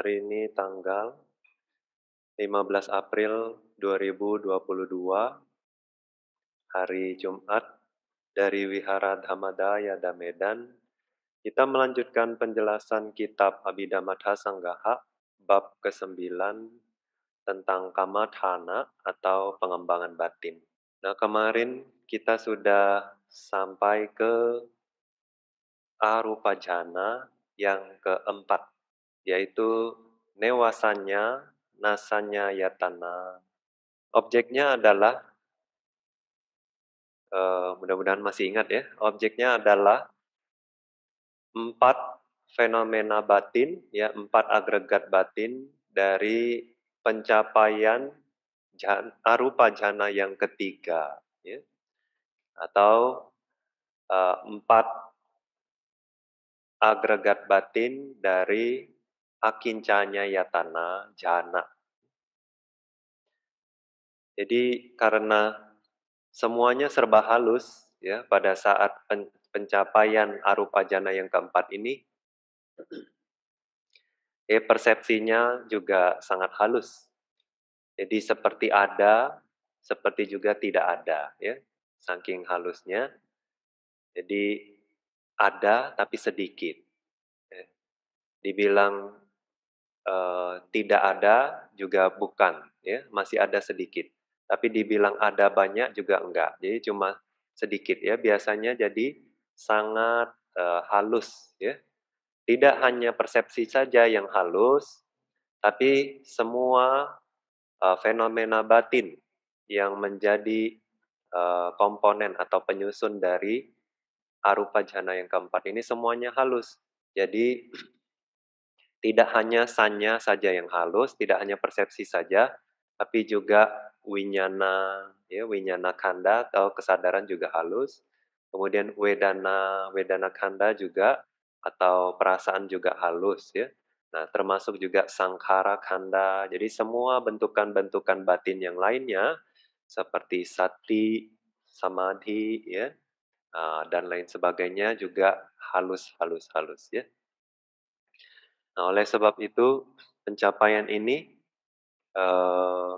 hari ini tanggal 15 April 2022, hari Jumat dari Wihara Dhammadaya Damedan. Kita melanjutkan penjelasan kitab Abhidhammadha Sanggaha, bab ke-9 tentang kamadhana atau pengembangan batin. Nah, kemarin kita sudah sampai ke arupajana yang keempat yaitu newasanya, nasanya yatana. Objeknya adalah, uh, mudah-mudahan masih ingat ya, objeknya adalah empat fenomena batin, ya empat agregat batin dari pencapaian jan, arupa jana yang ketiga, ya. atau uh, empat agregat batin dari akincanya yatana jana. Jadi karena semuanya serba halus ya pada saat pen, pencapaian arupa jana yang keempat ini eh persepsinya juga sangat halus. Jadi seperti ada, seperti juga tidak ada ya. Saking halusnya. Jadi ada tapi sedikit. Ya. Dibilang uh, tidak ada juga bukan, ya masih ada sedikit. Tapi dibilang ada banyak juga enggak. Jadi cuma sedikit ya. Biasanya jadi sangat uh, halus, ya. Tidak hanya persepsi saja yang halus, tapi semua uh, fenomena batin yang menjadi uh, komponen atau penyusun dari arupa jana yang keempat ini semuanya halus. Jadi tidak hanya sanya saja yang halus, tidak hanya persepsi saja, tapi juga winyana, ya, winyana kanda atau kesadaran juga halus. Kemudian wedana, wedana kanda juga atau perasaan juga halus ya. Nah, termasuk juga sangkara kanda. Jadi semua bentukan-bentukan batin yang lainnya seperti sati, samadhi ya, ah, dan lain sebagainya juga halus halus halus ya. Nah, oleh sebab itu pencapaian ini uh,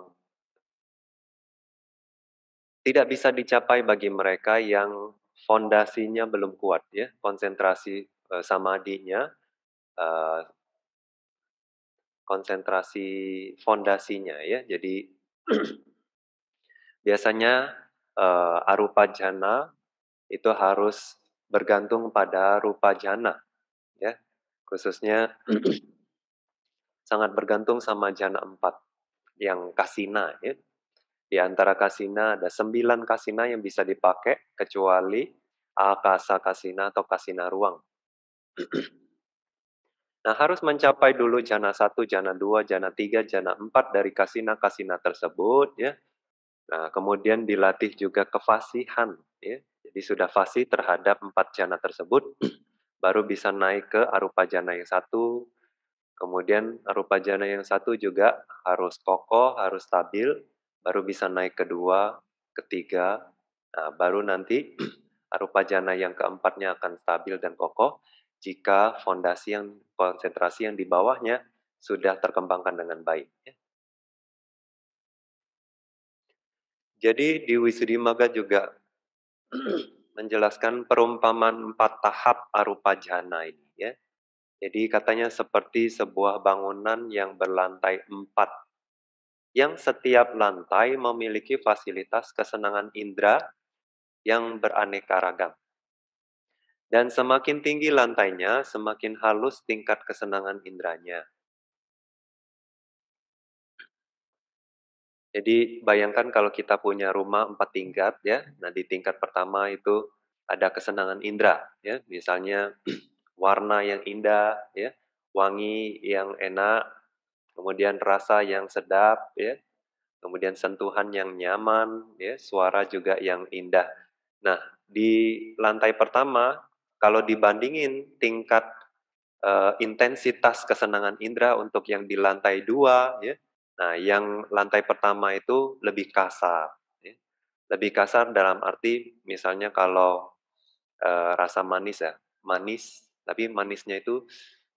tidak bisa dicapai bagi mereka yang fondasinya belum kuat ya, konsentrasi uh, eh, samadinya, uh, eh, konsentrasi fondasinya ya. Jadi biasanya eh, arupa jana itu harus bergantung pada rupa jana Khususnya sangat bergantung sama jana empat yang kasina ya. Di antara kasina ada sembilan kasina yang bisa dipakai kecuali akasa kasina atau kasina ruang. Nah, harus mencapai dulu jana satu jana dua jana tiga jana empat dari kasina-kasina tersebut ya. Nah, kemudian dilatih juga kefasihan ya. Jadi sudah fasih terhadap empat jana tersebut baru bisa naik ke arupa jana yang satu. Kemudian arupa jana yang satu juga harus kokoh, harus stabil, baru bisa naik kedua, ketiga. Nah, baru nanti arupa jana yang keempatnya akan stabil dan kokoh jika fondasi yang konsentrasi yang di bawahnya sudah terkembangkan dengan baik. Ya. Jadi di Wisudimaga juga menjelaskan perumpamaan empat tahap arupa jana ini ya. Jadi katanya seperti sebuah bangunan yang berlantai empat yang setiap lantai memiliki fasilitas kesenangan indera yang beraneka ragam. Dan semakin tinggi lantainya, semakin halus tingkat kesenangan indranya. Jadi bayangkan kalau kita punya rumah empat tingkat ya. Nah di tingkat pertama itu ada kesenangan indera ya. Misalnya warna yang indah ya, wangi yang enak, kemudian rasa yang sedap ya. Kemudian sentuhan yang nyaman ya, suara juga yang indah. Nah, di lantai pertama kalau dibandingin tingkat uh, intensitas kesenangan indera untuk yang di lantai dua ya Nah, yang lantai pertama itu lebih kasar. Ya. Lebih kasar dalam arti misalnya kalau e, rasa manis ya, manis, tapi manisnya itu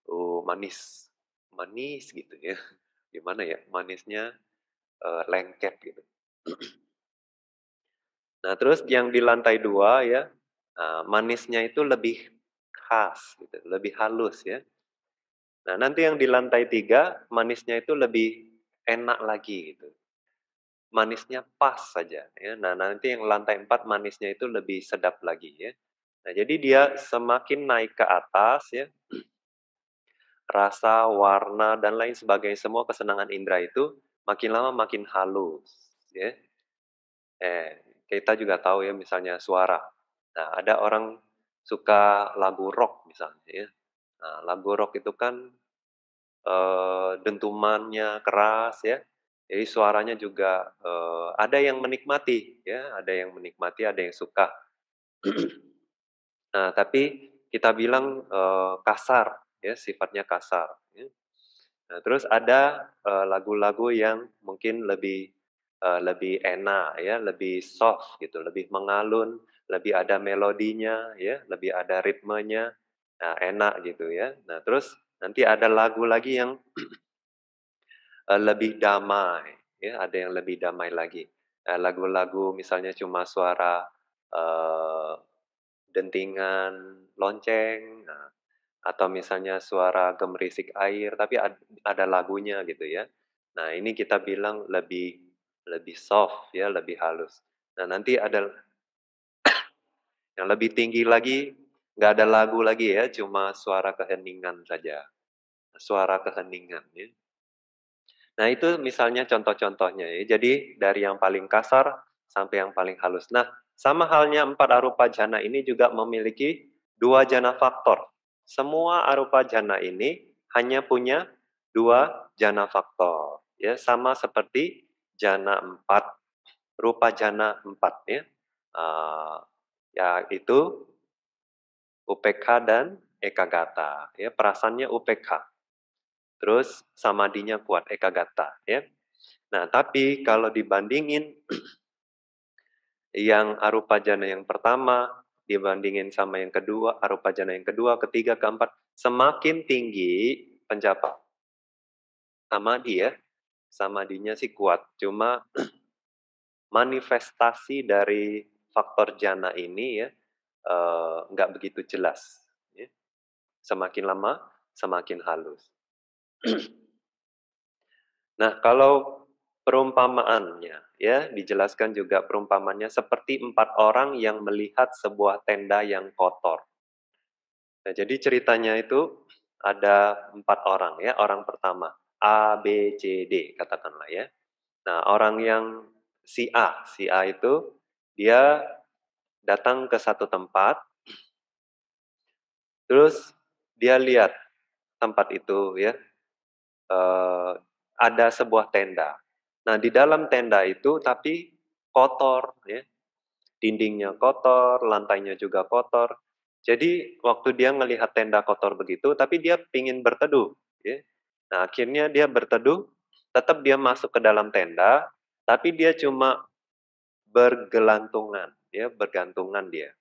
oh, manis, manis gitu ya. Gimana ya, manisnya e, lengket gitu. nah, terus yang di lantai dua ya, eh, manisnya itu lebih khas gitu, lebih halus ya. Nah, nanti yang di lantai tiga, manisnya itu lebih enak lagi gitu. Manisnya pas saja ya. Nah, nanti yang lantai 4 manisnya itu lebih sedap lagi ya. Nah, jadi dia semakin naik ke atas ya. Rasa, warna dan lain sebagainya semua kesenangan indera itu makin lama makin halus ya. Eh, kita juga tahu ya misalnya suara. Nah, ada orang suka lagu rock misalnya ya. Nah, lagu rock itu kan Eh, dentumannya keras ya. Jadi suaranya juga uh, ada yang menikmati ya, ada yang menikmati, ada yang suka. nah, tapi kita bilang uh, kasar ya, sifatnya kasar. Ya. Nah, terus ada lagu-lagu uh, yang mungkin lebih uh, lebih enak ya, lebih soft gitu, lebih mengalun, lebih ada melodinya ya, lebih ada ritmenya, nah, enak gitu ya. Nah, terus Nanti ada lagu lagi yang eh, lebih damai, ya ada yang lebih damai lagi. Eh, lagu-lagu misalnya cuma suara uh, dentingan lonceng, nah, atau misalnya suara gemerisik air, tapi ada, ada lagunya gitu ya. Nah ini kita bilang lebih lebih soft ya, lebih halus. Nah nanti ada yang lebih tinggi lagi nggak ada lagu lagi ya, cuma suara keheningan saja. Suara keheningan ya. Nah itu misalnya contoh-contohnya ya. Jadi dari yang paling kasar sampai yang paling halus. Nah sama halnya empat arupa jana ini juga memiliki dua jana faktor. Semua arupa jana ini hanya punya dua jana faktor. Ya sama seperti jana empat, rupa jana empat ya. Uh, ya itu UPK dan ekagata ya perasannya UPK terus samadinya kuat ekagata ya nah tapi kalau dibandingin yang arupa jana yang pertama dibandingin sama yang kedua arupa jana yang kedua ketiga keempat semakin tinggi pencapaian samadi ya samadinya sih kuat cuma manifestasi dari faktor jana ini ya Eh, nggak uh, begitu jelas. Ya. Semakin lama, semakin halus. nah, kalau perumpamaannya, ya dijelaskan juga perumpamannya seperti empat orang yang melihat sebuah tenda yang kotor. Nah, jadi ceritanya itu ada empat orang ya, orang pertama A, B, C, D katakanlah ya. Nah, orang yang si A, si A itu dia datang ke satu tempat, terus dia lihat tempat itu ya uh, ada sebuah tenda. Nah di dalam tenda itu tapi kotor, ya. dindingnya kotor, lantainya juga kotor. Jadi waktu dia melihat tenda kotor begitu, tapi dia pingin berteduh. Ya. Nah akhirnya dia berteduh, tetap dia masuk ke dalam tenda, tapi dia cuma bergelantungan ya bergantungan dia.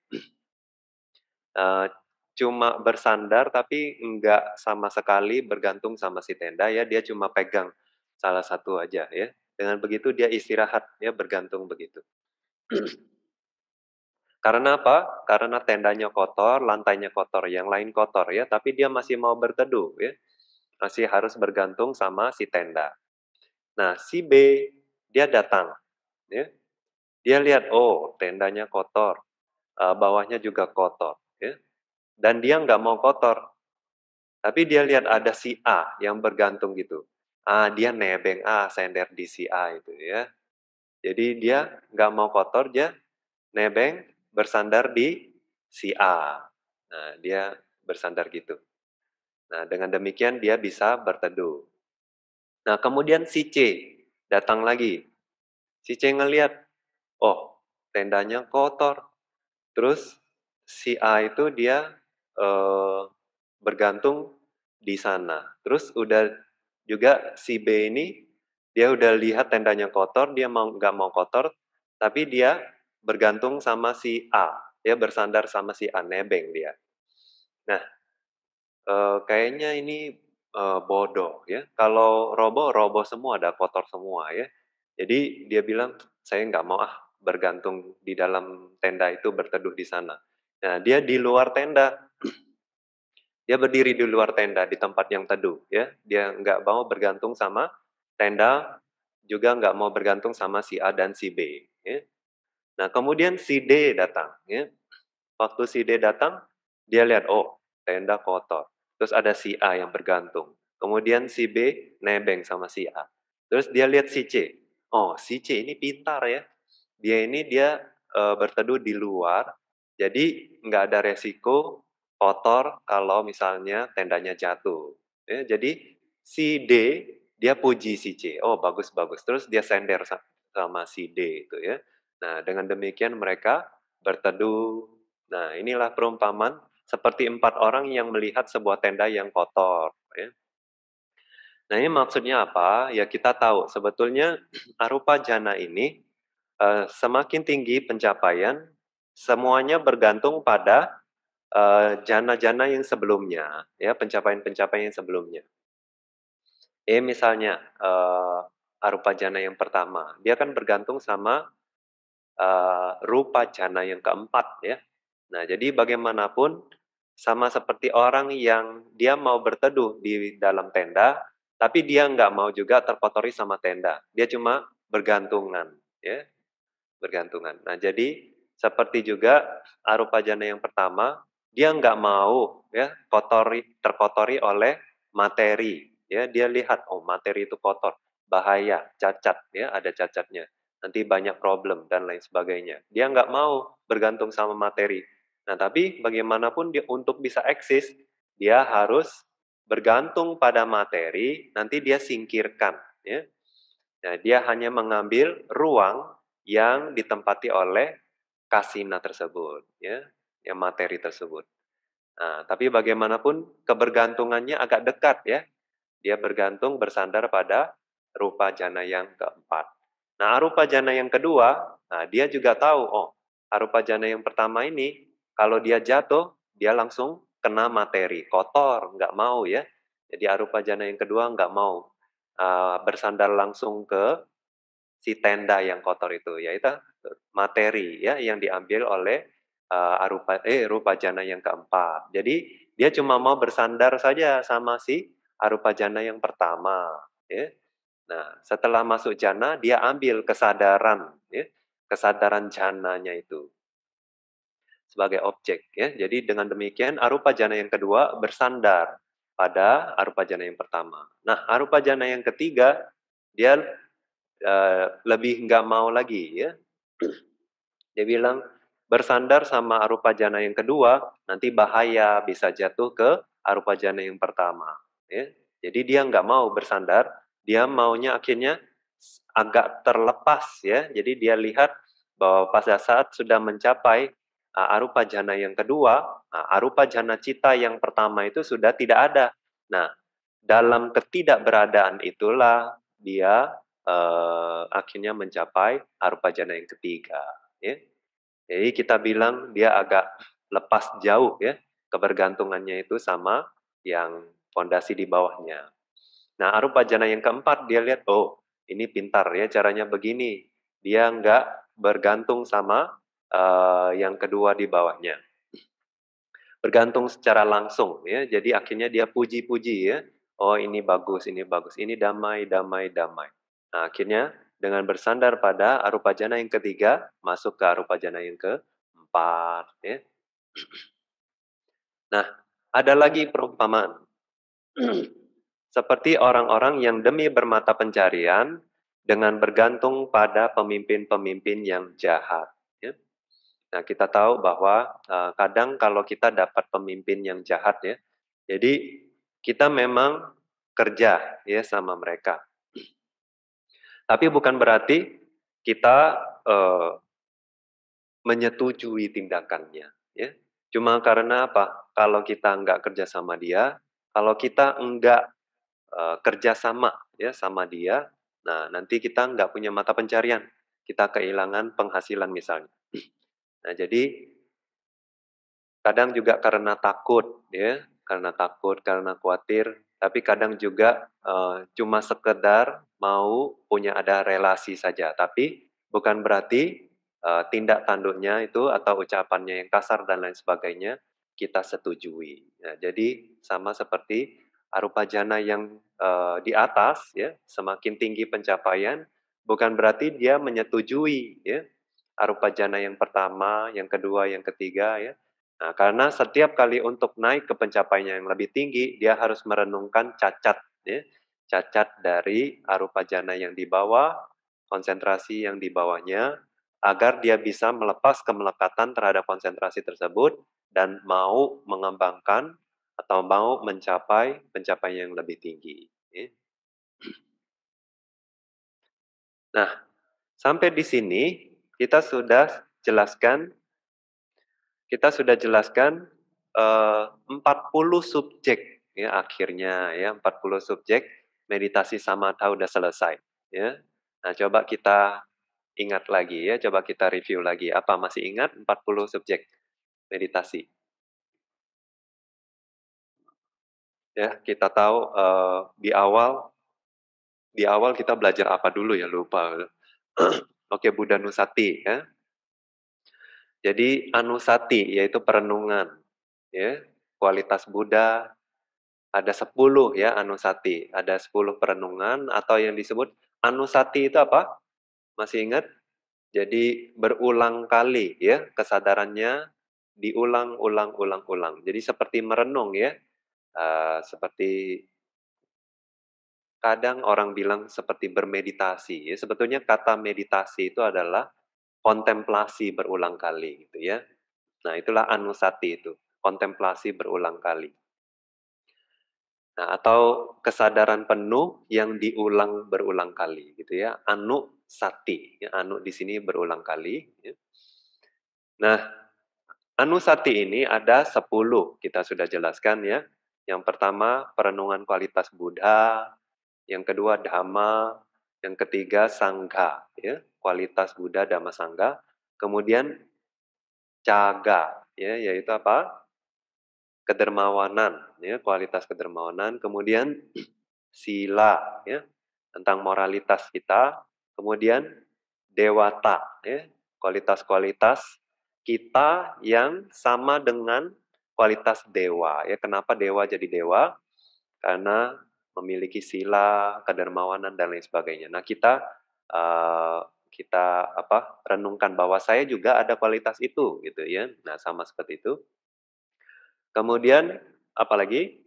Uh, cuma bersandar tapi nggak sama sekali bergantung sama si tenda ya dia cuma pegang salah satu aja ya dengan begitu dia istirahat ya bergantung begitu karena apa karena tendanya kotor lantainya kotor yang lain kotor ya tapi dia masih mau berteduh ya masih harus bergantung sama si tenda nah si B dia datang ya dia lihat, oh tendanya kotor, uh, bawahnya juga kotor. Ya. Dan dia nggak mau kotor. Tapi dia lihat ada si A yang bergantung gitu. Ah, dia nebeng A, ah, sender di si A itu ya. Jadi dia nggak mau kotor, dia nebeng bersandar di si A. Nah, dia bersandar gitu. Nah, dengan demikian dia bisa berteduh. Nah, kemudian si C datang lagi. Si C ngelihat, oh tendanya kotor. Terus si A itu dia uh, bergantung di sana. Terus udah juga si B ini dia udah lihat tendanya kotor, dia mau nggak mau kotor, tapi dia bergantung sama si A. Dia bersandar sama si A nebeng dia. Nah, uh, kayaknya ini uh, bodoh ya. Kalau robo robo semua ada kotor semua ya. Jadi dia bilang saya nggak mau ah bergantung di dalam tenda itu berteduh di sana. Nah, dia di luar tenda. Dia berdiri di luar tenda di tempat yang teduh, ya. Dia nggak mau bergantung sama tenda, juga nggak mau bergantung sama si A dan si B. Ya. Nah, kemudian si D datang, ya. Waktu si D datang, dia lihat, oh, tenda kotor. Terus ada si A yang bergantung. Kemudian si B nebeng sama si A. Terus dia lihat si C. Oh, si C ini pintar ya dia ini dia e, berteduh di luar, jadi nggak ada resiko kotor kalau misalnya tendanya jatuh. Ya, jadi si D dia puji si C, oh bagus bagus, terus dia sender sama si D itu ya. Nah dengan demikian mereka berteduh. Nah inilah perumpamaan seperti empat orang yang melihat sebuah tenda yang kotor. Ya. Nah ini maksudnya apa? Ya kita tahu sebetulnya arupa jana ini uh, semakin tinggi pencapaian, semuanya bergantung pada eh, jana-jana uh, yang sebelumnya, ya pencapaian-pencapaian yang sebelumnya. Eh misalnya uh, arupa jana yang pertama, dia kan bergantung sama uh, rupa jana yang keempat, ya. Nah jadi bagaimanapun sama seperti orang yang dia mau berteduh di dalam tenda, tapi dia nggak mau juga terkotori sama tenda. Dia cuma bergantungan, ya bergantungan. Nah, jadi seperti juga arupa jana yang pertama, dia nggak mau ya kotori terkotori oleh materi. Ya, dia lihat oh materi itu kotor, bahaya, cacat ya, ada cacatnya. Nanti banyak problem dan lain sebagainya. Dia nggak mau bergantung sama materi. Nah, tapi bagaimanapun dia untuk bisa eksis, dia harus bergantung pada materi, nanti dia singkirkan ya. Nah, dia hanya mengambil ruang yang ditempati oleh kasina tersebut, ya, yang materi tersebut. Nah, tapi bagaimanapun kebergantungannya agak dekat ya. Dia bergantung bersandar pada rupa jana yang keempat. Nah, arupa jana yang kedua, nah dia juga tahu, oh, arupa jana yang pertama ini, kalau dia jatuh, dia langsung kena materi, kotor, nggak mau ya. Jadi arupa jana yang kedua nggak mau uh, bersandar langsung ke si tenda yang kotor itu yaitu materi ya yang diambil oleh uh, arupa eh rupa jana yang keempat. Jadi dia cuma mau bersandar saja sama si arupa jana yang pertama ya. Nah, setelah masuk jana dia ambil kesadaran ya, kesadaran jananya itu sebagai objek ya. Jadi dengan demikian arupa jana yang kedua bersandar pada arupa jana yang pertama. Nah, arupa jana yang ketiga dia uh, lebih nggak mau lagi ya. Dia bilang bersandar sama arupa jana yang kedua nanti bahaya bisa jatuh ke arupa jana yang pertama. Ya. Jadi dia nggak mau bersandar, dia maunya akhirnya agak terlepas ya. Jadi dia lihat bahwa pada saat sudah mencapai uh, eh, arupa jana yang kedua, uh, eh, arupa jana cita yang pertama itu sudah tidak ada. Nah, dalam ketidakberadaan itulah dia uh, akhirnya mencapai arupa jana yang ketiga. Ya. Jadi kita bilang dia agak lepas jauh ya kebergantungannya itu sama yang fondasi di bawahnya. Nah arupa jana yang keempat dia lihat oh ini pintar ya caranya begini dia nggak bergantung sama uh, yang kedua di bawahnya bergantung secara langsung ya jadi akhirnya dia puji-puji ya oh ini bagus ini bagus ini damai damai damai Nah, akhirnya dengan bersandar pada arupa jana yang ketiga masuk ke arupa jana yang keempat. Ya. Nah, ada lagi perumpamaan. Seperti orang-orang yang demi bermata pencarian dengan bergantung pada pemimpin-pemimpin yang jahat. Ya. Nah, kita tahu bahwa uh, kadang kalau kita dapat pemimpin yang jahat ya, jadi kita memang kerja ya sama mereka tapi bukan berarti kita eh, menyetujui tindakannya. Ya. Cuma karena apa? Kalau kita nggak kerja sama dia, kalau kita nggak eh, kerja sama ya sama dia, nah nanti kita nggak punya mata pencarian, kita kehilangan penghasilan misalnya. Nah jadi kadang juga karena takut ya, karena takut, karena khawatir, tapi kadang juga uh, cuma sekedar mau punya ada relasi saja. Tapi bukan berarti uh, tindak tanduknya itu atau ucapannya yang kasar dan lain sebagainya kita setujui. Ya, jadi sama seperti arupa jana yang uh, di atas, ya semakin tinggi pencapaian, bukan berarti dia menyetujui, ya arupa jana yang pertama, yang kedua, yang ketiga, ya Nah, karena setiap kali untuk naik ke pencapaian yang lebih tinggi, dia harus merenungkan cacat, ya. cacat dari arupa jana yang di bawah, konsentrasi yang di bawahnya, agar dia bisa melepas kemelekatan terhadap konsentrasi tersebut dan mau mengembangkan atau mau mencapai pencapaian yang lebih tinggi. Ya. Nah, sampai di sini kita sudah jelaskan kita sudah jelaskan eh, 40 subjek ya akhirnya ya 40 subjek meditasi sama tahu udah selesai ya. Nah, coba kita ingat lagi ya, coba kita review lagi apa masih ingat 40 subjek meditasi. Ya, kita tahu uh, di awal di awal kita belajar apa dulu ya lupa. Oke, Buddha Nusati ya. Jadi anusati yaitu perenungan ya, kualitas Buddha ada sepuluh ya anusati, ada sepuluh perenungan atau yang disebut anusati itu apa? Masih ingat? Jadi berulang kali ya kesadarannya diulang ulang ulang ulang. Jadi seperti merenung ya. Uh, seperti kadang orang bilang seperti bermeditasi. Ya, sebetulnya kata meditasi itu adalah kontemplasi berulang kali gitu ya. Nah, itulah anusati itu, kontemplasi berulang kali. Nah, atau kesadaran penuh yang diulang berulang kali gitu ya. Anu sati, ya, anu di sini berulang kali. Ya. Nah, anu sati ini ada 10 kita sudah jelaskan ya. Yang pertama perenungan kualitas Buddha, yang kedua dhamma, yang ketiga sangga, ya, kualitas Buddha Dhamma Sangga. Kemudian caga, ya, yaitu apa? Kedermawanan, ya, kualitas kedermawanan. Kemudian sila, ya, tentang moralitas kita. Kemudian dewata, ya, kualitas-kualitas kita yang sama dengan kualitas dewa. Ya, kenapa dewa jadi dewa? Karena memiliki sila, kedermawanan dan lain sebagainya. Nah, kita uh, kita apa renungkan bahwa saya juga ada kualitas itu gitu ya. Nah, sama seperti itu. Kemudian apalagi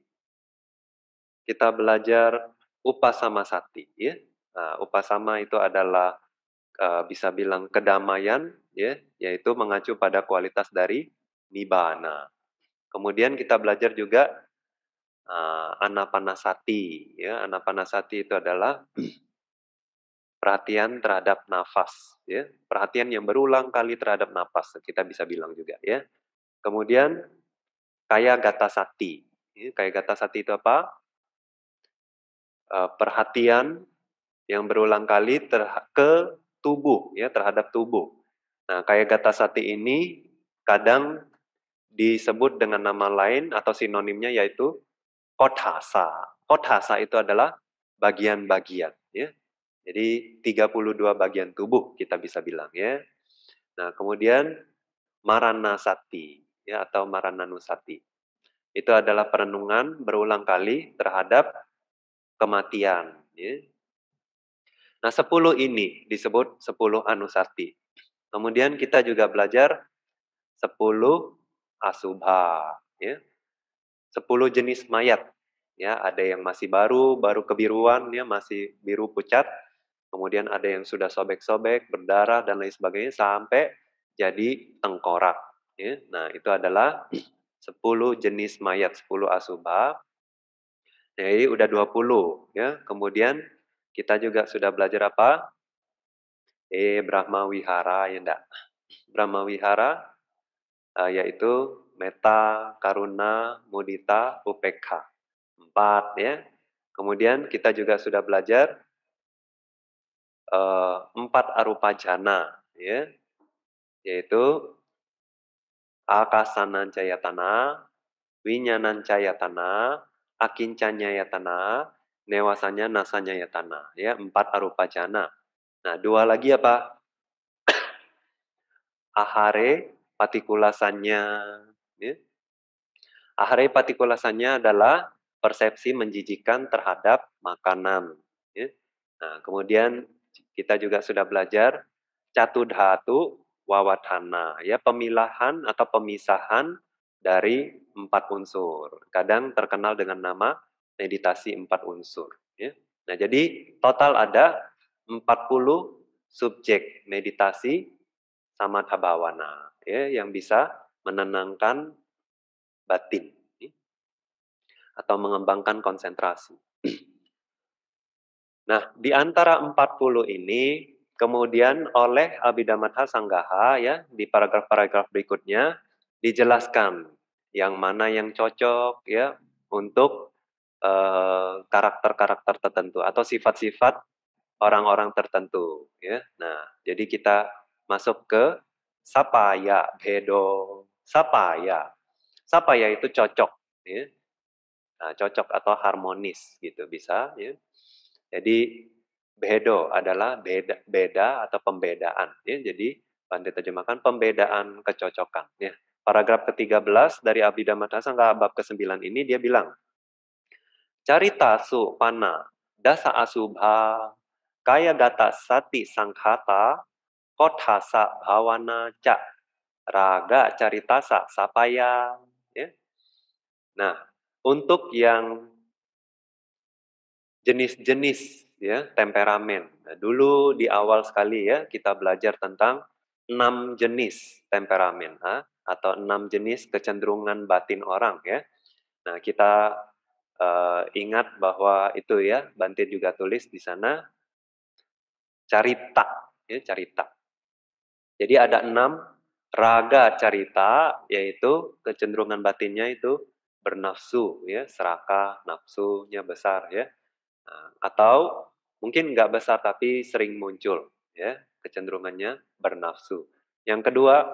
kita belajar upasama sati ya. Nah, upasama itu adalah uh, bisa bilang kedamaian ya, yaitu mengacu pada kualitas dari nibana. Kemudian kita belajar juga uh, anapanasati. Ya, anapanasati itu adalah perhatian terhadap nafas. Ya, perhatian yang berulang kali terhadap nafas. Kita bisa bilang juga ya. Kemudian kaya gata sati. Ya, kaya gata sati itu apa? Uh, perhatian yang berulang kali ke tubuh ya terhadap tubuh. Nah, kaya gata sati ini kadang disebut dengan nama lain atau sinonimnya yaitu kotasa. Kotasa itu adalah bagian-bagian. Ya. Jadi 32 bagian tubuh kita bisa bilang ya. Nah kemudian maranasati ya atau marananusati itu adalah perenungan berulang kali terhadap kematian. Ya. Nah, sepuluh ini disebut sepuluh anusati. Kemudian kita juga belajar sepuluh asubha. Ya. 10 jenis mayat. Ya, ada yang masih baru, baru kebiruan, ya, masih biru pucat. Kemudian ada yang sudah sobek-sobek, berdarah, dan lain sebagainya, sampai jadi tengkorak. Ya. Nah, itu adalah 10 jenis mayat, 10 Ya, Jadi udah 20. Ya. Kemudian kita juga sudah belajar apa? Eh, Brahma Wihara, ya enggak? Brahma Wihara, eh, yaitu meta, karuna, mudita, upekha. Empat ya. Kemudian kita juga sudah belajar uh, empat arupa jana ya, yaitu cayatana, cayatana, akincanya akincanyayatana, newasanya nasanyayatana ya empat arupa jana. Nah dua lagi apa? Ahare, patikulasannya, Ya. Ahare patikulasannya adalah persepsi menjijikan terhadap makanan. Ya. Nah, kemudian kita juga sudah belajar catudhatu wawadhana, ya pemilahan atau pemisahan dari empat unsur. Kadang terkenal dengan nama meditasi empat unsur. Ya. Nah, jadi total ada 40 subjek meditasi samadha bawana ya, yang bisa menenangkan batin atau mengembangkan konsentrasi. Nah, di antara 40 ini kemudian oleh Abhidhamma Sanggaha ya di paragraf-paragraf berikutnya dijelaskan yang mana yang cocok ya untuk eh, karakter-karakter uh, tertentu atau sifat-sifat orang-orang tertentu ya. Nah, jadi kita masuk ke sapaya, bedo, Sapa sapaya. Sapaya itu cocok, ya. Nah, cocok atau harmonis gitu bisa. Ya. Jadi bedo adalah beda, beda atau pembedaan. Ya. Jadi pandai terjemahkan pembedaan kecocokan. Ya. Paragraf ke-13 dari Abhidhamma Sangga bab ke-9 ini dia bilang, Carita su pana dasa asubha kaya gata sati sangkata kothasa bhavana cak raga caritasa sapaya ya. Nah, untuk yang jenis-jenis ya temperamen. Nah, dulu di awal sekali ya kita belajar tentang enam jenis temperamen ha? atau enam jenis kecenderungan batin orang ya. Nah, kita uh, ingat bahwa itu ya Bante juga tulis di sana carita ya carita. Jadi ada enam raga carita yaitu kecenderungan batinnya itu bernafsu ya seraka nafsunya besar ya nah, atau mungkin nggak besar tapi sering muncul ya kecenderungannya bernafsu yang kedua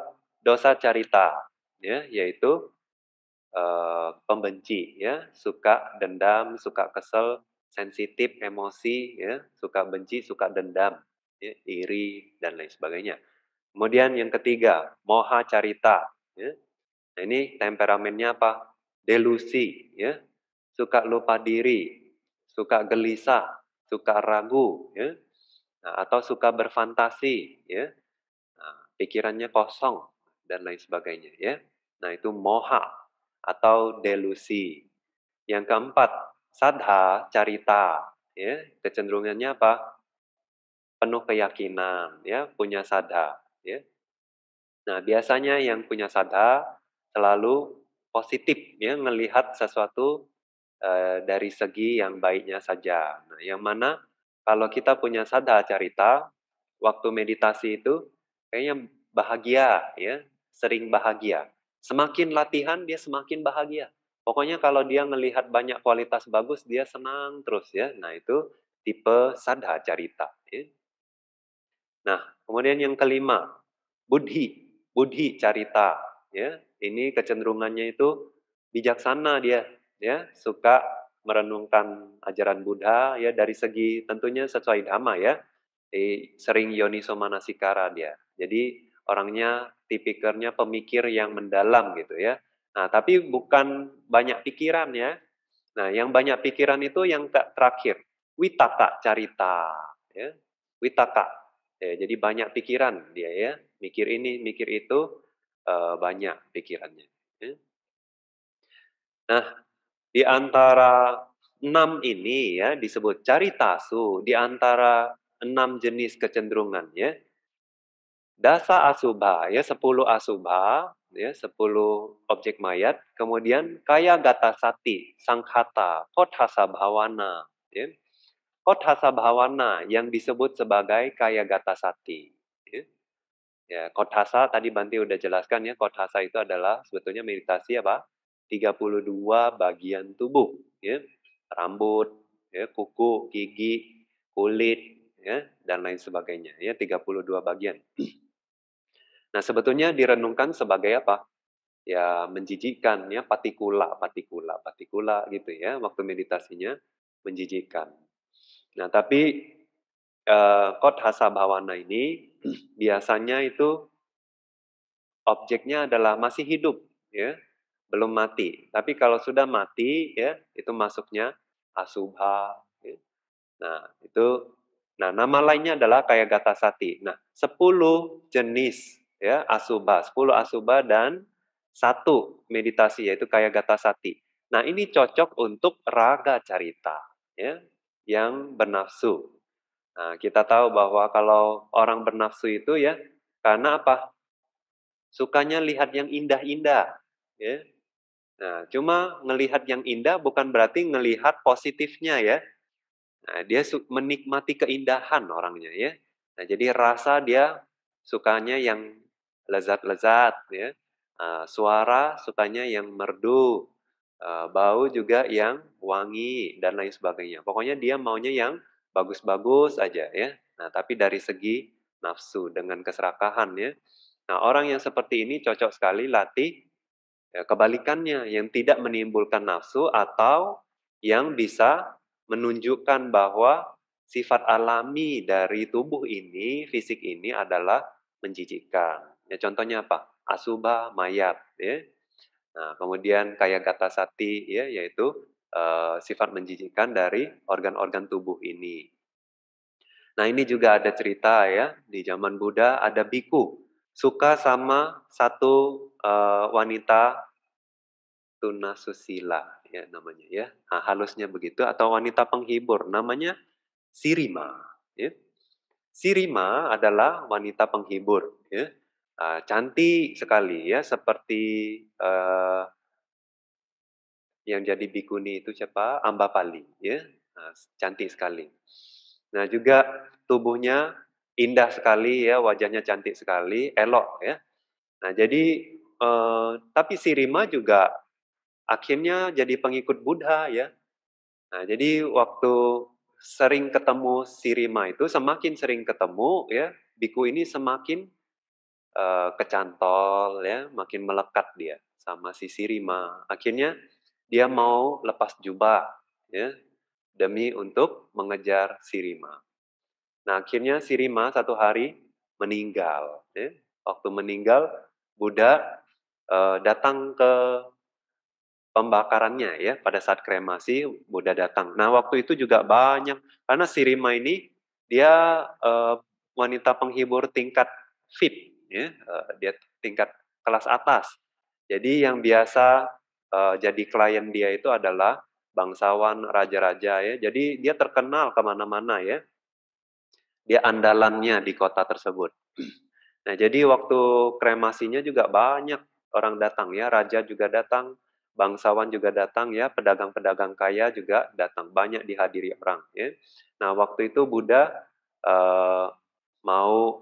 dosa carita ya yaitu e, pembenci ya suka dendam suka kesel sensitif emosi ya suka benci suka dendam ya, iri dan lain sebagainya Kemudian yang ketiga, moha carita. Ya. Nah, ini temperamennya apa? Delusi, ya. suka lupa diri, suka gelisah, suka ragu, ya. nah, atau suka berfantasi, ya. Nah, pikirannya kosong dan lain sebagainya, ya. Nah itu moha atau delusi. Yang keempat, sadha carita, ya. Kecenderungannya apa? Penuh keyakinan, ya, punya sadha Ya. Nah, biasanya yang punya sadha selalu positif ya melihat sesuatu e, dari segi yang baiknya saja. Nah, yang mana kalau kita punya sadha carita waktu meditasi itu kayaknya bahagia ya, sering bahagia. Semakin latihan dia semakin bahagia. Pokoknya kalau dia melihat banyak kualitas bagus dia senang terus ya. Nah, itu tipe sadha carita ya. Nah, kemudian yang kelima, budhi, budhi carita, ya. Ini kecenderungannya itu bijaksana dia, ya, suka merenungkan ajaran Buddha ya dari segi tentunya sesuai dhamma ya. Eh, sering yoniso manasikara dia. Jadi orangnya tipikernya pemikir yang mendalam gitu ya. Nah, tapi bukan banyak pikiran ya. Nah, yang banyak pikiran itu yang terakhir, witaka carita ya. Witaka Ya, jadi banyak pikiran dia ya, mikir ini, mikir itu, uh, banyak pikirannya. Ya. Nah, di antara enam ini ya disebut cari caritasu, di antara enam jenis kecenderungannya, dasa asubha ya sepuluh asubha ya sepuluh objek mayat kemudian kaya gata sati sangkata kothasa bhavana ya kotasa bhavana yang disebut sebagai kaya gata sati. Ya, ya kotasa tadi Banti udah jelaskan ya, kotasa itu adalah sebetulnya meditasi apa? 32 bagian tubuh, ya. Rambut, ya, kuku, gigi, kulit, ya, dan lain sebagainya, ya, 32 bagian. Nah, sebetulnya direnungkan sebagai apa? Ya, menjijikkan ya, patikula, patikula, patikula gitu ya, waktu meditasinya menjijikkan Nah, tapi uh, eh, kodhasa bhavana ini hmm. biasanya itu objeknya adalah masih hidup, ya, belum mati. Tapi kalau sudah mati, ya, itu masuknya asubha. Ya. Nah, itu Nah, nama lainnya adalah kayak gata sati. Nah, sepuluh jenis ya asubha sepuluh asubha dan satu meditasi yaitu kayak gata sati. Nah, ini cocok untuk raga carita ya yang bernafsu. Nah, kita tahu bahwa kalau orang bernafsu itu ya karena apa? Sukanya lihat yang indah-indah, ya. Nah, cuma ngelihat yang indah bukan berarti ngelihat positifnya ya. Nah, dia menikmati keindahan orangnya ya. Nah, jadi rasa dia sukanya yang lezat-lezat ya. Nah, suara sukanya yang merdu. Eh, bau juga yang wangi dan lain sebagainya. Pokoknya dia maunya yang bagus-bagus aja ya. Nah, tapi dari segi nafsu dengan keserakahan ya. Nah, orang yang seperti ini cocok sekali latih ya, kebalikannya yang tidak menimbulkan nafsu atau yang bisa menunjukkan bahwa sifat alami dari tubuh ini, fisik ini adalah menjijikkan. Ya, contohnya apa? Asuba mayat. Ya. Nah, kemudian kayak gata sati ya yaitu uh, sifat menjijikan dari organ-organ tubuh ini. Nah, ini juga ada cerita ya di zaman Buddha ada biku suka sama satu uh, wanita tunasusila ya namanya ya. Nah, halusnya begitu atau wanita penghibur namanya Sirima ya. Sirima adalah wanita penghibur ya uh, cantik sekali ya seperti uh, yang jadi bikuni itu siapa? Amba Pali, ya. uh, cantik sekali. Nah, juga tubuhnya indah sekali ya, wajahnya cantik sekali, elok ya. Nah, jadi uh, tapi si Rima juga akhirnya jadi pengikut Buddha ya. Nah, jadi waktu sering ketemu sirima itu semakin sering ketemu ya, biku ini semakin Eh, kecantol ya, makin melekat dia sama si Sirima. Akhirnya dia mau lepas jubah ya demi untuk mengejar Sirima. Nah, akhirnya Sirima satu hari meninggal ya. Waktu meninggal Buddha uh, eh, datang ke pembakarannya ya pada saat kremasi Buddha datang. Nah waktu itu juga banyak karena Sirima ini dia uh, wanita penghibur tingkat fit ya eh, dia tingkat kelas atas. Jadi yang biasa uh, jadi klien dia itu adalah bangsawan, raja-raja ya. Jadi dia terkenal kemana-mana ya. Dia andalannya di kota tersebut. Nah jadi waktu kremasinya juga banyak orang datang ya. Raja juga datang, bangsawan juga datang ya, pedagang-pedagang kaya juga datang. Banyak dihadiri orang ya. Nah waktu itu Buddha uh, mau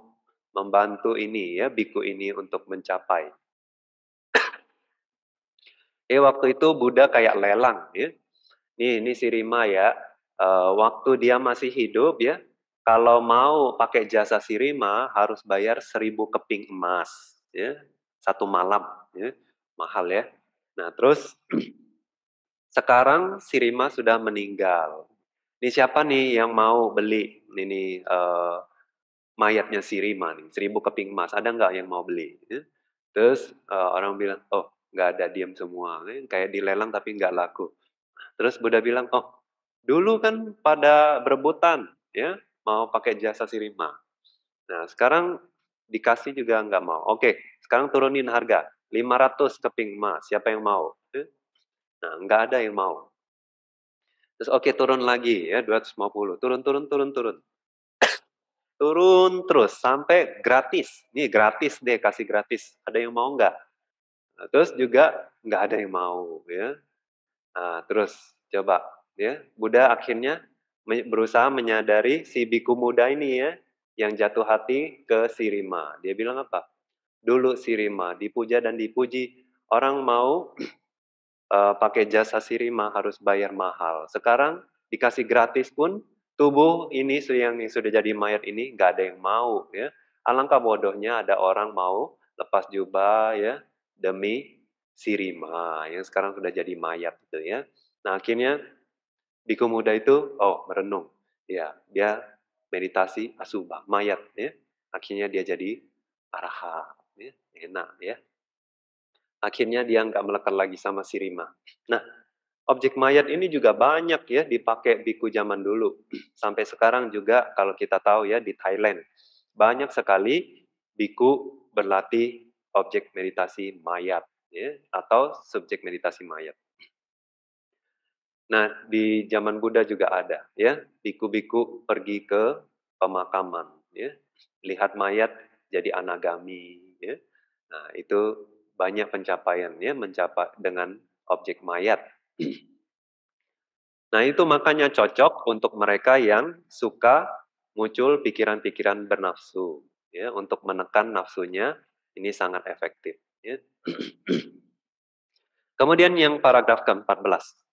membantu ini ya biku ini untuk mencapai. eh waktu itu Buddha kayak lelang ya. Nih ini si Rima ya. E, waktu dia masih hidup ya, kalau mau pakai jasa si Rima harus bayar seribu keping emas ya satu malam ya mahal ya. Nah terus sekarang si Rima sudah meninggal. Ini siapa nih yang mau beli ini uh, mayatnya si Rima nih, seribu keping emas, ada nggak yang mau beli? Ya. Terus uh, orang bilang, oh nggak ada diam semua, ya, kayak dilelang tapi nggak laku. Terus Buddha bilang, oh dulu kan pada berebutan, ya mau pakai jasa si Rima. Nah sekarang dikasih juga nggak mau. Oke, sekarang turunin harga, 500 keping emas, siapa yang mau? Ya. Nah nggak ada yang mau. Terus oke okay, turun lagi ya 250, turun turun turun turun turun terus sampai gratis. Nih gratis deh, kasih gratis. Ada yang mau nggak? Nah, terus juga nggak ada yang mau, ya. Nah, terus coba, ya. Buddha akhirnya berusaha menyadari si biku muda ini ya, yang jatuh hati ke Sirima. Dia bilang apa? Dulu Sirima dipuja dan dipuji. Orang mau uh, pakai jasa Sirima harus bayar mahal. Sekarang dikasih gratis pun tubuh ini yang sudah jadi mayat ini nggak ada yang mau ya. Alangkah bodohnya ada orang mau lepas jubah ya demi sirima yang sekarang sudah jadi mayat gitu ya. Nah akhirnya biku muda itu oh merenung ya dia meditasi asuba mayat ya. Akhirnya dia jadi araha ya. enak ya. Akhirnya dia nggak melekat lagi sama sirima. Nah objek mayat ini juga banyak ya dipakai biku zaman dulu. Sampai sekarang juga kalau kita tahu ya di Thailand banyak sekali biku berlatih objek meditasi mayat ya atau subjek meditasi mayat. Nah, di zaman Buddha juga ada ya, biku-biku pergi ke pemakaman ya, lihat mayat jadi anagami ya. Nah, itu banyak pencapaian ya mencapai dengan objek mayat Nah, itu makanya cocok untuk mereka yang suka muncul pikiran-pikiran bernafsu. Ya, untuk menekan nafsunya, ini sangat efektif. Ya. Kemudian yang paragraf ke-14.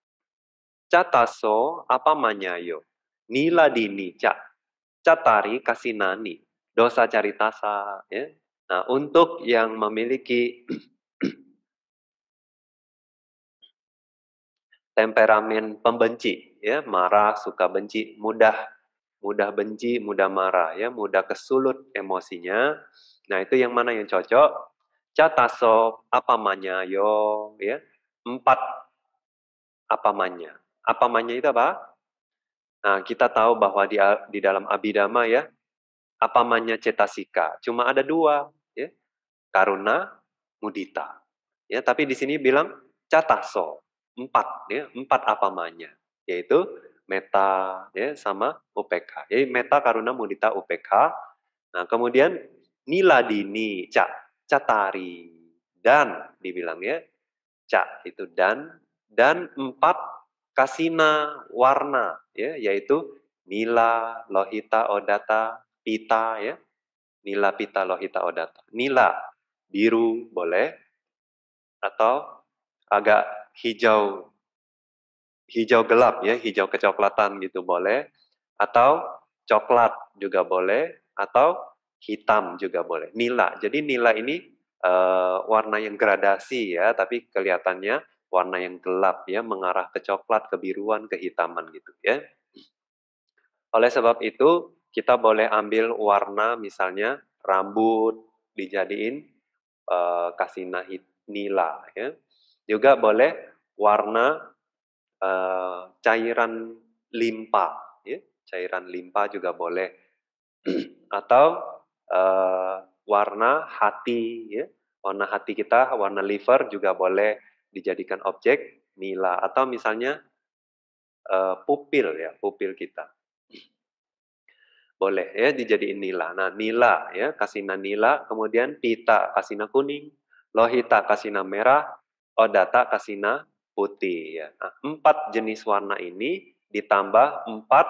Cataso apa manyayo, nila dini ca, catari kasinani, dosa caritasa. Ya. Nah, untuk yang memiliki temperamen pembenci, ya, marah, suka benci, mudah mudah benci, mudah marah, ya, mudah kesulut emosinya. Nah, itu yang mana yang cocok? Cataso apa manya yo, ya. Empat apa Apa manya itu apa? Nah, kita tahu bahwa di, di dalam abidama ya, apa manya cetasika. Cuma ada dua, ya. Karuna, mudita. Ya, tapi di sini bilang cataso empat ya empat apamanya yaitu meta ya sama UPK jadi meta karuna mudita UPK nah kemudian nila dini ca, catari dan dibilang ya ca itu dan dan empat kasina warna ya yaitu nila lohita odata pita ya nila pita lohita odata nila biru boleh atau agak hijau hijau gelap ya, hijau kecoklatan gitu boleh atau coklat juga boleh atau hitam juga boleh. Nila. Jadi nila ini uh, warna yang gradasi ya, tapi kelihatannya warna yang gelap ya, mengarah ke coklat, kebiruan, kehitaman gitu ya. Oleh sebab itu, kita boleh ambil warna misalnya rambut dijadiin uh, eh, kasih nila ya juga boleh warna uh, cairan limpa, ya. cairan limpa juga boleh. Atau uh, warna hati, ya. warna hati kita, warna liver juga boleh dijadikan objek nila. Atau misalnya uh, pupil ya, pupil kita boleh ya dijadiin nila. Nah, nila ya kasina nila, kemudian pita kasina kuning, lohita kasina merah, Oh data kasina putih. Ya. Nah, empat jenis warna ini ditambah empat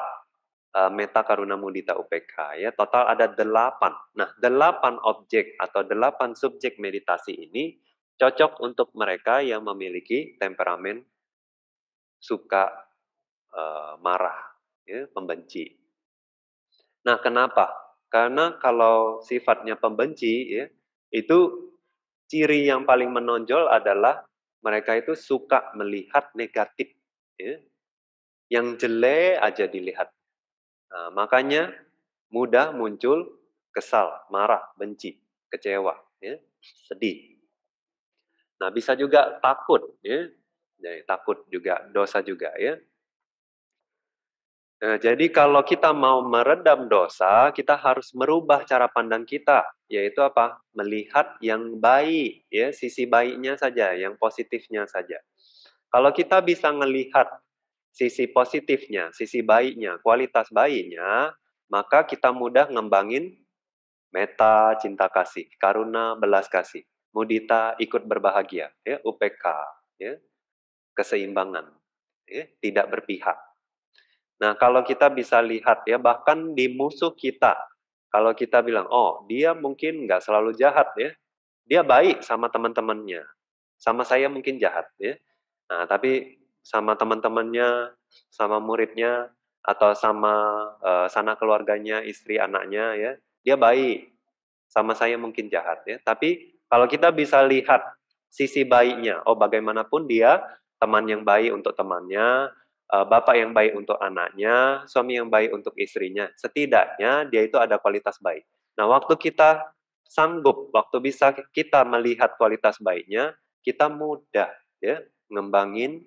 eh, meta karuna mudita UPK. Ya. Total ada delapan. Nah, delapan objek atau delapan subjek meditasi ini cocok untuk mereka yang memiliki temperamen suka uh, marah, ya, pembenci. Nah, kenapa? Karena kalau sifatnya pembenci, ya, itu ciri yang paling menonjol adalah mereka itu suka melihat negatif, ya. yang jelek aja dilihat. Nah, makanya mudah muncul kesal, marah, benci, kecewa, ya, sedih. Nah bisa juga takut, ya. Jadi, takut juga dosa juga ya. Nah, jadi kalau kita mau meredam dosa, kita harus merubah cara pandang kita, yaitu apa? Melihat yang baik, ya, sisi baiknya saja, yang positifnya saja. Kalau kita bisa melihat sisi positifnya, sisi baiknya, kualitas baiknya, maka kita mudah ngembangin meta cinta kasih, karuna belas kasih, mudita ikut berbahagia, ya, UPK, ya, keseimbangan, ya, tidak berpihak Nah, kalau kita bisa lihat ya, bahkan di musuh kita, kalau kita bilang, oh dia mungkin nggak selalu jahat ya, dia baik sama teman-temannya, sama saya mungkin jahat ya. Nah, tapi sama teman-temannya, sama muridnya, atau sama uh, sana keluarganya, istri, anaknya ya, dia baik, sama saya mungkin jahat ya. Tapi kalau kita bisa lihat sisi baiknya, oh bagaimanapun dia teman yang baik untuk temannya, uh, bapak yang baik untuk anaknya, suami yang baik untuk istrinya. Setidaknya dia itu ada kualitas baik. Nah, waktu kita sanggup, waktu bisa kita melihat kualitas baiknya, kita mudah ya ngembangin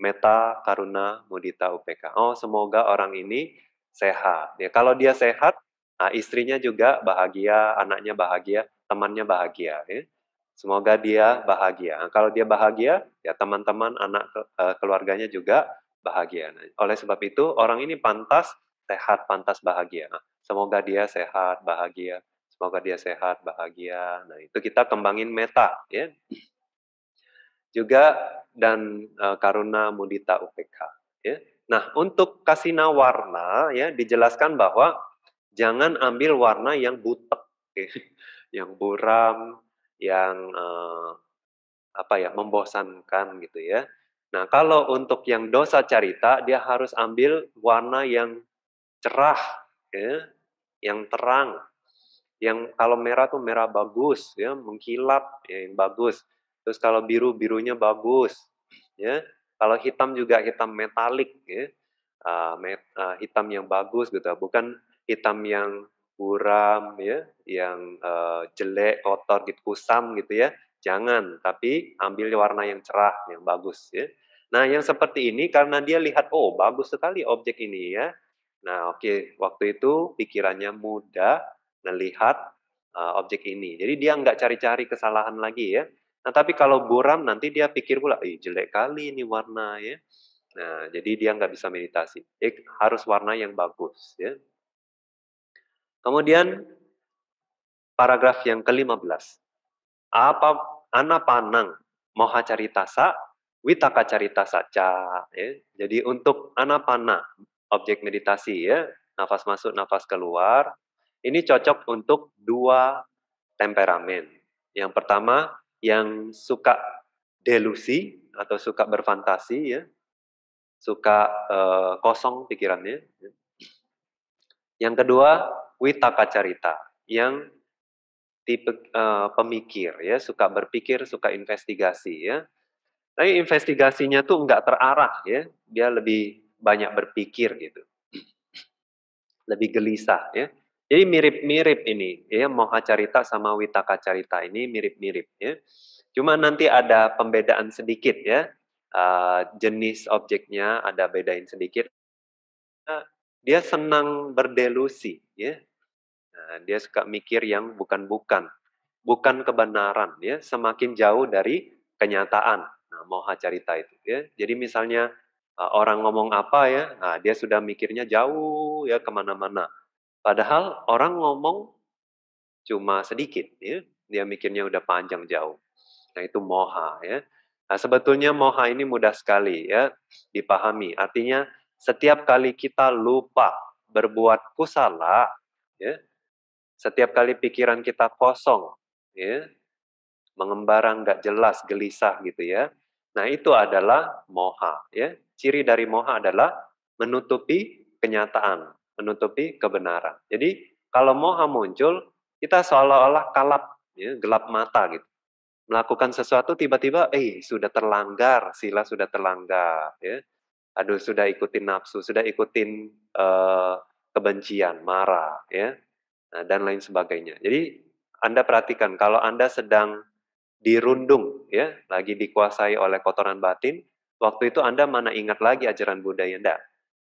meta karuna mudita UPK. Oh, semoga orang ini sehat. Ya, kalau dia sehat, nah istrinya juga bahagia, anaknya bahagia, temannya bahagia. Ya. Semoga dia bahagia. Nah, kalau dia bahagia, ya teman-teman, anak eh, keluarganya juga bahagia. Nah, oleh sebab itu orang ini pantas sehat, pantas bahagia. Nah, semoga dia sehat, bahagia. Semoga dia sehat, bahagia. Nah, itu kita kembangin meta ya. Juga dan e, karuna mudita UPK ya. Nah, untuk kasina warna ya dijelaskan bahwa jangan ambil warna yang butek, ya. yang buram, yang eh, apa ya, membosankan gitu ya. Nah, kalau untuk yang dosa carita, dia harus ambil warna yang cerah, ya, yang terang. Yang kalau merah tuh merah bagus, ya, mengkilap, ya, yang bagus. Terus kalau biru birunya bagus, ya. Kalau hitam juga hitam metalik, ya. Uh, met, uh, hitam yang bagus gitu, bukan hitam yang buram ya, yang uh, jelek, kotor gitu, kusam gitu ya. Jangan, tapi ambil warna yang cerah, yang bagus ya. Nah, yang seperti ini karena dia lihat, oh bagus sekali objek ini ya. Nah, oke, okay. waktu itu pikirannya mudah melihat uh, objek ini. Jadi dia nggak cari-cari kesalahan lagi ya. Nah, tapi kalau buram nanti dia pikir pula, ih jelek kali ini warna ya. Nah, jadi dia nggak bisa meditasi. Eh, harus warna yang bagus ya. Kemudian paragraf yang ke-15. Apa Anapanang panang moha caritasa witaka carita saja ya. Jadi untuk anapana objek meditasi ya, nafas masuk, nafas keluar. Ini cocok untuk dua temperamen. Yang pertama yang suka delusi atau suka berfantasi ya. Suka uh, kosong pikirannya. Ya. Yang kedua witaka carita yang tipe uh, pemikir ya, suka berpikir, suka investigasi ya tapi investigasinya tuh nggak terarah ya, dia lebih banyak berpikir gitu, lebih gelisah ya. Jadi mirip-mirip ini ya Moha Carita sama Witaka Carita ini mirip-mirip ya. Cuma nanti ada pembedaan sedikit ya, uh, jenis objeknya ada bedain sedikit. Nah, dia senang berdelusi ya. Nah, dia suka mikir yang bukan-bukan, bukan kebenaran ya, semakin jauh dari kenyataan nah, moha carita itu ya. Jadi misalnya eh, orang ngomong apa ya, nah dia sudah mikirnya jauh ya kemana-mana. Padahal orang ngomong cuma sedikit ya, dia mikirnya udah panjang jauh. Nah itu moha ya. Nah, sebetulnya moha ini mudah sekali ya dipahami. Artinya setiap kali kita lupa berbuat kusala, ya, setiap kali pikiran kita kosong, ya, mengembara nggak jelas, gelisah gitu ya, Nah, itu adalah moha ya. Ciri dari moha adalah menutupi kenyataan, menutupi kebenaran. Jadi kalau moha muncul, kita seolah-olah kalap, ya, gelap mata gitu. Melakukan sesuatu tiba-tiba, eh sudah terlanggar, sila sudah terlanggar, ya. Aduh sudah ikutin nafsu, sudah ikutin uh, kebencian, marah, ya, nah, dan lain sebagainya. Jadi anda perhatikan kalau Anda sedang dirundung ya, lagi dikuasai oleh kotoran batin, waktu itu Anda mana ingat lagi ajaran Buddha ya enggak?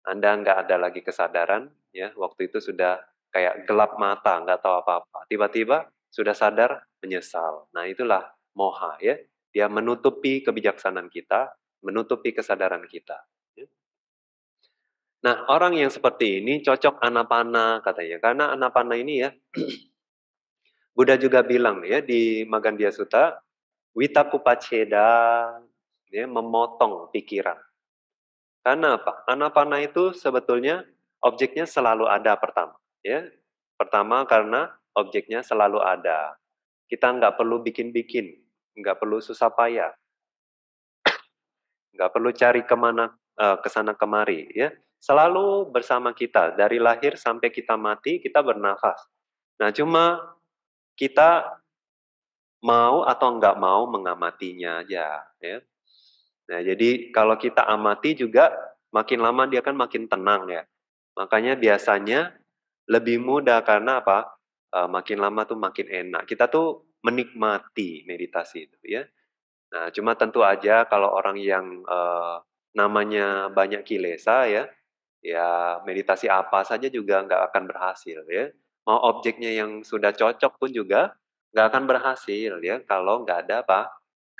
Anda nggak ada lagi kesadaran ya, waktu itu sudah kayak gelap mata, nggak tahu apa-apa. Tiba-tiba sudah sadar menyesal. Nah, itulah moha ya. Dia menutupi kebijaksanaan kita, menutupi kesadaran kita. Ya. Nah, orang yang seperti ini cocok anapana katanya. Karena anapana ini ya Buddha juga bilang ya di Magandia Sutta, witakupaceda ya, memotong pikiran. Karena apa? Anapana itu sebetulnya objeknya selalu ada pertama. Ya. Pertama karena objeknya selalu ada. Kita nggak perlu bikin-bikin, nggak perlu susah payah, nggak perlu cari kemana eh, ke kesana kemari. Ya, selalu bersama kita dari lahir sampai kita mati kita bernafas. Nah, cuma kita mau atau nggak mau mengamatinya aja. Ya. Nah, jadi kalau kita amati juga makin lama dia kan makin tenang ya. Makanya biasanya lebih mudah karena apa? e, makin lama tuh makin enak. Kita tuh menikmati meditasi itu ya. Nah, cuma tentu aja kalau orang yang e, namanya banyak kilesa ya, ya meditasi apa saja juga nggak akan berhasil ya mau oh, objeknya yang sudah cocok pun juga nggak akan berhasil ya kalau nggak ada apa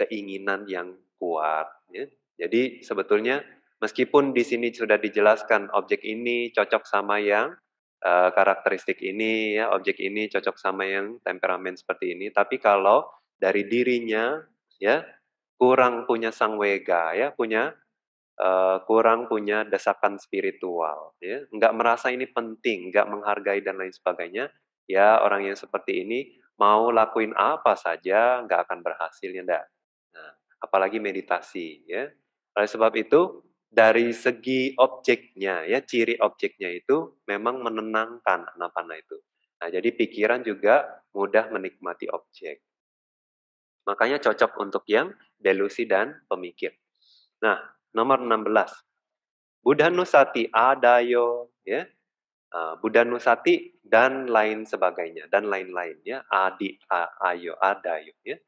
keinginan yang kuat ya. Jadi sebetulnya meskipun di sini sudah dijelaskan objek ini cocok sama yang uh, karakteristik ini ya, objek ini cocok sama yang temperamen seperti ini, tapi kalau dari dirinya ya kurang punya sang wega ya, punya uh, kurang punya desakan spiritual, ya, nggak merasa ini penting, nggak menghargai dan lain sebagainya, ya orang yang seperti ini mau lakuin apa saja nggak akan berhasil ya Nah, apalagi meditasi, ya. Oleh sebab itu dari segi objeknya, ya ciri objeknya itu memang menenangkan anak-anak itu. Nah, jadi pikiran juga mudah menikmati objek. Makanya cocok untuk yang delusi dan pemikir. Nah, nomor 16. Buddha Nusati Adayo, ya. Uh, ah, Buddha Nusati dan lain sebagainya dan lain-lain ya adi a, ayo adayo ya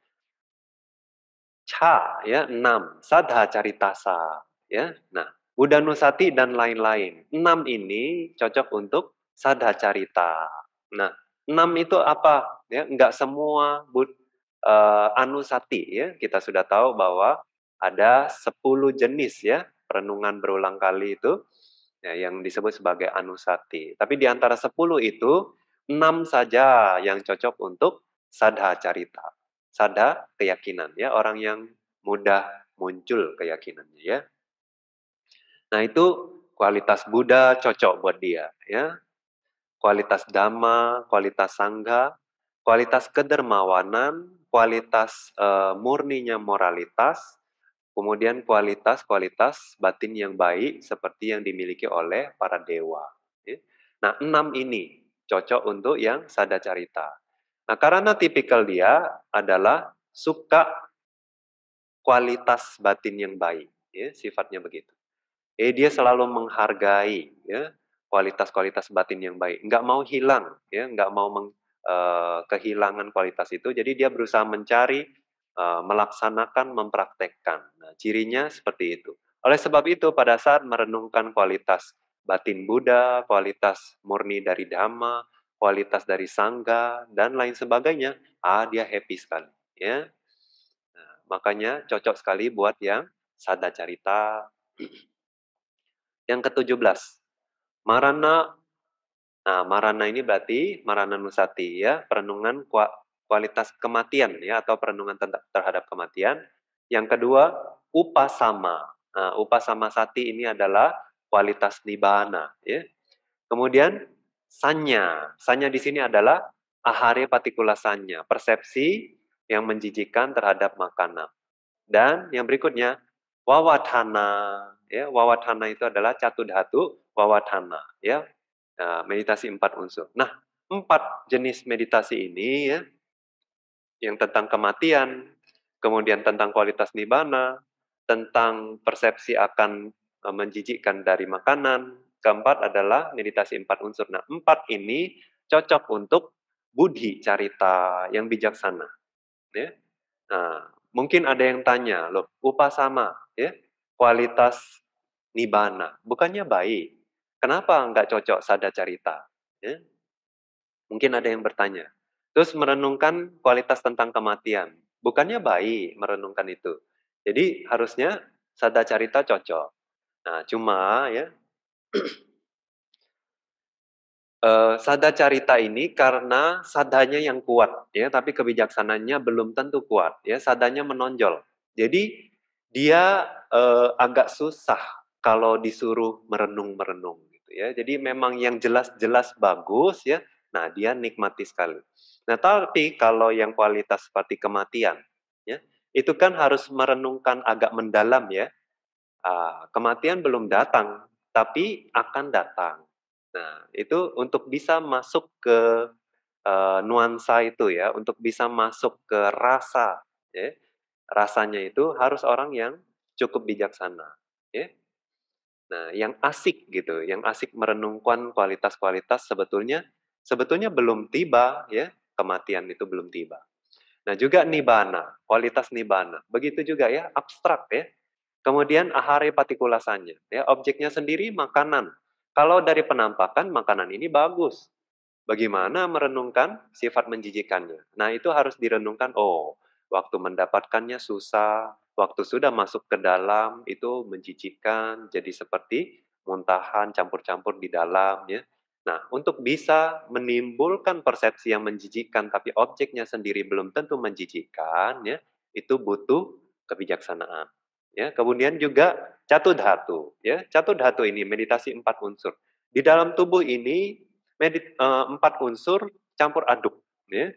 cha ya enam sadha caritasa ya nah Buddha Nusati dan lain-lain enam ini cocok untuk sadha carita nah enam itu apa ya Enggak semua bud, uh, anusati ya kita sudah tahu bahwa ada 10 jenis ya renungan berulang kali itu ya, yang disebut sebagai anusati. Tapi di antara 10 itu enam saja yang cocok untuk sadha carita. Sadha keyakinan ya, orang yang mudah muncul keyakinannya ya. Nah, itu kualitas Buddha cocok buat dia ya. Kualitas Dhamma, kualitas sangga, kualitas kedermawanan, kualitas uh, murninya moralitas, Kemudian kualitas-kualitas batin yang baik seperti yang dimiliki oleh para dewa. Ya. Nah, enam ini cocok untuk yang carita. Nah, karena tipikal dia adalah suka kualitas batin yang baik, ya, sifatnya begitu. Eh, dia selalu menghargai ya, kualitas-kualitas batin yang baik, nggak mau hilang, ya, nggak mau meng, eh, kehilangan kualitas itu. Jadi dia berusaha mencari Eh, melaksanakan, mempraktekkan. Nah, cirinya seperti itu. Oleh sebab itu, pada saat merenungkan kualitas batin Buddha, kualitas murni dari Dhamma, kualitas dari Sangga, dan lain sebagainya, ah dia happy sekali. Ya. Nah, makanya cocok sekali buat yang sada carita. Yang ke-17, Marana. Nah, Marana ini berarti Marana Nusati ya, perenungan kualitas kematian ya atau perenungan terhadap kematian. Yang kedua, upasama. Nah, upasama sati ini adalah kualitas nibana ya. Kemudian sanya. Sanya di sini adalah ahare patikulasannya, persepsi yang menjijikan terhadap makanan. Dan yang berikutnya wawatana ya. Wawatana itu adalah catu dhatu wawatana ya. Nah, meditasi empat unsur. Nah, empat jenis meditasi ini ya yang tentang kematian, kemudian tentang kualitas nibana, tentang persepsi akan e, menjijikkan dari makanan. Keempat adalah meditasi empat unsur. Nah, empat ini cocok untuk budi carita yang bijaksana. Ya. Nah, mungkin ada yang tanya, loh, upasama, ya, kualitas nibana, bukannya baik. Kenapa nggak cocok sada carita? Ya. Mungkin ada yang bertanya, Terus merenungkan kualitas tentang kematian. Bukannya bayi merenungkan itu. Jadi harusnya sada carita cocok. Nah, cuma ya uh, sada carita ini karena sadanya yang kuat ya, tapi kebijaksanaannya belum tentu kuat ya, sadanya menonjol. Jadi dia uh, agak susah kalau disuruh merenung-merenung gitu ya. Jadi memang yang jelas-jelas bagus ya, Nah, dia nikmati sekali. Nah, tapi kalau yang kualitas seperti kematian, ya, itu kan harus merenungkan agak mendalam ya. Uh, kematian belum datang, tapi akan datang. Nah, itu untuk bisa masuk ke uh, nuansa itu ya, untuk bisa masuk ke rasa, ya. rasanya itu harus orang yang cukup bijaksana. Ya. Nah, yang asik gitu, yang asik merenungkan kualitas-kualitas sebetulnya sebetulnya belum tiba ya kematian itu belum tiba. Nah juga nibana, kualitas nibana. Begitu juga ya abstrak ya. Kemudian ahare patikulasannya ya objeknya sendiri makanan. Kalau dari penampakan makanan ini bagus. Bagaimana merenungkan sifat menjijikannya? Nah itu harus direnungkan. Oh waktu mendapatkannya susah, waktu sudah masuk ke dalam itu menjijikan, jadi seperti muntahan campur-campur di dalam ya Nah, untuk bisa menimbulkan persepsi yang menjijikan tapi objeknya sendiri belum tentu menjijikan, ya, itu butuh kebijaksanaan. Ya, kemudian juga catu dhatu ya. Catu dhatu ini meditasi empat unsur. Di dalam tubuh ini medit, e, empat unsur campur aduk ya.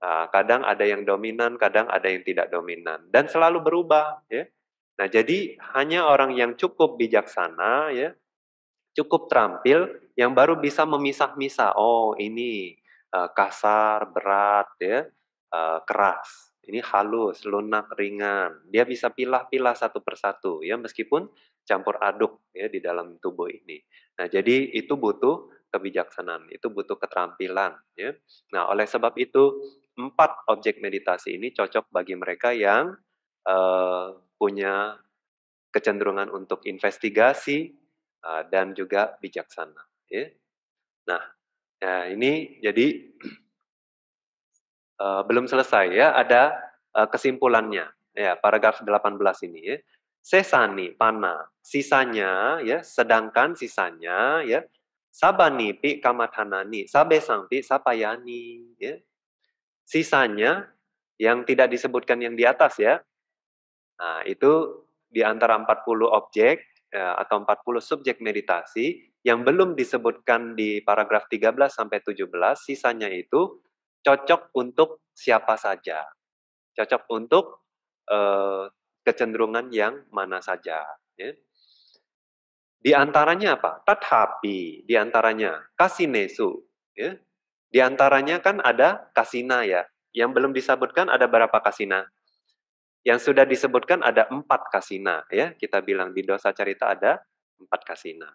Nah, kadang ada yang dominan, kadang ada yang tidak dominan dan selalu berubah ya. Nah, jadi hanya orang yang cukup bijaksana ya cukup terampil yang baru bisa memisah-misah. Oh, ini uh, kasar, berat, ya, uh, keras. Ini halus, lunak, ringan. Dia bisa pilah-pilah satu persatu, ya, meskipun campur aduk ya di dalam tubuh ini. Nah, jadi itu butuh kebijaksanaan, itu butuh keterampilan, ya. Nah, oleh sebab itu empat objek meditasi ini cocok bagi mereka yang uh, punya kecenderungan untuk investigasi, Eh, dan juga bijaksana. Ya. Nah, ya ini jadi uh, belum selesai ya, ada uh, kesimpulannya ya paragraf 18 ini ya. Sesani pana sisanya ya sedangkan sisanya ya sabani pi kamathanani sabe sampi sapayani ya. Sisanya yang tidak disebutkan yang di atas ya. Nah, itu di antara 40 objek Ya, atau 40 subjek meditasi yang belum disebutkan di paragraf 13 sampai 17, sisanya itu cocok untuk siapa saja. Cocok untuk uh, kecenderungan yang mana saja. Ya. Di antaranya apa? Tathapi, di antaranya kasinesu. Ya. Di antaranya kan ada kasina ya. Yang belum disebutkan ada berapa kasina? Yang sudah disebutkan ada empat kasina ya. Kita bilang di dosa cerita ada empat kasina.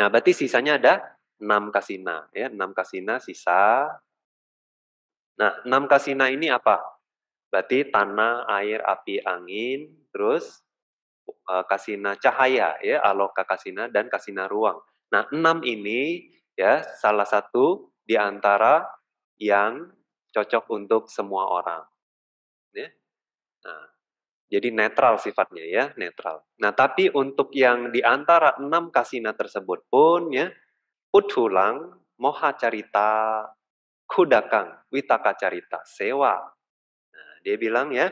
Nah berarti sisanya ada enam kasina ya. Enam kasina sisa. Nah enam kasina ini apa? Berarti tanah, air, api, angin, terus e, kasina cahaya ya, aloka kasina dan kasina ruang. Nah enam ini ya salah satu di antara yang cocok untuk semua orang. Ya. Nah, jadi netral sifatnya ya, netral. Nah, tapi untuk yang di antara enam kasina tersebut pun ya, utulang, moha carita, kudakang, witaka carita, sewa. Nah, dia bilang ya,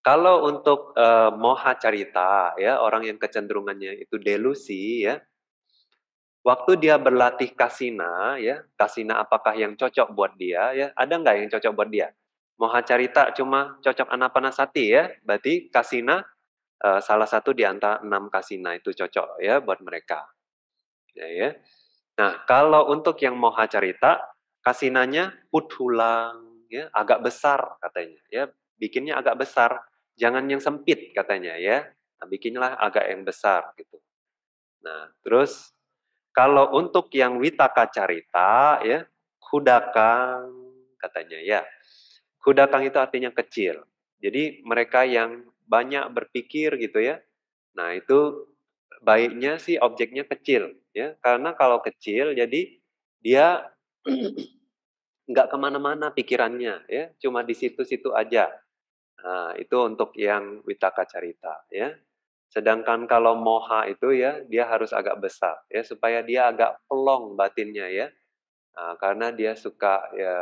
kalau untuk uh, moha carita ya orang yang kecenderungannya itu delusi ya waktu dia berlatih kasina ya kasina apakah yang cocok buat dia ya ada nggak yang cocok buat dia Moha Carita cuma cocok anak anapanasati ya. Berarti kasina eh, salah satu di antara enam kasina itu cocok ya buat mereka. Ya, ya. Nah, kalau untuk yang Moha Carita kasinanya putulang ya, agak besar katanya ya. Bikinnya agak besar, jangan yang sempit katanya ya. Nah, bikinlah agak yang besar gitu. Nah, terus kalau untuk yang Witaka Carita ya, kudakang katanya ya Kudatang itu artinya kecil. Jadi mereka yang banyak berpikir gitu ya. Nah, itu baiknya sih objeknya kecil ya. Karena kalau kecil jadi dia nggak kemana-mana pikirannya ya. Cuma di situ-situ aja. Nah, itu untuk yang witaka carita ya. Sedangkan kalau moha itu ya dia harus agak besar ya supaya dia agak pelong batinnya ya. Nah, karena dia suka ya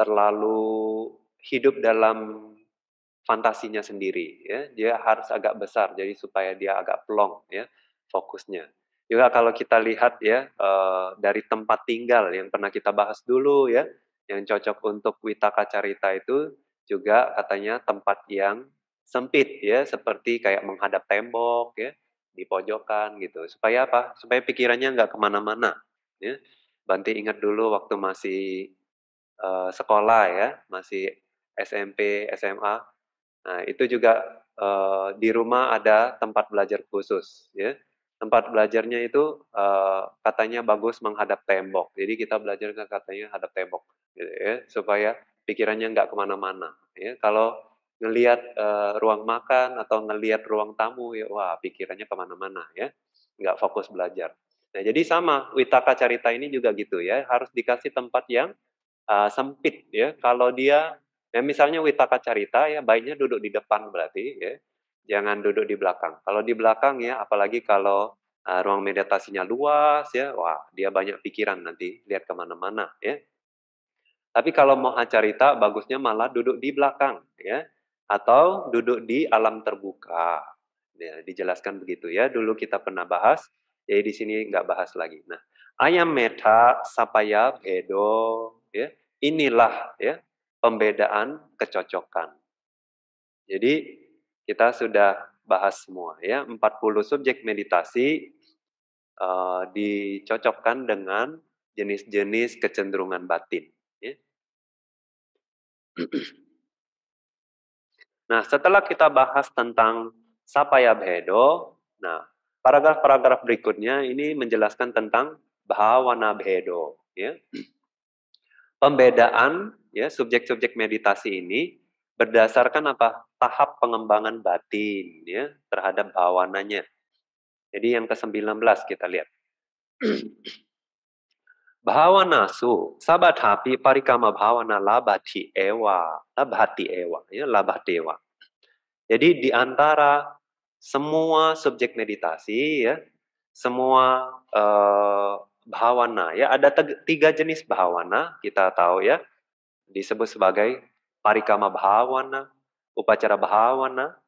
terlalu hidup dalam fantasinya sendiri ya dia harus agak besar jadi supaya dia agak pelong ya fokusnya juga kalau kita lihat ya uh, dari tempat tinggal yang pernah kita bahas dulu ya yang cocok untuk wita kacarita itu juga katanya tempat yang sempit ya seperti kayak menghadap tembok ya di pojokan gitu supaya apa supaya pikirannya nggak kemana-mana ya Banti ingat dulu waktu masih uh, sekolah ya, masih SMP, SMA. Nah, itu juga uh, di rumah ada tempat belajar khusus ya. Tempat belajarnya itu uh, katanya bagus menghadap tembok. Jadi kita belajar kan katanya hadap tembok gitu ya, supaya pikirannya nggak kemana-mana ya. Kalau ngelihat uh, ruang makan atau ngelihat ruang tamu ya wah pikirannya kemana-mana ya nggak fokus belajar nah jadi sama witaka carita ini juga gitu ya harus dikasih tempat yang uh, sempit ya. Kalau dia ya misalnya Witaka Carita ya baiknya duduk di depan berarti ya. Jangan duduk di belakang. Kalau di belakang ya apalagi kalau uh, ruang meditasinya luas ya, wah dia banyak pikiran nanti lihat kemana-mana ya. Tapi kalau mau acarita bagusnya malah duduk di belakang ya atau duduk di alam terbuka. Ya, dijelaskan begitu ya. Dulu kita pernah bahas, jadi di sini nggak bahas lagi. Nah, ayam meta sapaya bedo ya. Inilah ya pembedaan kecocokan. Jadi kita sudah bahas semua ya 40 subjek meditasi uh, dicocokkan dengan jenis-jenis kecenderungan batin. Ya. Nah, setelah kita bahas tentang Sapaya Bhedo, nah, paragraf-paragraf berikutnya ini menjelaskan tentang Bhavana Bhedo. Ya pembedaan ya subjek-subjek meditasi ini berdasarkan apa tahap pengembangan batin ya terhadap bawananya. Jadi yang ke-19 kita lihat. Bhavana su sabathapi parikama bhavana labati ewa labati ewa ya ewa. Jadi di antara semua subjek meditasi ya, semua uh, bahawana ya ada tiga jenis bahawana kita tahu ya disebut sebagai parikama bahawana upacara bahawana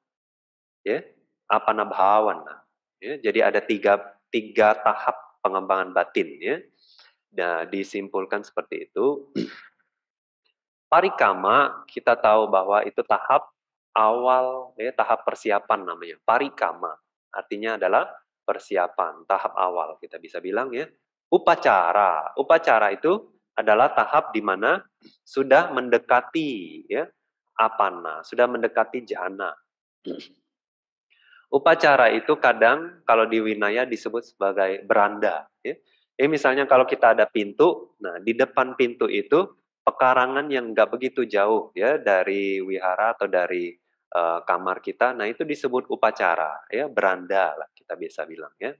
ya apana bahawana Ya, jadi ada tiga tiga tahap pengembangan batin ya. Nah, disimpulkan seperti itu. Parikama kita tahu bahwa itu tahap awal ya tahap persiapan namanya. Parikama artinya adalah persiapan, tahap awal kita bisa bilang ya upacara. Upacara itu adalah tahap di mana sudah mendekati ya apana, sudah mendekati jana. Upacara itu kadang kalau di winaya disebut sebagai beranda. Ya. Jadi misalnya kalau kita ada pintu, nah di depan pintu itu pekarangan yang nggak begitu jauh ya dari wihara atau dari uh, kamar kita, nah itu disebut upacara ya beranda lah kita biasa bilang ya.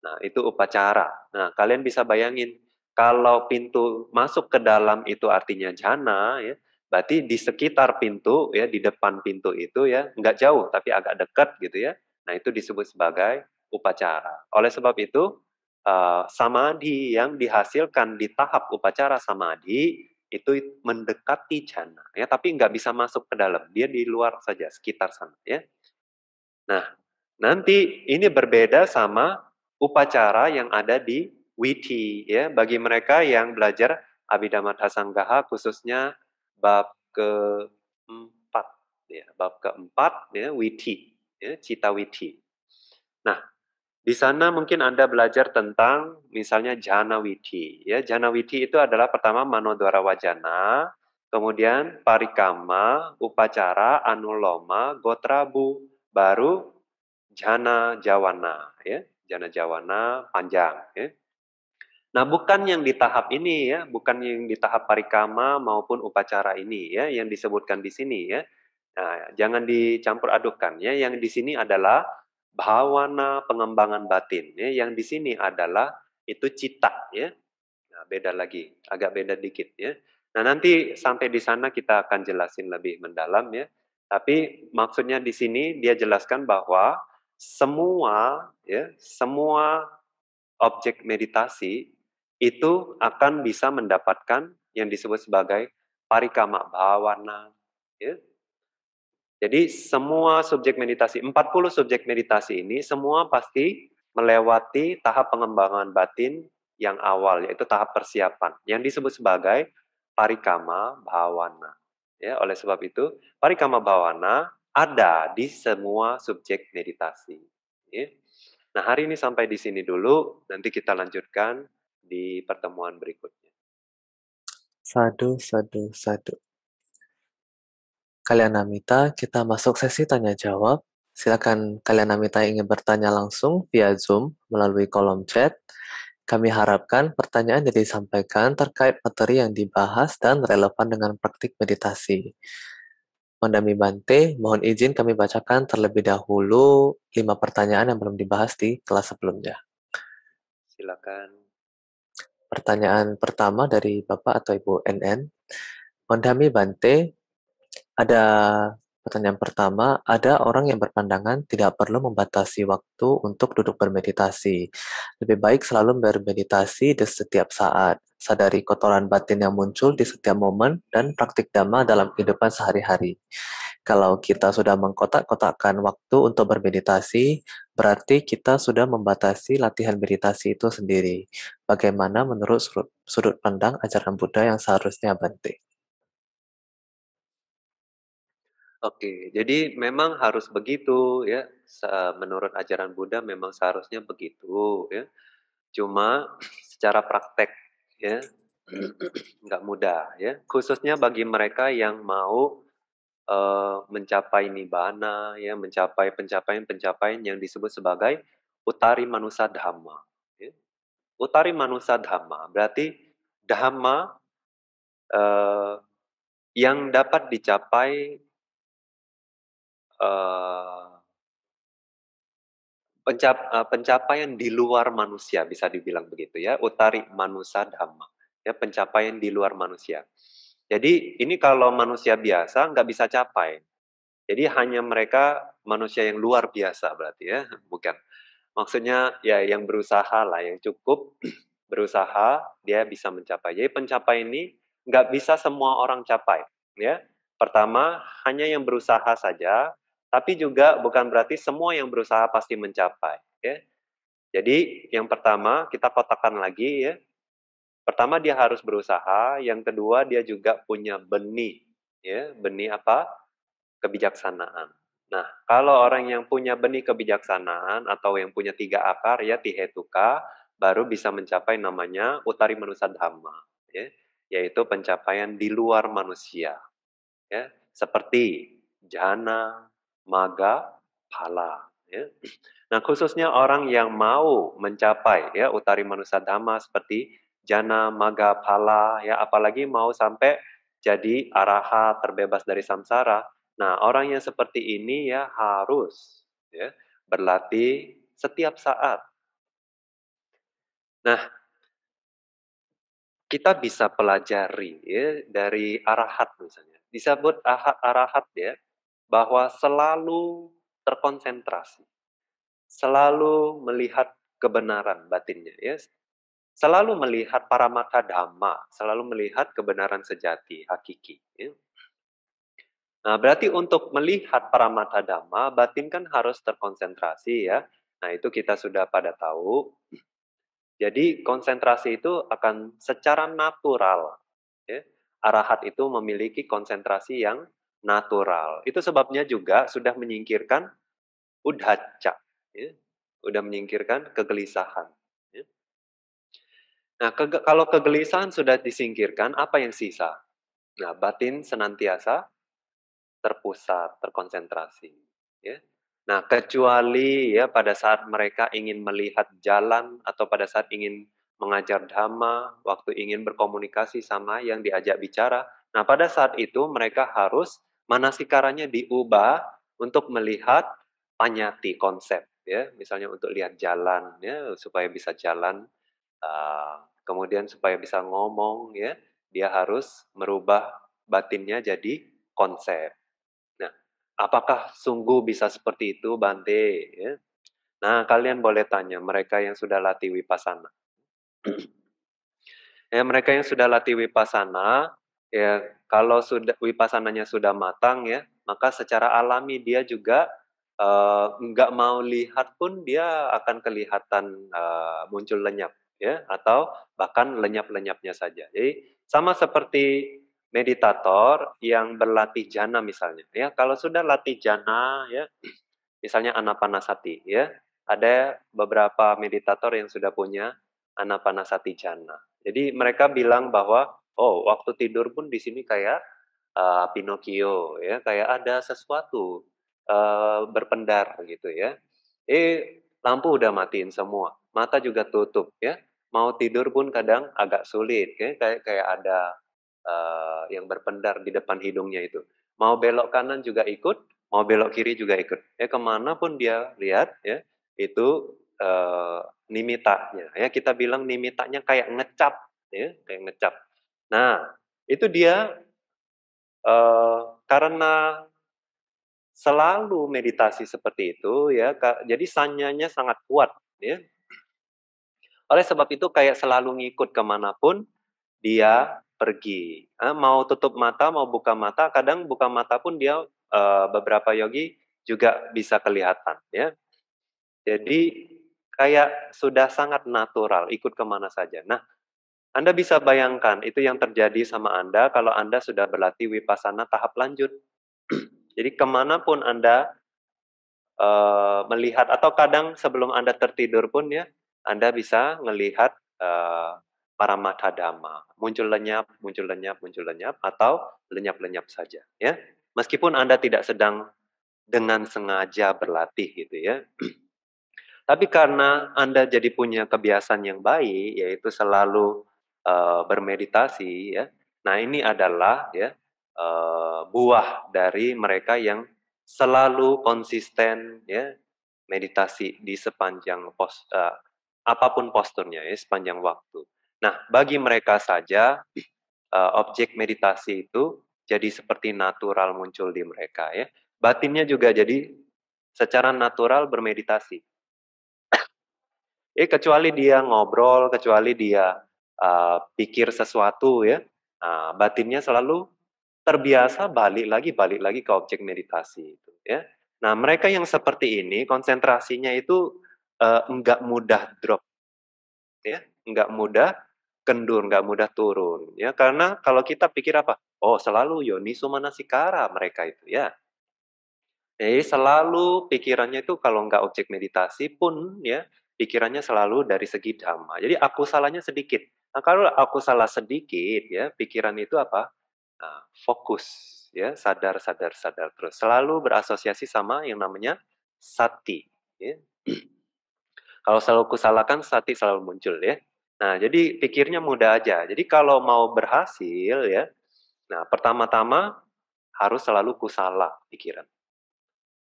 Nah, itu upacara. Nah, kalian bisa bayangin kalau pintu masuk ke dalam itu artinya jana ya. Berarti di sekitar pintu ya, di depan pintu itu ya, nggak jauh tapi agak dekat gitu ya. Nah, itu disebut sebagai upacara. Oleh sebab itu, uh, samadhi yang dihasilkan di tahap upacara samadhi itu mendekati jana ya, tapi nggak bisa masuk ke dalam. Dia di luar saja, sekitar sana ya. Nah, nanti ini berbeda sama upacara yang ada di Witi ya bagi mereka yang belajar Abhidhamma tasanggaha khususnya bab keempat ya bab keempat ya Witi ya Cita Witi. Nah di sana mungkin Anda belajar tentang misalnya Jana Witi ya Jana Witi itu adalah pertama Manodwara Wajana kemudian Parikama upacara Anuloma Gotrabu baru Jana Jawana ya jana jawana panjang. Ya. Nah, bukan yang di tahap ini ya, bukan yang di tahap parikama maupun upacara ini ya, yang disebutkan di sini ya. Nah, jangan dicampur adukkan ya. Yang di sini adalah bhavana pengembangan batin ya. Yang di sini adalah itu cita ya. Nah, beda lagi, agak beda dikit ya. Nah, nanti sampai di sana kita akan jelasin lebih mendalam ya. Tapi maksudnya di sini dia jelaskan bahwa semua ya semua objek meditasi itu akan bisa mendapatkan yang disebut sebagai parikama bhavana ya. Jadi semua subjek meditasi 40 subjek meditasi ini semua pasti melewati tahap pengembangan batin yang awal yaitu tahap persiapan yang disebut sebagai parikama bhavana ya oleh sebab itu parikama bhavana ada di semua subjek meditasi. Nah, hari ini sampai di sini dulu, nanti kita lanjutkan di pertemuan berikutnya. Sadu, sadu, sadu. Kalian Namita, kita masuk sesi tanya jawab. Silakan kalian Namita ingin bertanya langsung via Zoom melalui kolom chat. Kami harapkan pertanyaan yang disampaikan terkait materi yang dibahas dan relevan dengan praktik meditasi. Mandami Bante, mohon izin kami bacakan terlebih dahulu lima pertanyaan yang belum dibahas di kelas sebelumnya. Silakan. Pertanyaan pertama dari Bapak atau Ibu NN. Mandami Bante, ada Pertanyaan pertama, ada orang yang berpandangan tidak perlu membatasi waktu untuk duduk bermeditasi. Lebih baik selalu bermeditasi di setiap saat. Sadari kotoran batin yang muncul di setiap momen dan praktik dhamma dalam kehidupan sehari-hari. Kalau kita sudah mengkotak-kotakkan waktu untuk bermeditasi, berarti kita sudah membatasi latihan meditasi itu sendiri. Bagaimana menurut sudut pandang ajaran Buddha yang seharusnya banting? Oke, jadi memang harus begitu ya. menurut ajaran Buddha memang seharusnya begitu ya. Cuma secara praktek ya nggak mudah ya. Khususnya bagi mereka yang mau uh, mencapai nibbana ya, mencapai pencapaian-pencapaian yang disebut sebagai utari manusia dhamma. Ya. Utari manusia dhamma berarti dhamma uh, yang dapat dicapai Eh, pencap, uh, pencapaian di luar manusia bisa dibilang begitu ya utari manusia dhamma ya pencapaian di luar manusia jadi ini kalau manusia biasa nggak bisa capai jadi hanya mereka manusia yang luar biasa berarti ya bukan maksudnya ya yang berusaha lah yang cukup berusaha dia bisa mencapai jadi pencapaian ini nggak bisa semua orang capai ya pertama hanya yang berusaha saja tapi juga bukan berarti semua yang berusaha pasti mencapai. Ya. Jadi yang pertama kita kotakan lagi ya. Pertama dia harus berusaha. Yang kedua dia juga punya benih. Ya, benih apa? Kebijaksanaan. Nah, kalau orang yang punya benih kebijaksanaan atau yang punya tiga akar ya tihetuka baru bisa mencapai namanya utari manusia dhamma, ya, yaitu pencapaian di luar manusia. Ya, seperti jana, maga pala. Ya. Nah khususnya orang yang mau mencapai ya utari manusia dhamma seperti jana maga pala ya apalagi mau sampai jadi araha terbebas dari samsara. Nah orang yang seperti ini ya harus ya berlatih setiap saat. Nah, kita bisa pelajari ya, dari arahat misalnya. Disebut arahat ya, bahwa selalu terkonsentrasi, selalu melihat kebenaran batinnya, ya, selalu melihat para mata dhamma, selalu melihat kebenaran sejati, hakiki. Ya. Nah, berarti untuk melihat para mata dhamma, batin kan harus terkonsentrasi ya. Nah, itu kita sudah pada tahu. Jadi konsentrasi itu akan secara natural. Ya. Arahat itu memiliki konsentrasi yang natural. Itu sebabnya juga sudah menyingkirkan udhaca, ya. sudah menyingkirkan kegelisahan. Ya. Nah, ke kalau kegelisahan sudah disingkirkan, apa yang sisa? Nah, batin senantiasa terpusat, terkonsentrasi. Ya. Nah, kecuali ya pada saat mereka ingin melihat jalan atau pada saat ingin mengajar dhamma, waktu ingin berkomunikasi sama yang diajak bicara. Nah, pada saat itu mereka harus manasikaranya diubah untuk melihat panyati konsep ya misalnya untuk lihat jalan ya supaya bisa jalan uh, kemudian supaya bisa ngomong ya dia harus merubah batinnya jadi konsep nah apakah sungguh bisa seperti itu Bante ya nah kalian boleh tanya mereka yang sudah latih wipasana ya mereka yang sudah latih wipasana Ya, kalau sudah wipasananya sudah matang ya, maka secara alami dia juga eh, nggak uh, mau lihat pun dia akan kelihatan uh, muncul lenyap ya atau bahkan lenyap-lenyapnya saja. Jadi sama seperti meditator yang berlatih jana misalnya ya kalau sudah latih jana ya misalnya anapanasati ya ada beberapa meditator yang sudah punya anapanasati jana jadi mereka bilang bahwa oh waktu tidur pun di sini kayak uh, Pinocchio ya kayak ada sesuatu uh, berpendar gitu ya eh lampu udah matiin semua mata juga tutup ya mau tidur pun kadang agak sulit ya kayak kayak ada uh, yang berpendar di depan hidungnya itu mau belok kanan juga ikut mau belok kiri juga ikut ya kemana pun dia lihat ya itu uh, nimitanya ya kita bilang nimitanya kayak ngecap ya kayak ngecap Nah, itu dia uh, karena selalu meditasi seperti itu ya, jadi sanyanya sangat kuat ya. Oleh sebab itu kayak selalu ngikut kemanapun dia pergi. Nah, mau tutup mata, mau buka mata, kadang buka mata pun dia eh, beberapa yogi juga bisa kelihatan ya. Jadi kayak sudah sangat natural ikut kemana saja. Nah, anda bisa bayangkan itu yang terjadi sama Anda kalau Anda sudah berlatih wipasana tahap lanjut. Jadi kemanapun Anda uh, melihat atau kadang sebelum Anda tertidur pun ya, Anda bisa melihat uh, eh, para mata dhamma. Muncul lenyap, muncul lenyap, muncul lenyap, atau lenyap-lenyap saja. ya Meskipun Anda tidak sedang dengan sengaja berlatih gitu ya. Tapi karena Anda jadi punya kebiasaan yang baik, yaitu selalu Eh, bermeditasi ya. Nah, ini adalah ya uh, buah dari mereka yang selalu konsisten ya meditasi di sepanjang pos uh, apapun posturnya ya sepanjang waktu. Nah, bagi mereka saja uh, objek meditasi itu jadi seperti natural muncul di mereka ya. Batinnya juga jadi secara natural bermeditasi. eh kecuali dia ngobrol, kecuali dia Eh, pikir sesuatu ya, uh, batinnya selalu terbiasa balik lagi balik lagi ke objek meditasi ya. Nah mereka yang seperti ini konsentrasinya itu uh, eh, enggak mudah drop ya, enggak mudah kendur, enggak mudah turun. Ya, karena kalau kita pikir apa? Oh, selalu yoniso manasikara mereka itu ya. Jadi selalu pikirannya itu kalau enggak objek meditasi pun ya, pikirannya selalu dari segi dhamma. Jadi aku salahnya sedikit. Nah, kalau aku salah sedikit ya, pikiran itu apa? Nah, fokus ya, sadar sadar sadar terus. Selalu berasosiasi sama yang namanya sati ya. kalau selalu kusalahkan sati selalu muncul ya. Nah, jadi pikirnya mudah aja. Jadi kalau mau berhasil ya, nah pertama-tama harus selalu kusalah pikiran.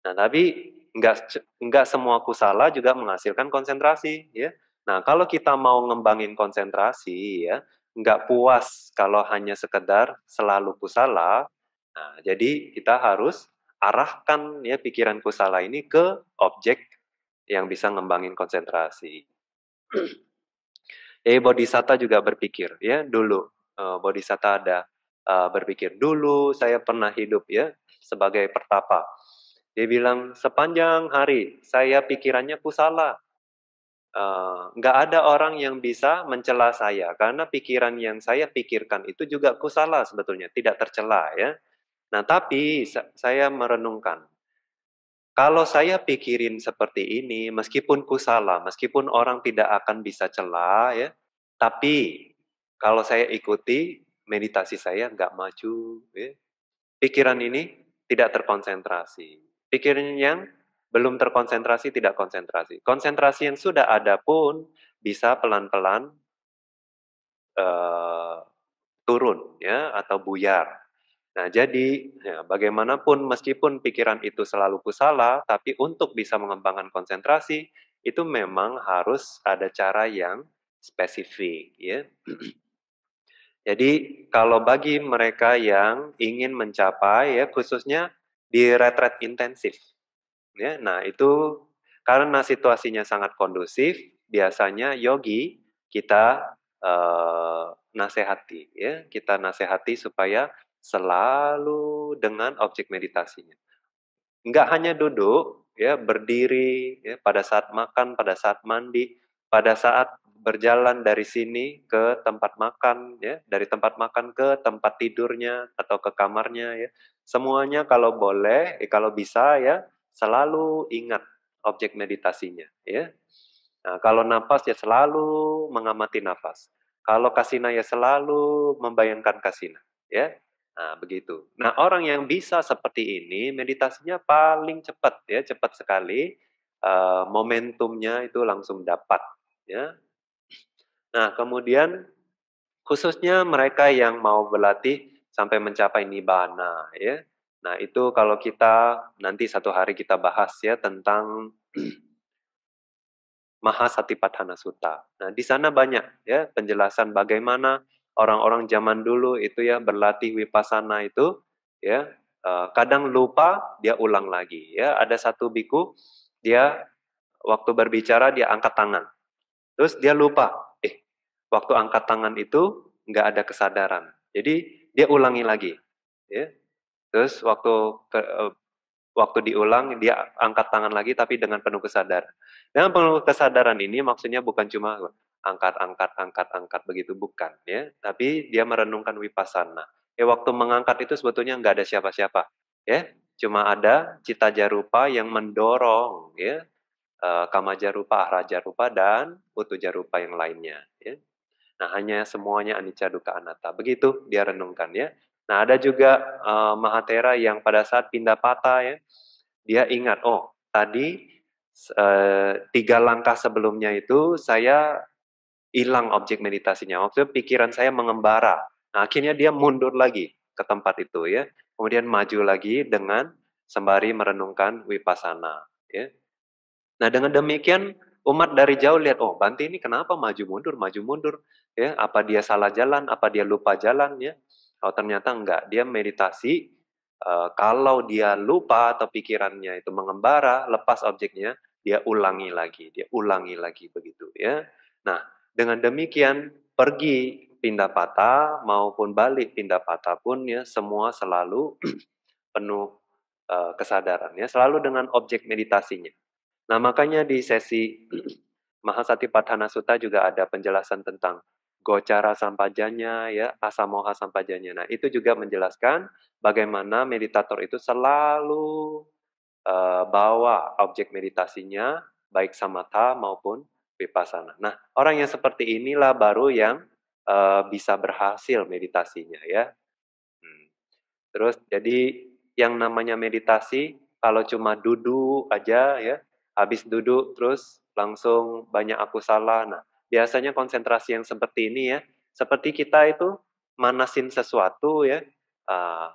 Nah, tapi enggak nggak semua kusalah juga menghasilkan konsentrasi ya. Nah, kalau kita mau ngembangin konsentrasi ya, nggak puas kalau hanya sekedar selalu kusala. Nah, jadi kita harus arahkan ya pikiran kusala ini ke objek yang bisa ngembangin konsentrasi. eh bodhisatta juga berpikir ya dulu. Eh, bodhisatta ada eh, berpikir dulu saya pernah hidup ya sebagai pertapa. Dia bilang sepanjang hari saya pikirannya kusala, Eh, nggak uh, ada orang yang bisa mencela saya karena pikiran yang saya pikirkan itu juga kusala sebetulnya tidak tercela ya. Nah tapi saya merenungkan kalau saya pikirin seperti ini meskipun kusala meskipun orang tidak akan bisa cela ya, tapi kalau saya ikuti meditasi saya nggak maju ya. Pikiran ini tidak terkonsentrasi. Pikiran yang belum terkonsentrasi, tidak konsentrasi. Konsentrasi yang sudah ada pun bisa pelan-pelan uh, turun ya atau buyar. Nah, jadi ya, bagaimanapun meskipun pikiran itu selalu kusala, tapi untuk bisa mengembangkan konsentrasi itu memang harus ada cara yang spesifik ya. Jadi kalau bagi mereka yang ingin mencapai ya khususnya di retret intensif Ya, nah itu karena situasinya sangat kondusif, biasanya yogi kita eh, nasehati, ya kita nasehati supaya selalu dengan objek meditasinya. Enggak hanya duduk, ya berdiri, ya, pada saat makan, pada saat mandi, pada saat berjalan dari sini ke tempat makan, ya dari tempat makan ke tempat tidurnya atau ke kamarnya, ya semuanya kalau boleh, eh, kalau bisa ya selalu ingat objek meditasinya ya. Nah, kalau nafas ya selalu mengamati nafas. Kalau kasina ya selalu membayangkan kasina ya. Nah, begitu. Nah, orang yang bisa seperti ini meditasinya paling cepat ya, cepat sekali uh, momentumnya itu langsung dapat ya. Nah, kemudian khususnya mereka yang mau berlatih sampai mencapai nibana ya. Nah, itu kalau kita nanti satu hari kita bahas ya tentang Mahasatipatthana Sutta. Nah, di sana banyak ya penjelasan bagaimana orang-orang zaman dulu itu ya berlatih wipasana itu ya eh, kadang lupa dia ulang lagi ya ada satu biku dia waktu berbicara dia angkat tangan terus dia lupa eh waktu angkat tangan itu nggak ada kesadaran jadi dia ulangi lagi ya Terus waktu eh, waktu diulang dia angkat tangan lagi tapi dengan penuh kesadaran. Dengan penuh kesadaran ini maksudnya bukan cuma angkat angkat angkat angkat begitu bukan ya, tapi dia merenungkan wipasana. Ya waktu mengangkat itu sebetulnya nggak ada siapa-siapa ya, cuma ada cita jarupa yang mendorong ya eh, kama jarupa, ahra jarupa dan putu jarupa yang lainnya ya. Nah, hanya semuanya anicca duka anatta. Begitu dia renungkan ya. Nah, ada juga uh, Mahatera yang pada saat pindah patah ya, dia ingat, oh, tadi uh, tiga langkah sebelumnya itu saya hilang objek meditasinya. Maksudnya pikiran saya mengembara. Nah, akhirnya dia mundur lagi ke tempat itu ya. Kemudian maju lagi dengan sembari merenungkan wipasana ya. Nah, dengan demikian umat dari jauh lihat, oh, Banti ini kenapa maju mundur, maju mundur ya? Apa dia salah jalan, apa dia lupa jalan ya? Oh, ternyata enggak, dia meditasi. Uh, kalau dia lupa atau pikirannya itu mengembara, lepas objeknya, dia ulangi lagi, dia ulangi lagi begitu ya. Nah, dengan demikian pergi pindah patah maupun balik pindah patah pun ya semua selalu penuh uh, kesadaran ya, selalu dengan objek meditasinya. Nah, makanya di sesi Mahasati Padhana Sutta juga ada penjelasan tentang Gocara Sampajanya, ya, Asamoha Sampajanya. Nah, itu juga menjelaskan bagaimana meditator itu selalu uh, bawa objek meditasinya, baik samatha maupun vipassana. Nah, orang yang seperti inilah baru yang uh, bisa berhasil meditasinya, ya. Hmm. Terus, jadi yang namanya meditasi, kalau cuma duduk aja, ya, habis duduk terus langsung banyak aku salah. Nah, biasanya konsentrasi yang seperti ini ya, seperti kita itu manasin sesuatu ya. Uh,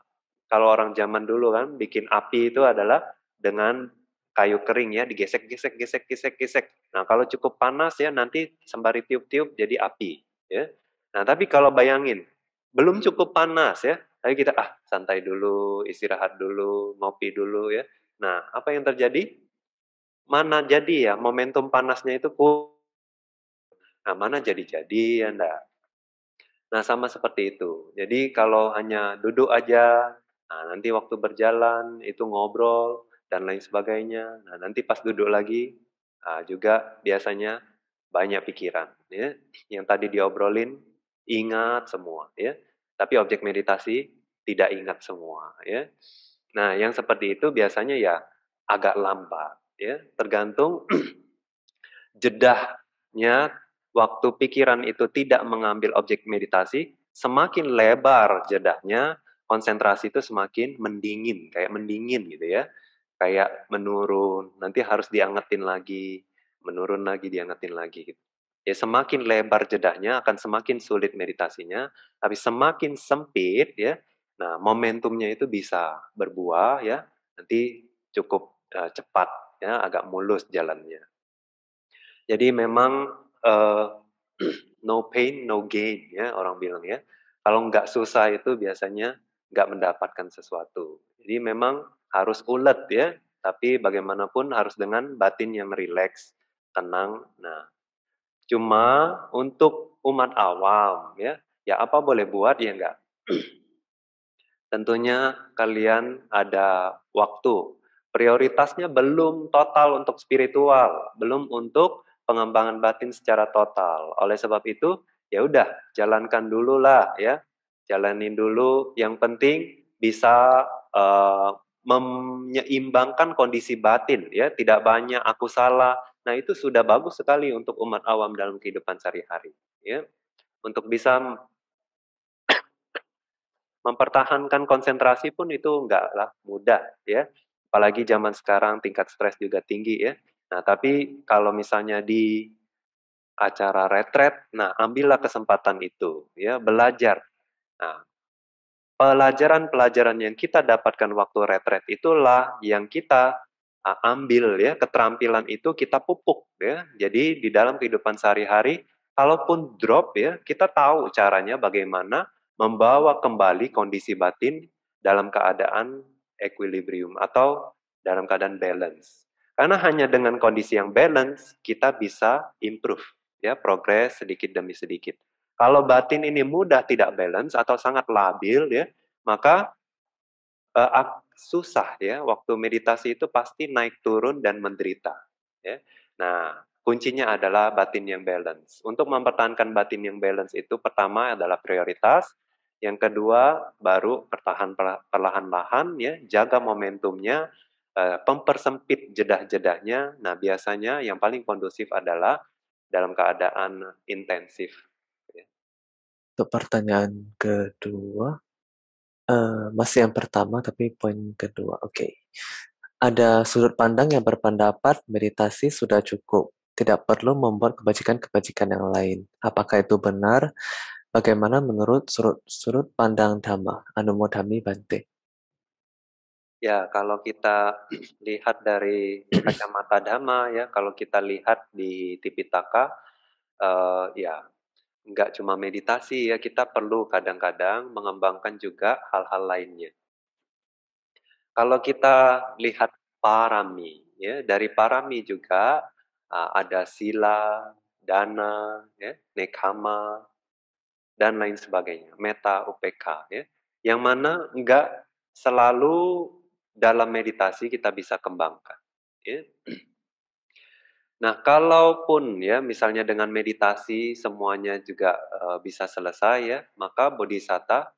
kalau orang zaman dulu kan bikin api itu adalah dengan kayu kering ya digesek gesek gesek gesek gesek. Nah kalau cukup panas ya nanti sembari tiup-tiup jadi api ya. Nah tapi kalau bayangin belum cukup panas ya, tapi kita ah santai dulu istirahat dulu ngopi dulu ya. Nah apa yang terjadi? Mana jadi ya momentum panasnya itu kurang Nah, mana jadi-jadi ya enggak. Nah, sama seperti itu. Jadi kalau hanya duduk aja, nah nanti waktu berjalan itu ngobrol dan lain sebagainya. Nah, nanti pas duduk lagi nah, juga biasanya banyak pikiran ya. Yang tadi diobrolin ingat semua ya. Tapi objek meditasi tidak ingat semua ya. Nah, yang seperti itu biasanya ya agak lambat ya, tergantung jedahnya waktu pikiran itu tidak mengambil objek meditasi, semakin lebar jedahnya, konsentrasi itu semakin mendingin, kayak mendingin gitu ya. Kayak menurun, nanti harus diangetin lagi, menurun lagi, diangetin lagi gitu. Ya semakin lebar jedahnya akan semakin sulit meditasinya, tapi semakin sempit ya. Nah, momentumnya itu bisa berbuah ya. Nanti cukup uh, cepat ya, agak mulus jalannya. Jadi memang uh, no pain no gain ya orang bilang ya. Kalau nggak susah itu biasanya nggak mendapatkan sesuatu. Jadi memang harus ulet ya, tapi bagaimanapun harus dengan batin yang rileks, tenang. Nah, cuma untuk umat awam ya, ya apa boleh buat ya nggak. Tentunya kalian ada waktu. Prioritasnya belum total untuk spiritual, belum untuk pengembangan batin secara total. Oleh sebab itu, ya udah jalankan dulu lah ya. Jalanin dulu yang penting bisa uh, menyeimbangkan kondisi batin ya, tidak banyak aku salah. Nah, itu sudah bagus sekali untuk umat awam dalam kehidupan sehari-hari ya. Untuk bisa mempertahankan konsentrasi pun itu enggaklah mudah ya apalagi zaman sekarang tingkat stres juga tinggi ya Nah, tapi kalau misalnya di acara retret, nah ambillah kesempatan itu, ya belajar. Nah, pelajaran-pelajaran yang kita dapatkan waktu retret itulah yang kita ambil ya keterampilan itu kita pupuk ya. Jadi di dalam kehidupan sehari-hari, kalaupun drop ya kita tahu caranya bagaimana membawa kembali kondisi batin dalam keadaan equilibrium atau dalam keadaan balance. Karena hanya dengan kondisi yang balance kita bisa improve ya progres sedikit demi sedikit. Kalau batin ini mudah tidak balance atau sangat labil ya, maka uh, susah ya waktu meditasi itu pasti naik turun dan menderita ya. Nah, kuncinya adalah batin yang balance. Untuk mempertahankan batin yang balance itu pertama adalah prioritas, yang kedua baru pertahan perlahan-lahan ya, jaga momentumnya Eh, pempersempit jedah-jedahnya. Nah, biasanya yang paling kondusif adalah dalam keadaan intensif. Ya. Untuk pertanyaan kedua, uh, eh, masih yang pertama tapi poin kedua. Oke, okay. ada sudut pandang yang berpendapat meditasi sudah cukup, tidak perlu membuat kebajikan-kebajikan yang lain. Apakah itu benar? Bagaimana menurut sudut, sudut pandang Dhamma, Anumodhami Bante? Ya, kalau kita lihat dari kacamata dhamma ya, kalau kita lihat di Tipitaka, uh, ya nggak cuma meditasi ya, kita perlu kadang-kadang mengembangkan juga hal-hal lainnya. Kalau kita lihat parami ya, dari parami juga uh, ada sila, dana, ya, nekama, dan lain sebagainya, meta, UPK ya, yang mana nggak selalu dalam meditasi kita bisa kembangkan. Ya. Nah, kalaupun ya misalnya dengan meditasi semuanya juga uh, bisa selesai ya, maka bodhisatta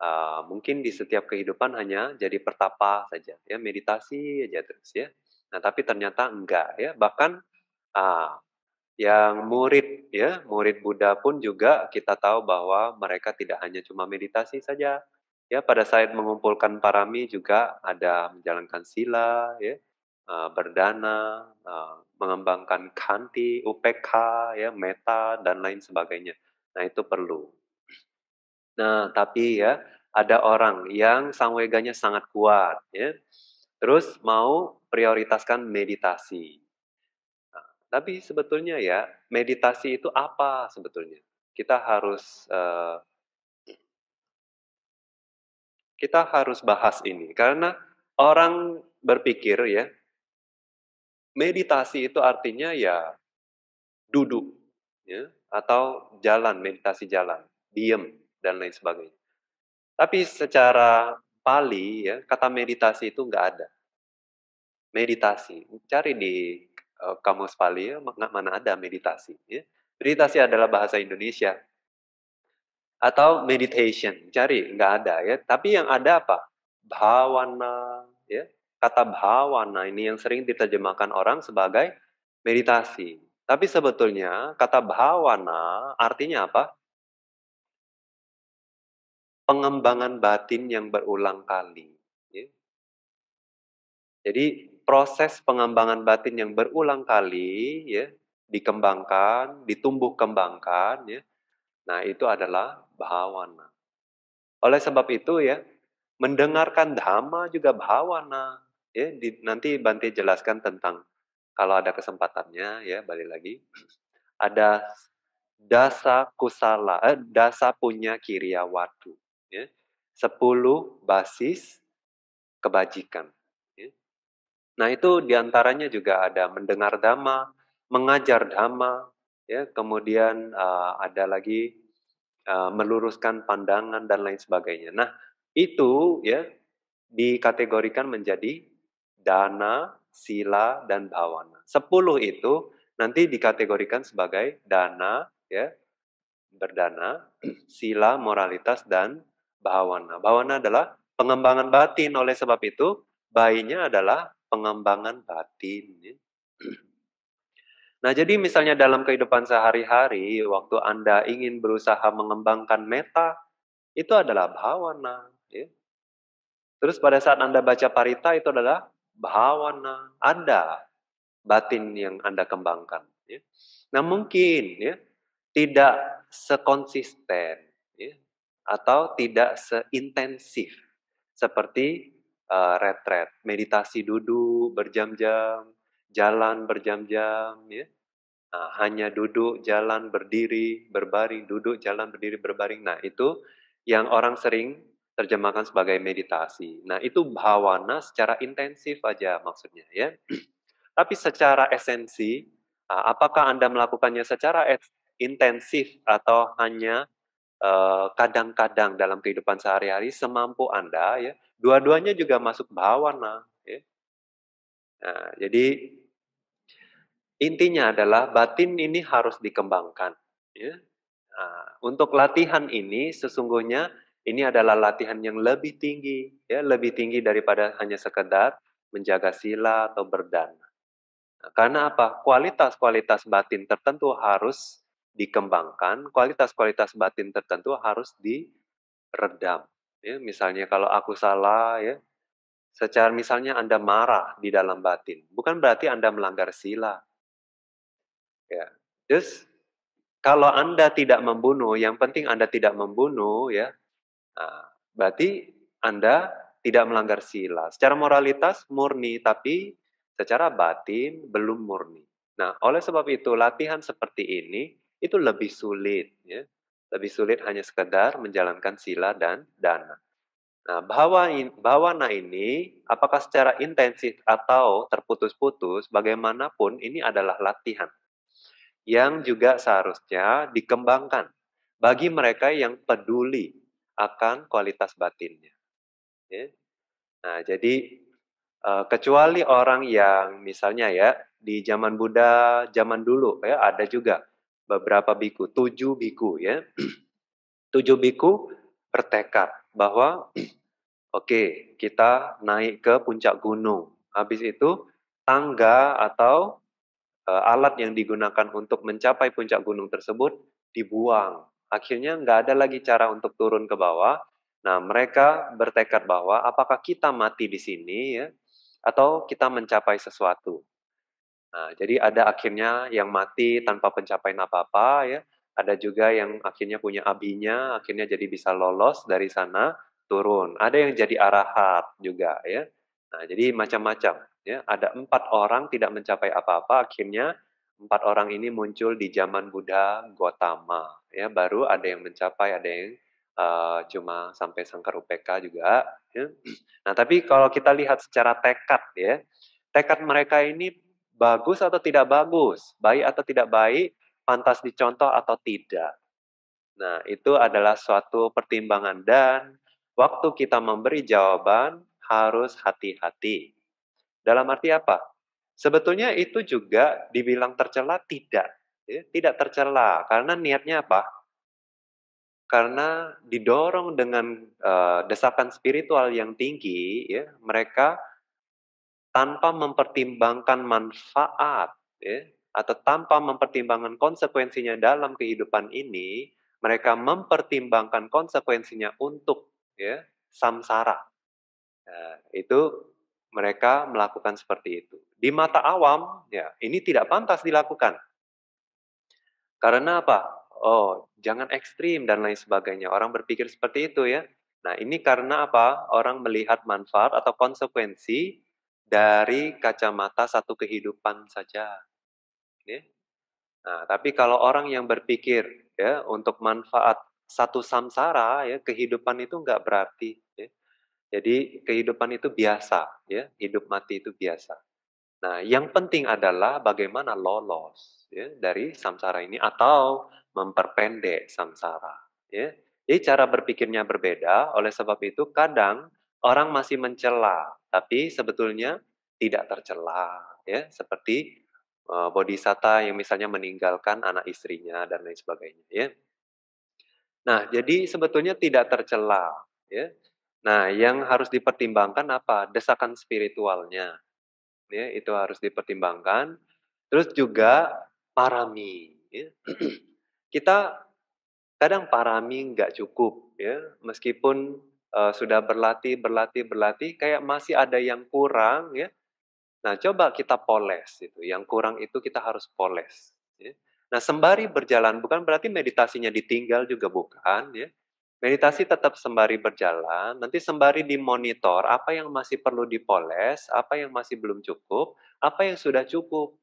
uh, mungkin di setiap kehidupan hanya jadi pertapa saja ya, meditasi aja terus ya. Nah, tapi ternyata enggak ya, bahkan uh, yang murid ya, murid Buddha pun juga kita tahu bahwa mereka tidak hanya cuma meditasi saja, Ya, pada saat mengumpulkan parami juga ada menjalankan sila, ya, eh, berdana, eh, mengembangkan kanti, UPK, ya, meta dan lain sebagainya. Nah itu perlu. Nah tapi ya ada orang yang sangweganya sangat kuat, ya, terus mau prioritaskan meditasi. Nah, tapi sebetulnya ya meditasi itu apa sebetulnya? Kita harus uh, kita harus bahas ini karena orang berpikir ya, meditasi itu artinya ya duduk ya, atau jalan, meditasi jalan, diem dan lain sebagainya. Tapi secara Pali ya kata meditasi itu nggak ada. Meditasi, cari di eh, kamus Pali ya, mana ada meditasi. Ya. Meditasi adalah bahasa Indonesia atau meditation cari nggak ada ya tapi yang ada apa bhavana ya kata bhavana ini yang sering diterjemahkan orang sebagai meditasi tapi sebetulnya kata bhavana artinya apa pengembangan batin yang berulang kali ya. jadi proses pengembangan batin yang berulang kali ya dikembangkan ditumbuh kembangkan ya Nah, itu adalah bhavana. Oleh sebab itu ya, mendengarkan dhamma juga bhavana. Ya, di, nanti Bante jelaskan tentang kalau ada kesempatannya ya balik lagi. Ada dasa kusala, eh, dasa punya kiriya watu. Ya. Sepuluh basis kebajikan. Ya. Nah itu diantaranya juga ada mendengar dhamma, mengajar dhamma, ya kemudian uh, ada lagi uh, meluruskan pandangan dan lain sebagainya. Nah, itu ya dikategorikan menjadi dana, sila dan bawana. Sepuluh itu nanti dikategorikan sebagai dana ya berdana, sila, moralitas dan bawana. Bawana adalah pengembangan batin oleh sebab itu bayinya adalah pengembangan batin ya. Nah, jadi misalnya dalam kehidupan sehari-hari, waktu Anda ingin berusaha mengembangkan meta, itu adalah bhavana. Ya. Terus pada saat Anda baca parita, itu adalah bhavana. Anda, batin yang Anda kembangkan. Ya. Nah, mungkin ya, tidak sekonsisten ya, atau tidak seintensif seperti uh, retret, meditasi duduk berjam-jam, jalan berjam-jam ya nah, hanya duduk jalan berdiri berbaring duduk jalan berdiri berbaring nah itu yang orang sering terjemahkan sebagai meditasi nah itu bhavana secara intensif aja maksudnya ya tapi secara esensi ah, apakah anda melakukannya secara intensif atau hanya eh, kadang-kadang uh, dalam kehidupan sehari-hari semampu anda ya dua-duanya juga masuk bhavana ya. Nah, jadi Intinya adalah batin ini harus dikembangkan. Ya. Nah, untuk latihan ini sesungguhnya ini adalah latihan yang lebih tinggi, ya lebih tinggi daripada hanya sekedar menjaga sila atau berdana. Nah, karena apa? Kualitas-kualitas batin tertentu harus dikembangkan, kualitas-kualitas batin tertentu harus diredam. Ya, misalnya kalau aku salah, ya, secara misalnya Anda marah di dalam batin, bukan berarti Anda melanggar sila, Ya. Terus kalau Anda tidak membunuh, yang penting Anda tidak membunuh ya. Nah, berarti Anda tidak melanggar sila. Secara moralitas murni tapi secara batin belum murni. Nah, oleh sebab itu latihan seperti ini itu lebih sulit ya. Lebih sulit hanya sekedar menjalankan sila dan dana. Nah, bahwa bhavana ini apakah secara intensif atau terputus-putus bagaimanapun ini adalah latihan yang juga seharusnya dikembangkan bagi mereka yang peduli akan kualitas batinnya. Ya. Nah, jadi eh, kecuali orang yang misalnya ya di zaman Buddha zaman dulu ya ada juga beberapa biku, tujuh biku ya, tujuh biku bertekad bahwa oke okay, kita naik ke puncak gunung, habis itu tangga atau Eh, alat yang digunakan untuk mencapai puncak gunung tersebut dibuang. Akhirnya nggak ada lagi cara untuk turun ke bawah. Nah, mereka bertekad bahwa apakah kita mati di sini ya atau kita mencapai sesuatu. Nah, jadi ada akhirnya yang mati tanpa pencapaian apa-apa ya. Ada juga yang akhirnya punya abinya, akhirnya jadi bisa lolos dari sana turun. Ada yang jadi arahat juga ya. Nah, jadi macam-macam. Ya, ada empat orang tidak mencapai apa-apa, akhirnya empat orang ini muncul di zaman Buddha Gotama. Ya, baru ada yang mencapai, ada yang uh, cuma sampai Sangkar UPK juga. Ya. Nah, tapi kalau kita lihat secara tekad, ya, tekad mereka ini bagus atau tidak bagus, baik atau tidak baik, pantas dicontoh atau tidak. Nah, itu adalah suatu pertimbangan dan waktu kita memberi jawaban harus hati-hati. Dalam arti apa? Sebetulnya itu juga dibilang tercela tidak. Ya, tidak tercela karena niatnya apa? Karena didorong dengan uh, desakan spiritual yang tinggi, ya, mereka tanpa mempertimbangkan manfaat ya, atau tanpa mempertimbangkan konsekuensinya dalam kehidupan ini, mereka mempertimbangkan konsekuensinya untuk ya, samsara. Nah, itu mereka melakukan seperti itu. Di mata awam, ya, ini tidak pantas dilakukan. Karena apa? Oh, jangan ekstrim dan lain sebagainya. Orang berpikir seperti itu ya. Nah, ini karena apa? Orang melihat manfaat atau konsekuensi dari kacamata satu kehidupan saja. Ya. Nah, tapi kalau orang yang berpikir ya untuk manfaat satu samsara, ya kehidupan itu nggak berarti. Ya jadi kehidupan itu biasa, ya, hidup mati itu biasa. Nah, yang penting adalah bagaimana lolos ya, dari samsara ini atau memperpendek samsara. Ya. Jadi cara berpikirnya berbeda, oleh sebab itu kadang orang masih mencela, tapi sebetulnya tidak tercela, ya, seperti uh, bodhisatta yang misalnya meninggalkan anak istrinya dan lain sebagainya, ya. Nah, jadi sebetulnya tidak tercela, ya Nah, yang harus dipertimbangkan apa? Desakan spiritualnya. Ya, itu harus dipertimbangkan. Terus juga parami. Ya. Kita kadang parami nggak cukup. ya Meskipun uh, sudah berlatih, berlatih, berlatih, kayak masih ada yang kurang. ya Nah, coba kita poles. Itu. Yang kurang itu kita harus poles. Ya. Nah, sembari berjalan, bukan berarti meditasinya ditinggal juga bukan. ya meditasi tetap sembari berjalan, nanti sembari dimonitor apa yang masih perlu dipoles, apa yang masih belum cukup, apa yang sudah cukup.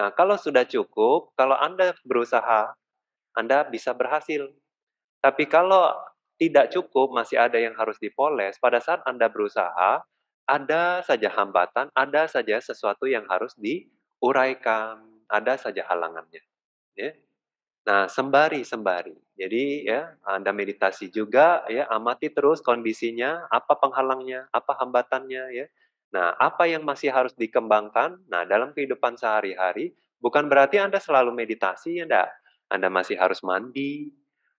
Nah, kalau sudah cukup, kalau Anda berusaha, Anda bisa berhasil. Tapi kalau tidak cukup, masih ada yang harus dipoles, pada saat Anda berusaha, ada saja hambatan, ada saja sesuatu yang harus diuraikan, ada saja halangannya. Ya. Nah, sembari sembari. Jadi ya, Anda meditasi juga ya, amati terus kondisinya, apa penghalangnya, apa hambatannya ya. Nah, apa yang masih harus dikembangkan? Nah, dalam kehidupan sehari-hari bukan berarti Anda selalu meditasi ya enggak. Anda masih harus mandi,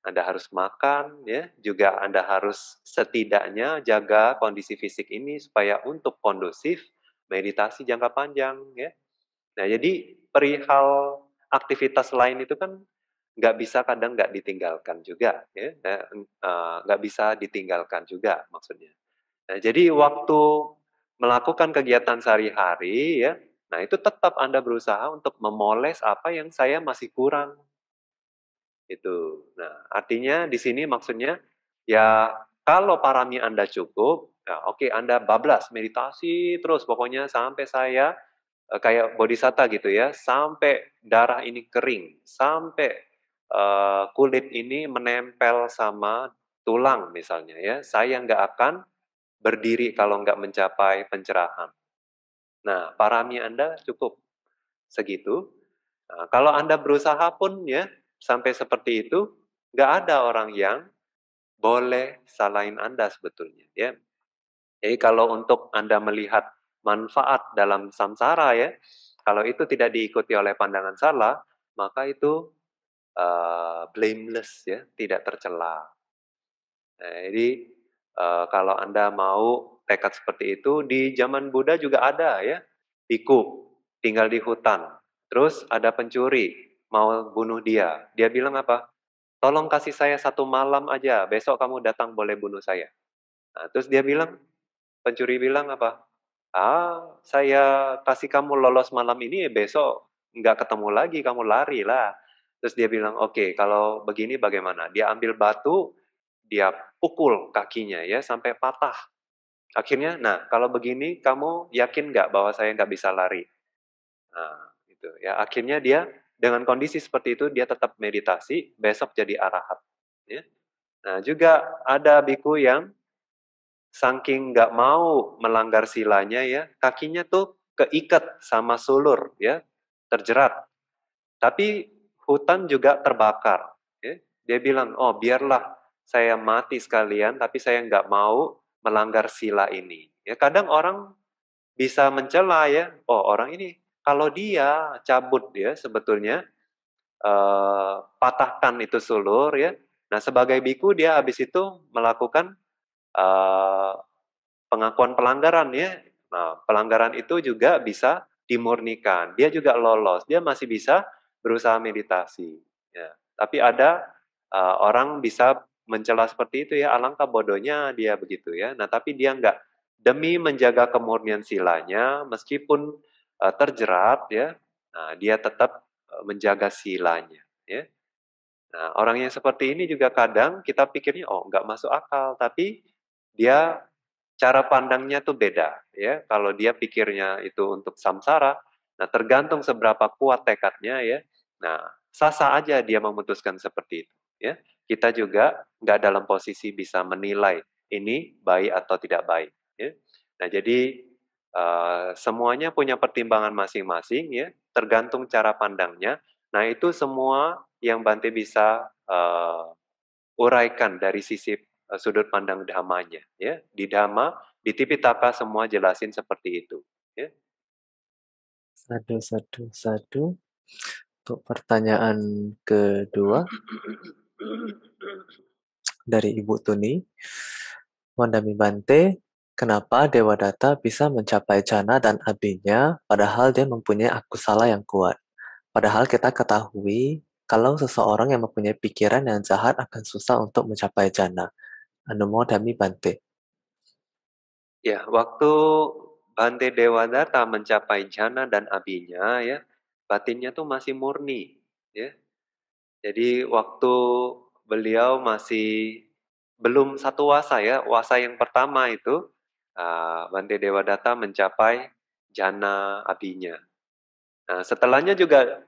Anda harus makan ya, juga Anda harus setidaknya jaga kondisi fisik ini supaya untuk kondusif meditasi jangka panjang ya. Nah, jadi perihal aktivitas lain itu kan nggak bisa kadang nggak ditinggalkan juga, ya nah, eh, nggak bisa ditinggalkan juga maksudnya. Nah, jadi waktu melakukan kegiatan sehari-hari, ya, nah itu tetap Anda berusaha untuk memoles apa yang saya masih kurang. Itu. Nah, artinya di sini maksudnya ya kalau parami Anda cukup, ya, oke Anda bablas meditasi terus pokoknya sampai saya eh, kayak bodhisatta gitu ya, sampai darah ini kering, sampai Eh, kulit ini menempel sama tulang misalnya ya, saya nggak akan berdiri kalau nggak mencapai pencerahan. Nah, parami Anda cukup segitu. Nah, kalau Anda berusaha pun ya, sampai seperti itu, nggak ada orang yang boleh salahin Anda sebetulnya. ya. Jadi kalau untuk Anda melihat manfaat dalam samsara ya, kalau itu tidak diikuti oleh pandangan salah, maka itu Eh, blameless ya, tidak tercela. Nah, jadi uh, kalau Anda mau tekad seperti itu di zaman Buddha juga ada ya, pikuk tinggal di hutan. Terus ada pencuri mau bunuh dia. Dia bilang apa? Tolong kasih saya satu malam aja. Besok kamu datang boleh bunuh saya. Nah, terus dia bilang, pencuri bilang apa? Ah, saya kasih kamu lolos malam ini, besok nggak ketemu lagi, kamu lari lah. Terus dia bilang, oke okay, kalau begini bagaimana? Dia ambil batu, dia pukul kakinya ya sampai patah. Akhirnya, nah kalau begini kamu yakin nggak bahwa saya nggak bisa lari? Nah, gitu ya. Akhirnya dia dengan kondisi seperti itu dia tetap meditasi, besok jadi arahat. Ya. Nah juga ada biku yang saking nggak mau melanggar silanya ya, kakinya tuh keikat sama sulur ya, terjerat. Tapi hutan juga terbakar. Ya, dia bilang, oh biarlah saya mati sekalian, tapi saya nggak mau melanggar sila ini. Ya, kadang orang bisa mencela ya, oh orang ini kalau dia cabut ya sebetulnya uh, patahkan itu sulur ya. Nah sebagai biku dia habis itu melakukan uh, pengakuan pelanggaran ya. Nah pelanggaran itu juga bisa dimurnikan, dia juga lolos, dia masih bisa berusaha meditasi. Ya. Tapi ada uh, orang bisa mencela seperti itu ya, alangkah bodohnya dia begitu ya. Nah, tapi dia nggak demi menjaga kemurnian silanya, meskipun uh, terjerat ya, nah, dia tetap uh, menjaga silanya. Ya. Nah, orang yang seperti ini juga kadang kita pikirnya oh nggak masuk akal, tapi dia cara pandangnya tuh beda ya. Kalau dia pikirnya itu untuk samsara, nah tergantung seberapa kuat tekadnya ya Nah, sah-sah aja dia memutuskan seperti itu. Ya, kita juga nggak dalam posisi bisa menilai ini baik atau tidak baik. Ya. Nah, jadi uh, semuanya punya pertimbangan masing-masing, ya, tergantung cara pandangnya. Nah, itu semua yang Bante bisa uh, uraikan dari sisi uh, sudut pandang damanya. Ya. Di dhamma, di tipitaka semua jelasin seperti itu. Ya. Satu, satu, sadu. Untuk pertanyaan kedua dari Ibu Tuni, Wandami Bante, kenapa Dewa Data bisa mencapai Jana dan Abinya padahal dia mempunyai aku salah yang kuat? Padahal kita ketahui kalau seseorang yang mempunyai pikiran yang jahat akan susah untuk mencapai jana. Dami Bante. Ya, waktu Bante Dewa Data mencapai jana dan abinya ya, batinnya tuh masih murni ya jadi waktu beliau masih belum satu wasa ya wasa yang pertama itu uh, Bante data mencapai jana abinya nah setelahnya juga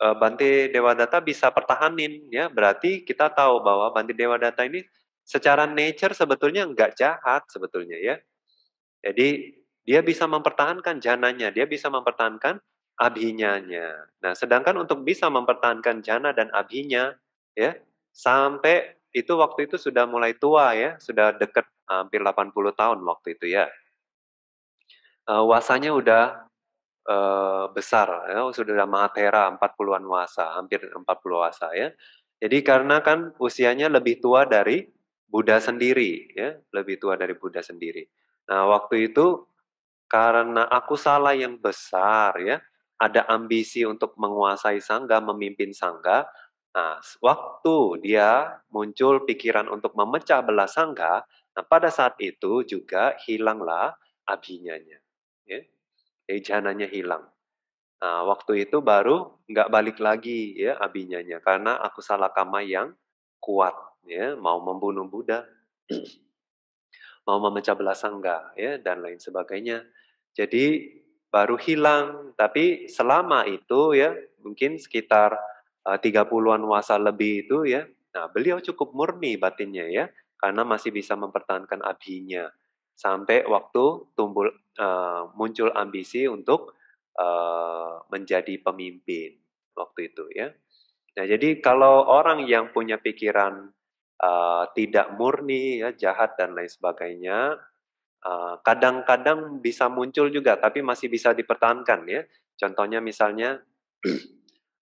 uh, Bante data bisa pertahanin ya berarti kita tahu bahwa Bante data ini secara nature sebetulnya nggak jahat sebetulnya ya jadi dia bisa mempertahankan jananya, dia bisa mempertahankan abhinyanya. Nah, sedangkan untuk bisa mempertahankan jana dan abhinya ya sampai itu waktu itu sudah mulai tua ya, sudah deket eh, hampir 80 tahun waktu itu ya. Uh, wasanya udah uh, besar ya, sudah mahatera 40-an wasa, hampir 40 wasa ya. Jadi karena kan usianya lebih tua dari Buddha sendiri ya, lebih tua dari Buddha sendiri. Nah, waktu itu karena aku salah yang besar ya, ada ambisi untuk menguasai sangga, memimpin sangga. Nah, waktu dia muncul pikiran untuk memecah belah sangga, nah pada saat itu juga hilanglah abhinyanya. Ya. Jadi jananya hilang. Nah, waktu itu baru nggak balik lagi ya abinyanya karena aku salah kama yang kuat ya mau membunuh Buddha mau memecah belah sangga ya dan lain sebagainya. Jadi baru hilang. Tapi selama itu ya mungkin sekitar uh, puluhan an wasa lebih itu ya. Nah, beliau cukup murni batinnya ya karena masih bisa mempertahankan abhinya sampai waktu tumbul uh, muncul ambisi untuk uh, menjadi pemimpin waktu itu ya. Nah, jadi kalau orang yang punya pikiran uh, tidak murni ya, jahat dan lain sebagainya, Eh, kadang-kadang bisa muncul juga, tapi masih bisa dipertahankan ya. Contohnya misalnya,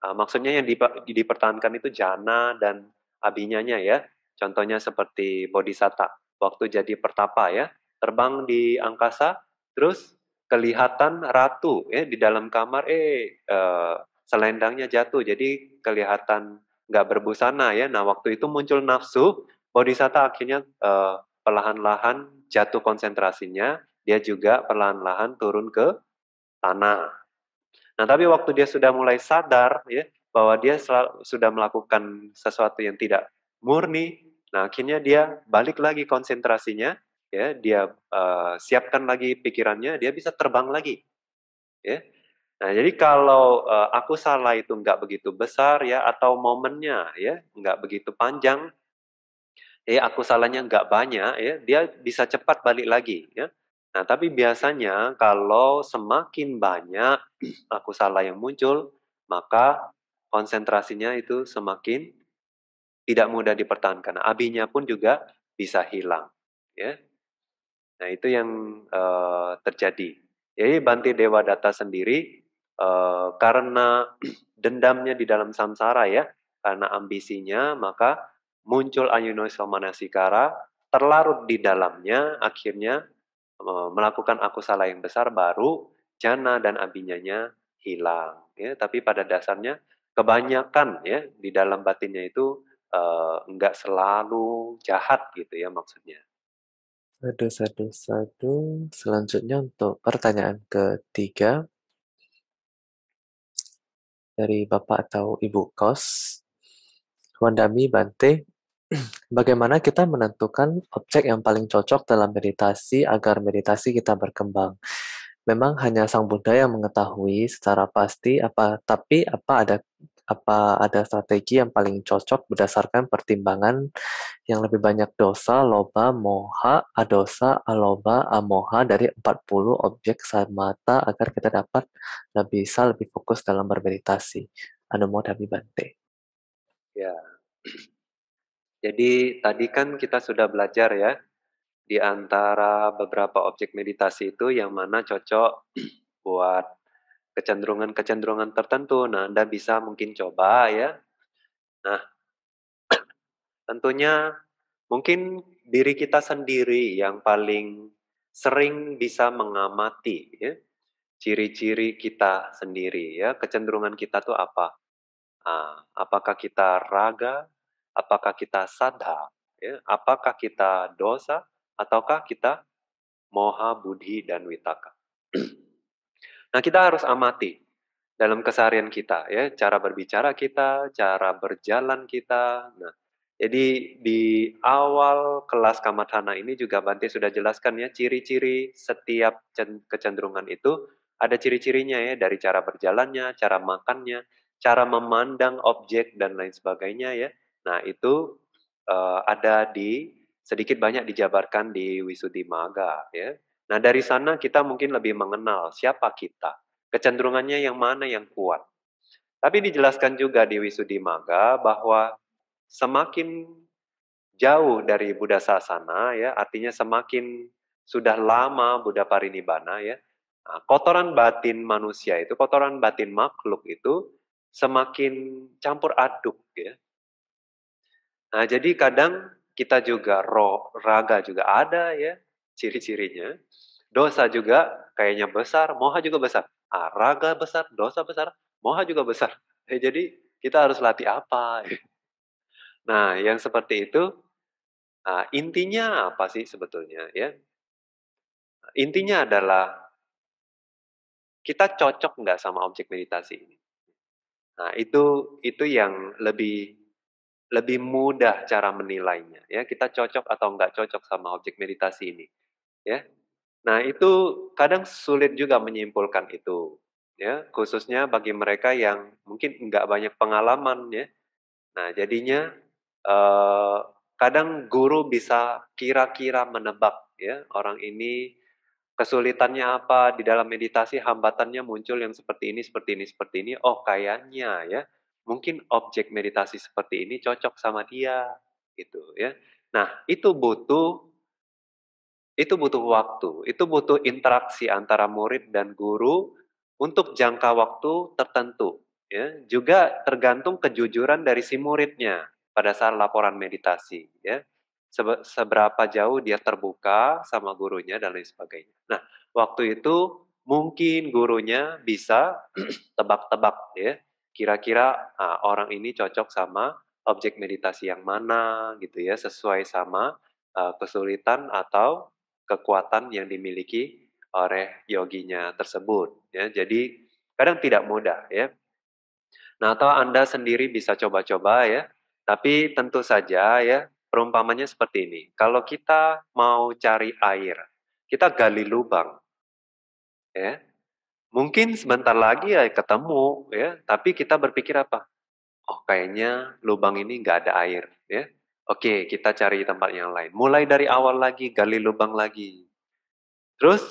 uh, maksudnya yang dipertahankan itu jana dan abinyanya ya. Contohnya seperti bodhisatta, waktu jadi pertapa ya, terbang di angkasa, terus kelihatan ratu ya di dalam kamar, eh uh, selendangnya jatuh, jadi kelihatan nggak berbusana ya. Nah waktu itu muncul nafsu, bodhisatta akhirnya uh, perlahan-lahan jatuh konsentrasinya, dia juga perlahan-lahan turun ke tanah. Nah, tapi waktu dia sudah mulai sadar ya bahwa dia selalu, sudah melakukan sesuatu yang tidak murni, nah akhirnya dia balik lagi konsentrasinya, ya dia uh, siapkan lagi pikirannya, dia bisa terbang lagi, ya. Nah, jadi kalau uh, aku salah itu nggak begitu besar ya atau momennya ya nggak begitu panjang, eh aku salahnya nggak banyak ya dia bisa cepat balik lagi ya nah tapi biasanya kalau semakin banyak aku salah yang muncul maka konsentrasinya itu semakin tidak mudah dipertahankan abinya pun juga bisa hilang ya nah itu yang uh, terjadi jadi Banti Dewa Data sendiri uh, karena dendamnya di dalam samsara ya karena ambisinya maka muncul ayunoiso manasikara, terlarut di dalamnya, akhirnya eh, melakukan aku salah yang besar baru jana dan abinyanya hilang ya tapi pada dasarnya kebanyakan ya di dalam batinnya itu enggak eh, selalu jahat gitu ya maksudnya satu satu satu selanjutnya untuk pertanyaan ketiga dari bapak atau ibu kos Wandami Bante bagaimana kita menentukan objek yang paling cocok dalam meditasi agar meditasi kita berkembang. Memang hanya Sang Buddha yang mengetahui secara pasti apa tapi apa ada apa ada strategi yang paling cocok berdasarkan pertimbangan yang lebih banyak dosa, loba, moha, adosa, aloba, amoha dari 40 objek samata agar kita dapat lebih bisa lebih fokus dalam bermeditasi. Anumodabi Bante. Ya. Yeah. Jadi tadi kan kita sudah belajar ya di antara beberapa objek meditasi itu yang mana cocok buat kecenderungan-kecenderungan tertentu. Nah, Anda bisa mungkin coba ya. Nah, tentunya mungkin diri kita sendiri yang paling sering bisa mengamati ya ciri-ciri kita sendiri ya kecenderungan kita tuh apa? Nah, apakah kita raga apakah kita sadha, ya, apakah kita dosa, ataukah kita moha, budhi, dan witaka. nah, kita harus amati dalam keseharian kita, ya, cara berbicara kita, cara berjalan kita. Nah, jadi di awal kelas kamadhana ini juga Bante sudah jelaskan ya ciri-ciri setiap kecenderungan itu ada ciri-cirinya ya dari cara berjalannya, cara makannya, cara memandang objek dan lain sebagainya ya. Nah, itu uh, ada di sedikit banyak dijabarkan di Wisudimaga. ya. Nah, dari sana kita mungkin lebih mengenal siapa kita, kecenderungannya yang mana yang kuat. Tapi dijelaskan juga di Wisudimaga bahwa semakin jauh dari Buddha Sasana ya, artinya semakin sudah lama Buddha Parinibbana ya. Nah, kotoran batin manusia itu, kotoran batin makhluk itu semakin campur aduk ya, Nah, jadi kadang kita juga roh, raga juga ada ya ciri-cirinya. Dosa juga kayaknya besar, moha juga besar. Ah, raga besar, dosa besar, moha juga besar. Eh, jadi kita harus latih apa? Nah, yang seperti itu ah, intinya apa sih sebetulnya ya? Intinya adalah kita cocok nggak sama objek meditasi ini. Nah, itu itu yang lebih lebih mudah cara menilainya ya kita cocok atau nggak cocok sama objek meditasi ini ya nah itu kadang sulit juga menyimpulkan itu ya khususnya bagi mereka yang mungkin nggak banyak pengalaman ya nah jadinya eh, kadang guru bisa kira-kira menebak ya orang ini kesulitannya apa di dalam meditasi hambatannya muncul yang seperti ini seperti ini seperti ini oh kayaknya ya mungkin objek meditasi seperti ini cocok sama dia gitu ya. Nah, itu butuh itu butuh waktu, itu butuh interaksi antara murid dan guru untuk jangka waktu tertentu ya. Juga tergantung kejujuran dari si muridnya pada saat laporan meditasi ya. Seberapa jauh dia terbuka sama gurunya dan lain sebagainya. Nah, waktu itu mungkin gurunya bisa tebak-tebak ya kira-kira uh, orang ini cocok sama objek meditasi yang mana gitu ya sesuai sama uh, kesulitan atau kekuatan yang dimiliki oleh yoginya tersebut ya jadi kadang tidak mudah ya nah atau anda sendiri bisa coba-coba ya tapi tentu saja ya perumpamannya seperti ini kalau kita mau cari air kita gali lubang ya Mungkin sebentar lagi ya ketemu ya, tapi kita berpikir apa? Oh kayaknya lubang ini nggak ada air ya. Oke kita cari tempat yang lain. Mulai dari awal lagi gali lubang lagi. Terus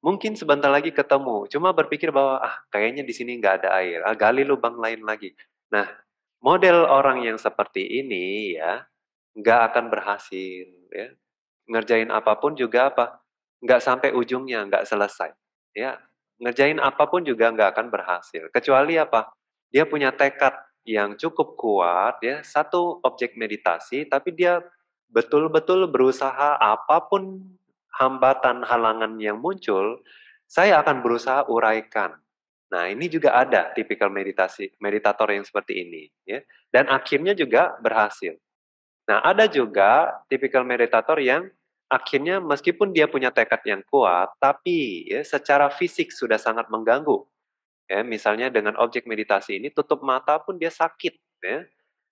mungkin sebentar lagi ketemu, cuma berpikir bahwa ah kayaknya di sini nggak ada air, ah, gali lubang lain lagi. Nah model orang yang seperti ini ya nggak akan berhasil ya ngerjain apapun juga apa nggak sampai ujungnya nggak selesai ya ngerjain apapun juga nggak akan berhasil. Kecuali apa? Dia punya tekad yang cukup kuat, ya satu objek meditasi, tapi dia betul-betul berusaha apapun hambatan halangan yang muncul, saya akan berusaha uraikan. Nah, ini juga ada tipikal meditasi meditator yang seperti ini, ya. Dan akhirnya juga berhasil. Nah, ada juga tipikal meditator yang akhirnya meskipun dia punya tekad yang kuat, tapi ya, secara fisik sudah sangat mengganggu. Ya, misalnya dengan objek meditasi ini tutup mata pun dia sakit. Ya.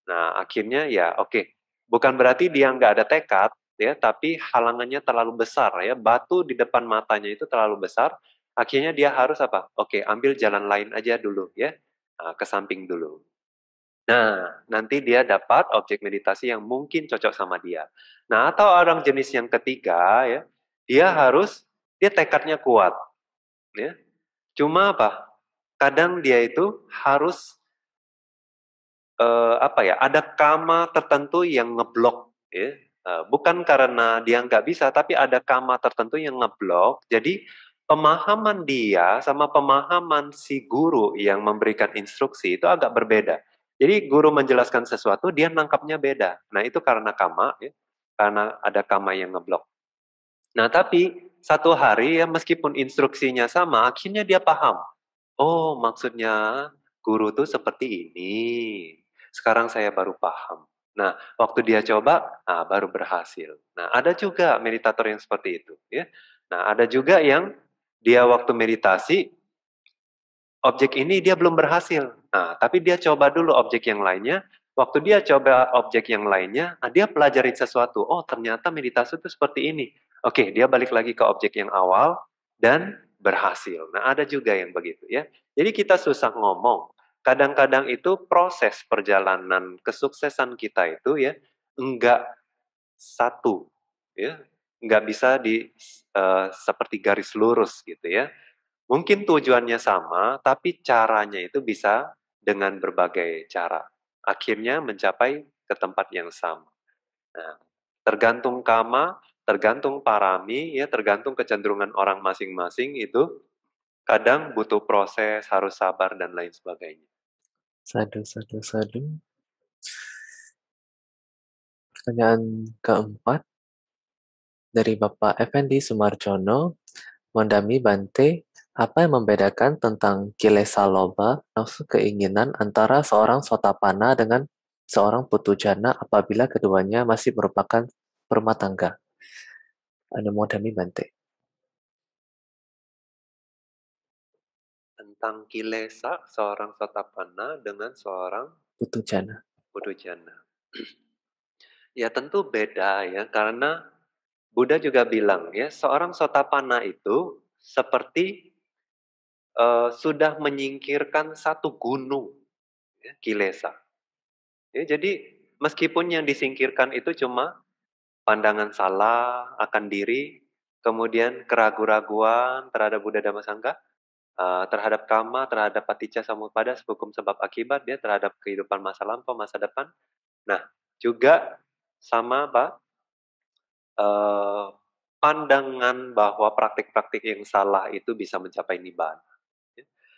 Nah akhirnya ya oke, okay. bukan berarti dia nggak ada tekad, ya, tapi halangannya terlalu besar ya, batu di depan matanya itu terlalu besar. Akhirnya dia harus apa? Oke, okay, ambil jalan lain aja dulu ya, nah, ke samping dulu. Nah, nanti dia dapat objek meditasi yang mungkin cocok sama dia. Nah, atau orang jenis yang ketiga ya, dia hmm. harus dia tekadnya kuat. Ya. Cuma apa? Kadang dia itu harus eh, apa ya? Ada kama tertentu yang ngeblok ya. Eh, bukan karena dia nggak bisa, tapi ada kama tertentu yang ngeblok. Jadi pemahaman dia sama pemahaman si guru yang memberikan instruksi itu agak berbeda jadi guru menjelaskan sesuatu, dia nangkapnya beda. Nah itu karena kama, ya. karena ada kama yang ngeblok. Nah tapi satu hari ya meskipun instruksinya sama, akhirnya dia paham. Oh maksudnya guru tuh seperti ini. Sekarang saya baru paham. Nah, waktu dia coba, nah, baru berhasil. Nah, ada juga meditator yang seperti itu, ya. Nah, ada juga yang dia waktu meditasi objek ini dia belum berhasil. Nah, tapi dia coba dulu objek yang lainnya. Waktu dia coba objek yang lainnya, nah dia pelajari sesuatu. Oh, ternyata meditasi itu seperti ini. Oke, dia balik lagi ke objek yang awal dan berhasil. Nah, ada juga yang begitu ya. Jadi kita susah ngomong. Kadang-kadang itu proses perjalanan kesuksesan kita itu ya enggak satu ya, nggak bisa di uh, seperti garis lurus gitu ya. Mungkin tujuannya sama, tapi caranya itu bisa dengan berbagai cara. Akhirnya mencapai ke tempat yang sama. Nah, tergantung kama, tergantung parami, ya tergantung kecenderungan orang masing-masing itu kadang butuh proses, harus sabar dan lain sebagainya. Sadu, sadu, sadu. Pertanyaan keempat dari Bapak Effendi Sumarjono, Mondami Bante, apa yang membedakan tentang kilesa loba, nafsu keinginan antara seorang sotapana dengan seorang putu jana apabila keduanya masih merupakan rumah tangga? Anumodami Bante. Tentang kilesa seorang sotapana dengan seorang Putu jana. ya tentu beda ya karena Buddha juga bilang ya seorang sotapana itu seperti uh, sudah menyingkirkan satu gunung ya, kilesa. Ya, jadi meskipun yang disingkirkan itu cuma pandangan salah akan diri, kemudian keraguan-raguan terhadap Buddha Dhamma Sangha, uh, terhadap kama, terhadap paticca samupada, hukum sebab akibat, ya, terhadap kehidupan masa lampau, masa depan. Nah, juga sama Pak, uh, eh, pandangan bahwa praktik-praktik yang salah itu bisa mencapai nibbana.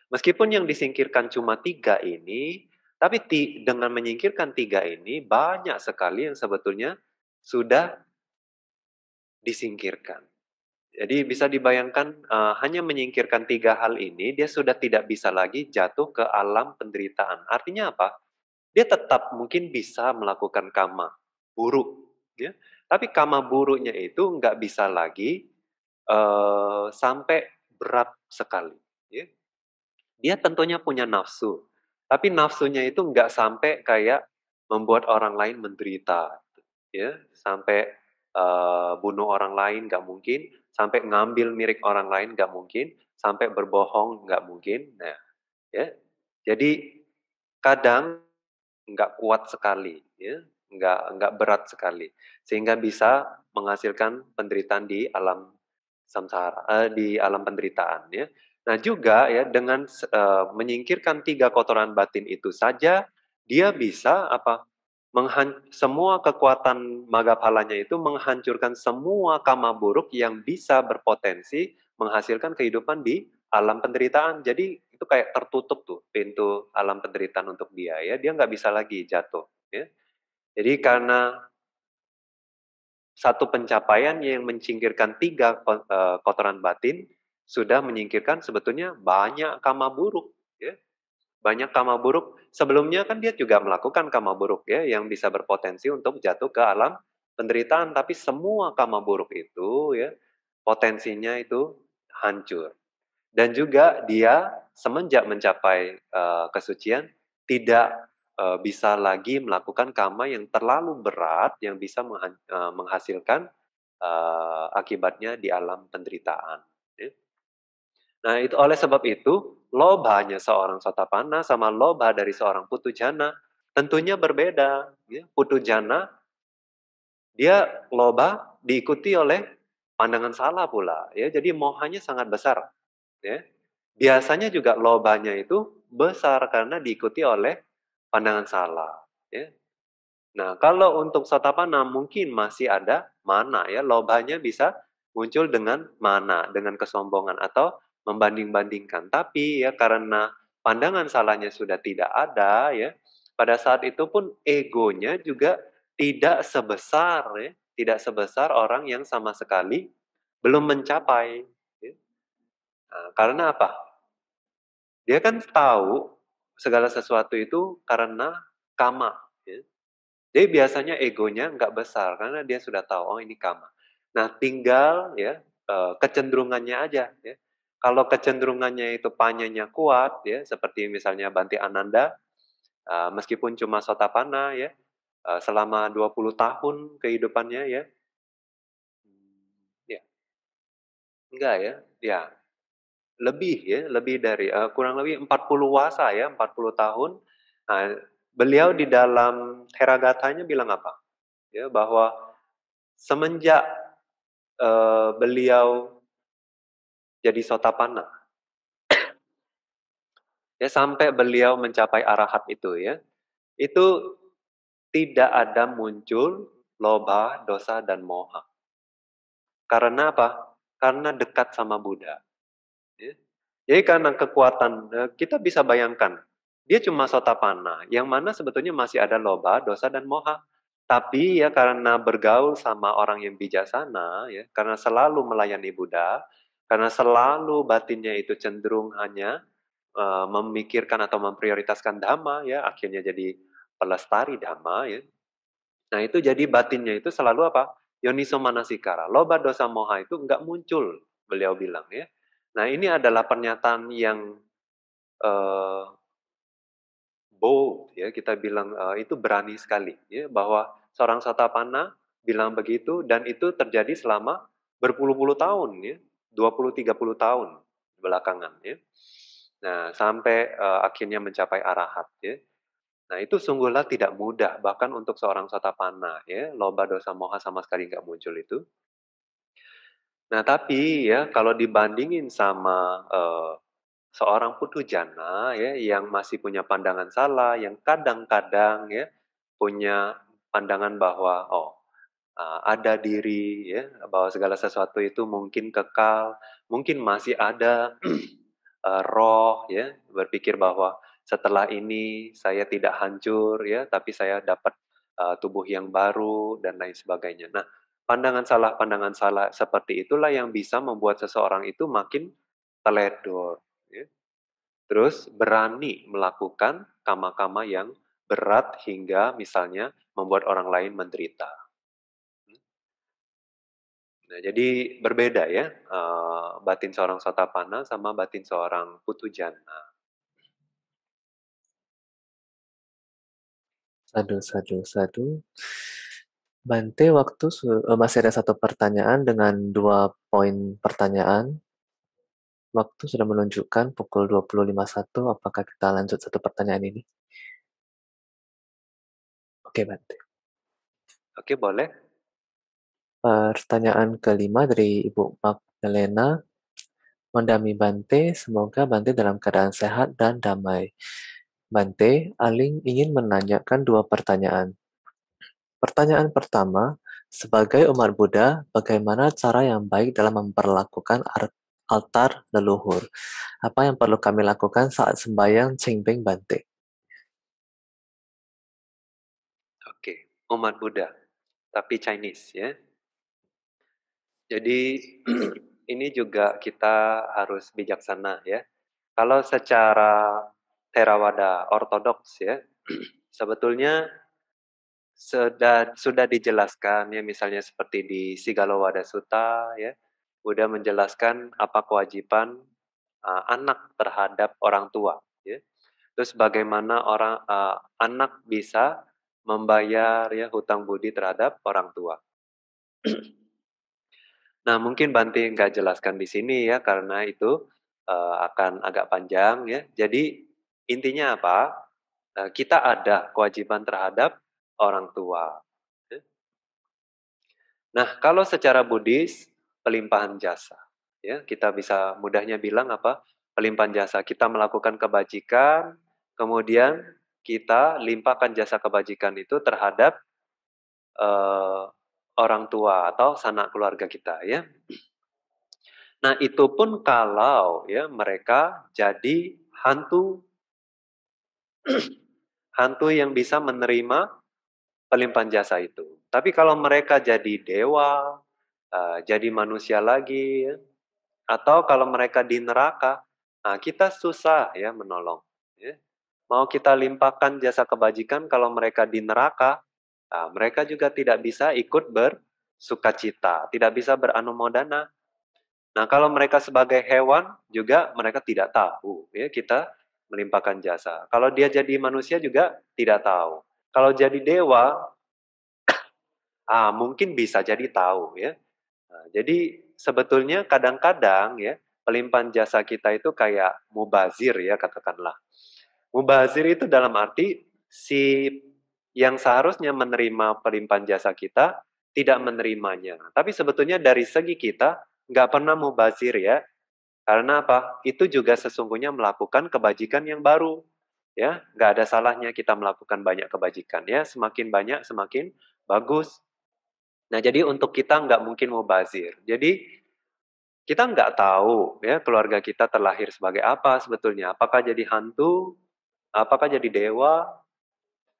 Meskipun yang disingkirkan cuma tiga ini, tapi ti, dengan menyingkirkan tiga ini banyak sekali yang sebetulnya sudah disingkirkan. Jadi bisa dibayangkan uh, hanya menyingkirkan tiga hal ini dia sudah tidak bisa lagi jatuh ke alam penderitaan. Artinya apa? Dia tetap mungkin bisa melakukan kama buruk, ya. Tapi kama buruknya itu nggak bisa lagi uh, sampai berat sekali dia tentunya punya nafsu. Tapi nafsunya itu nggak sampai kayak membuat orang lain menderita, ya sampai uh, bunuh orang lain nggak mungkin, sampai ngambil mirip orang lain nggak mungkin, sampai berbohong nggak mungkin. Nah, ya jadi kadang nggak kuat sekali, ya nggak nggak berat sekali, sehingga bisa menghasilkan penderitaan di alam samsara, eh, di alam penderitaan, ya Nah, juga ya dengan uh, menyingkirkan tiga kotoran batin itu saja, dia bisa apa? Menghan semua kekuatan magapalanya itu menghancurkan semua kama buruk yang bisa berpotensi menghasilkan kehidupan di alam penderitaan. Jadi itu kayak tertutup tuh pintu alam penderitaan untuk dia ya. Dia nggak bisa lagi jatuh. Ya. Jadi karena satu pencapaian yang mencingkirkan tiga eh, kotoran batin, sudah menyingkirkan sebetulnya banyak kama buruk ya banyak kama buruk sebelumnya kan dia juga melakukan kama buruk ya yang bisa berpotensi untuk jatuh ke alam penderitaan tapi semua kama buruk itu ya potensinya itu hancur dan juga dia semenjak mencapai uh, kesucian tidak uh, bisa lagi melakukan kama yang terlalu berat yang bisa eh, menghasilkan uh, akibatnya di alam penderitaan Yeah. Nah, itu oleh sebab itu, lobanya seorang sotapana sama lobah dari seorang putu jana tentunya berbeda. Ya. Putu jana, dia lobah diikuti oleh pandangan salah pula. Ya, jadi mohanya sangat besar. Ya. Biasanya juga lobahnya itu besar karena diikuti oleh pandangan salah. Ya. Nah, kalau untuk sotapana mungkin masih ada mana ya, lobahnya bisa muncul dengan mana, dengan kesombongan atau membanding-bandingkan. Tapi ya karena pandangan salahnya sudah tidak ada ya, pada saat itu pun egonya juga tidak sebesar ya, tidak sebesar orang yang sama sekali belum mencapai. Ya. Nah, karena apa? Dia kan tahu segala sesuatu itu karena kama. Ya. Jadi biasanya egonya nggak besar karena dia sudah tahu oh ini kama. Nah tinggal ya eh, kecenderungannya aja. Ya. Kalau kecenderungannya itu panjangnya kuat, ya seperti misalnya Banti Ananda, uh, meskipun cuma sota sotapana ya, uh, selama 20 tahun kehidupannya ya, ya enggak ya, ya lebih ya, lebih dari uh, kurang lebih 40 wasa ya, 40 tahun. Nah, beliau di dalam Heragatanya bilang apa? Ya bahwa semenjak uh, beliau jadi sotapana ya sampai beliau mencapai arahat itu ya. Itu tidak ada muncul loba, dosa dan moha. Karena apa? Karena dekat sama Buddha. Ya. Jadi karena kekuatan eh, kita bisa bayangkan dia cuma sotapana, yang mana sebetulnya masih ada loba, dosa, dan moha. Tapi ya karena bergaul sama orang yang bijaksana, ya karena selalu melayani Buddha, karena selalu batinnya itu cenderung hanya uh, memikirkan atau memprioritaskan dhamma ya, akhirnya jadi pelestari dhamma ya. Nah, itu jadi batinnya itu selalu apa? Yoniso manasikara. Loba dosa moha itu enggak muncul, beliau bilang ya. Nah, ini adalah pernyataan yang uh, bold ya kita bilang uh, itu berani sekali ya bahwa seorang satapana bilang begitu dan itu terjadi selama berpuluh-puluh tahun ya 20-30 tahun belakangan ya. Nah, sampai uh, akhirnya mencapai arahat ya. Nah, itu sungguhlah tidak mudah bahkan untuk seorang satapana ya, loba dosa moha sama sekali nggak muncul itu. Nah, tapi ya kalau dibandingin sama uh, seorang putu jana ya yang masih punya pandangan salah, yang kadang-kadang ya punya pandangan bahwa oh uh, ada diri ya bahwa segala sesuatu itu mungkin kekal mungkin masih ada uh, roh ya berpikir bahwa setelah ini saya tidak hancur ya tapi saya dapat uh, tubuh yang baru dan lain sebagainya nah pandangan salah pandangan salah seperti itulah yang bisa membuat seseorang itu makin teledor ya. terus berani melakukan kama-kama yang berat hingga misalnya membuat orang lain menderita Nah, jadi berbeda ya uh, batin seorang Sotapana sama batin seorang Putu Jana. Nah. Sadu, sadu, sadu. Bante, waktu eh, masih ada satu pertanyaan dengan dua poin pertanyaan. Waktu sudah menunjukkan pukul 20.51, apakah kita lanjut satu pertanyaan ini? Oke, Bante. Oke, boleh. Pertanyaan kelima dari Ibu Magdalena, mendami Bante, semoga Bante dalam keadaan sehat dan damai. Bante, Aling ingin menanyakan dua pertanyaan. Pertanyaan pertama, sebagai umat Buddha, bagaimana cara yang baik dalam memperlakukan altar leluhur? Apa yang perlu kami lakukan saat sembahyang Cingbing Bante? Oke, umat Buddha, tapi Chinese ya. Jadi ini juga kita harus bijaksana ya. Kalau secara Theravada ortodoks ya, sebetulnya sudah sudah dijelaskan ya misalnya seperti di Sigalowada Suta ya, sudah menjelaskan apa kewajiban uh, anak terhadap orang tua ya. Terus bagaimana orang uh, anak bisa membayar ya hutang budi terhadap orang tua. Nah, mungkin Banti nggak jelaskan di sini ya, karena itu uh, akan agak panjang ya. Jadi, intinya apa? Uh, kita ada kewajiban terhadap orang tua. Nah, kalau secara Buddhis, pelimpahan jasa. ya Kita bisa mudahnya bilang apa? Pelimpahan jasa. Kita melakukan kebajikan, kemudian kita limpahkan jasa kebajikan itu terhadap uh, orang tua atau sanak keluarga kita ya. Nah, itu pun kalau ya mereka jadi hantu hantu yang bisa menerima pelimpahan jasa itu. Tapi kalau mereka jadi dewa, eh, jadi manusia lagi ya, atau kalau mereka di neraka, nah kita susah ya menolong. Ya. Mau kita limpahkan jasa kebajikan kalau mereka di neraka, Nah, mereka juga tidak bisa ikut bersukacita, tidak bisa beranumodana. Nah, kalau mereka sebagai hewan juga mereka tidak tahu, ya kita melimpahkan jasa. Kalau dia jadi manusia juga tidak tahu. Kalau jadi dewa, ah mungkin bisa jadi tahu, ya. Nah, jadi sebetulnya kadang-kadang ya pelimpahan jasa kita itu kayak mubazir ya katakanlah. Mubazir itu dalam arti si yang seharusnya menerima pelimpahan jasa kita tidak menerimanya. Tapi sebetulnya dari segi kita nggak pernah mau bazir ya. Karena apa? Itu juga sesungguhnya melakukan kebajikan yang baru. Ya, nggak ada salahnya kita melakukan banyak kebajikan ya. Semakin banyak semakin bagus. Nah, jadi untuk kita nggak mungkin mau bazir. Jadi kita nggak tahu ya keluarga kita terlahir sebagai apa sebetulnya. Apakah jadi hantu? Apakah jadi dewa?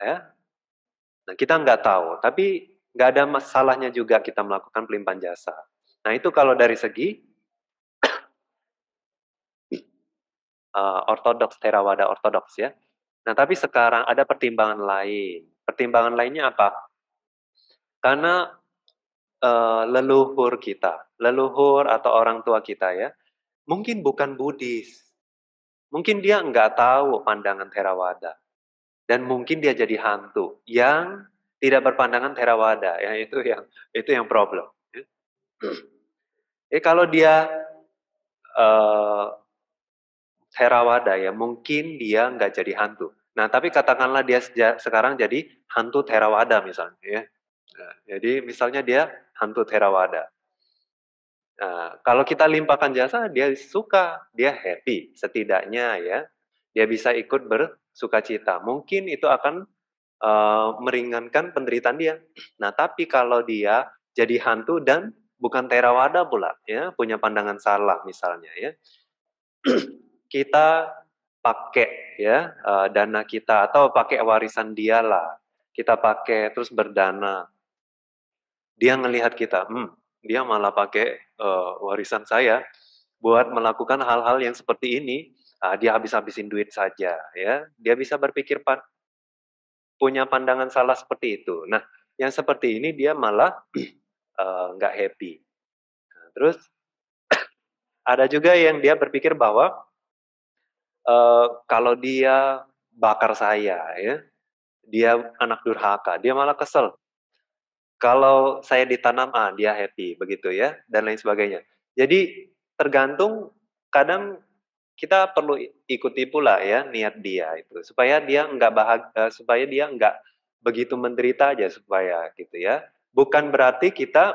Ya, Nah, kita nggak tahu, tapi nggak ada masalahnya juga kita melakukan pelimpahan jasa. Nah, itu kalau dari segi uh, ortodoks, terawada ortodoks ya. Nah, tapi sekarang ada pertimbangan lain. Pertimbangan lainnya apa? Karena uh, leluhur kita, leluhur atau orang tua kita ya, mungkin bukan Buddhis. Mungkin dia nggak tahu pandangan terawada dan mungkin dia jadi hantu yang tidak berpandangan terawada ya itu yang itu yang problem ya. Eh kalau dia uh, eh, terawada ya mungkin dia nggak jadi hantu. Nah tapi katakanlah dia seja, sekarang jadi hantu terawada misalnya ya. Nah, jadi misalnya dia hantu terawada. Nah, kalau kita limpahkan jasa dia suka, dia happy setidaknya ya dia bisa ikut bersuka cita, Mungkin itu akan uh, meringankan penderitaan dia. Nah, tapi kalau dia jadi hantu dan bukan terawada pula, ya punya pandangan salah misalnya, ya kita pakai ya uh, dana kita atau pakai warisan dia lah. kita pakai terus berdana dia ngelihat kita hmm dia malah pakai uh, warisan saya buat melakukan hal-hal yang seperti ini uh, dia habis-habisin duit saja ya dia bisa berpikir pan punya pandangan salah seperti itu nah yang seperti ini dia malah eh, nggak uh, happy nah, terus ada juga yang dia berpikir bahwa uh, kalau dia bakar saya ya dia anak durhaka dia malah kesel kalau saya ditanam ah dia happy begitu ya dan lain sebagainya jadi tergantung kadang kita perlu ikuti pula ya niat dia itu supaya dia nggak bahagia eh, supaya dia nggak begitu menderita aja supaya gitu ya bukan berarti kita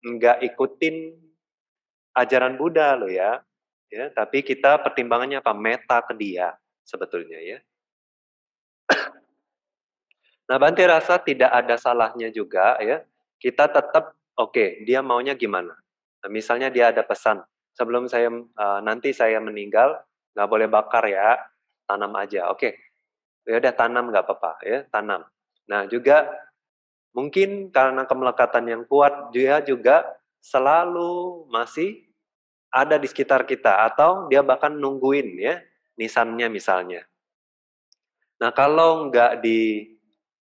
nggak ikutin ajaran Buddha lo ya ya tapi kita pertimbangannya apa meta ke dia sebetulnya ya nah Bante rasa tidak ada salahnya juga ya kita tetap oke okay, dia maunya gimana nah, misalnya dia ada pesan sebelum saya uh, nanti saya meninggal nggak boleh bakar ya tanam aja oke okay. ya udah tanam nggak apa-apa ya tanam nah juga mungkin karena kemelekatan yang kuat dia juga selalu masih ada di sekitar kita atau dia bahkan nungguin ya nisannya misalnya. Nah kalau nggak di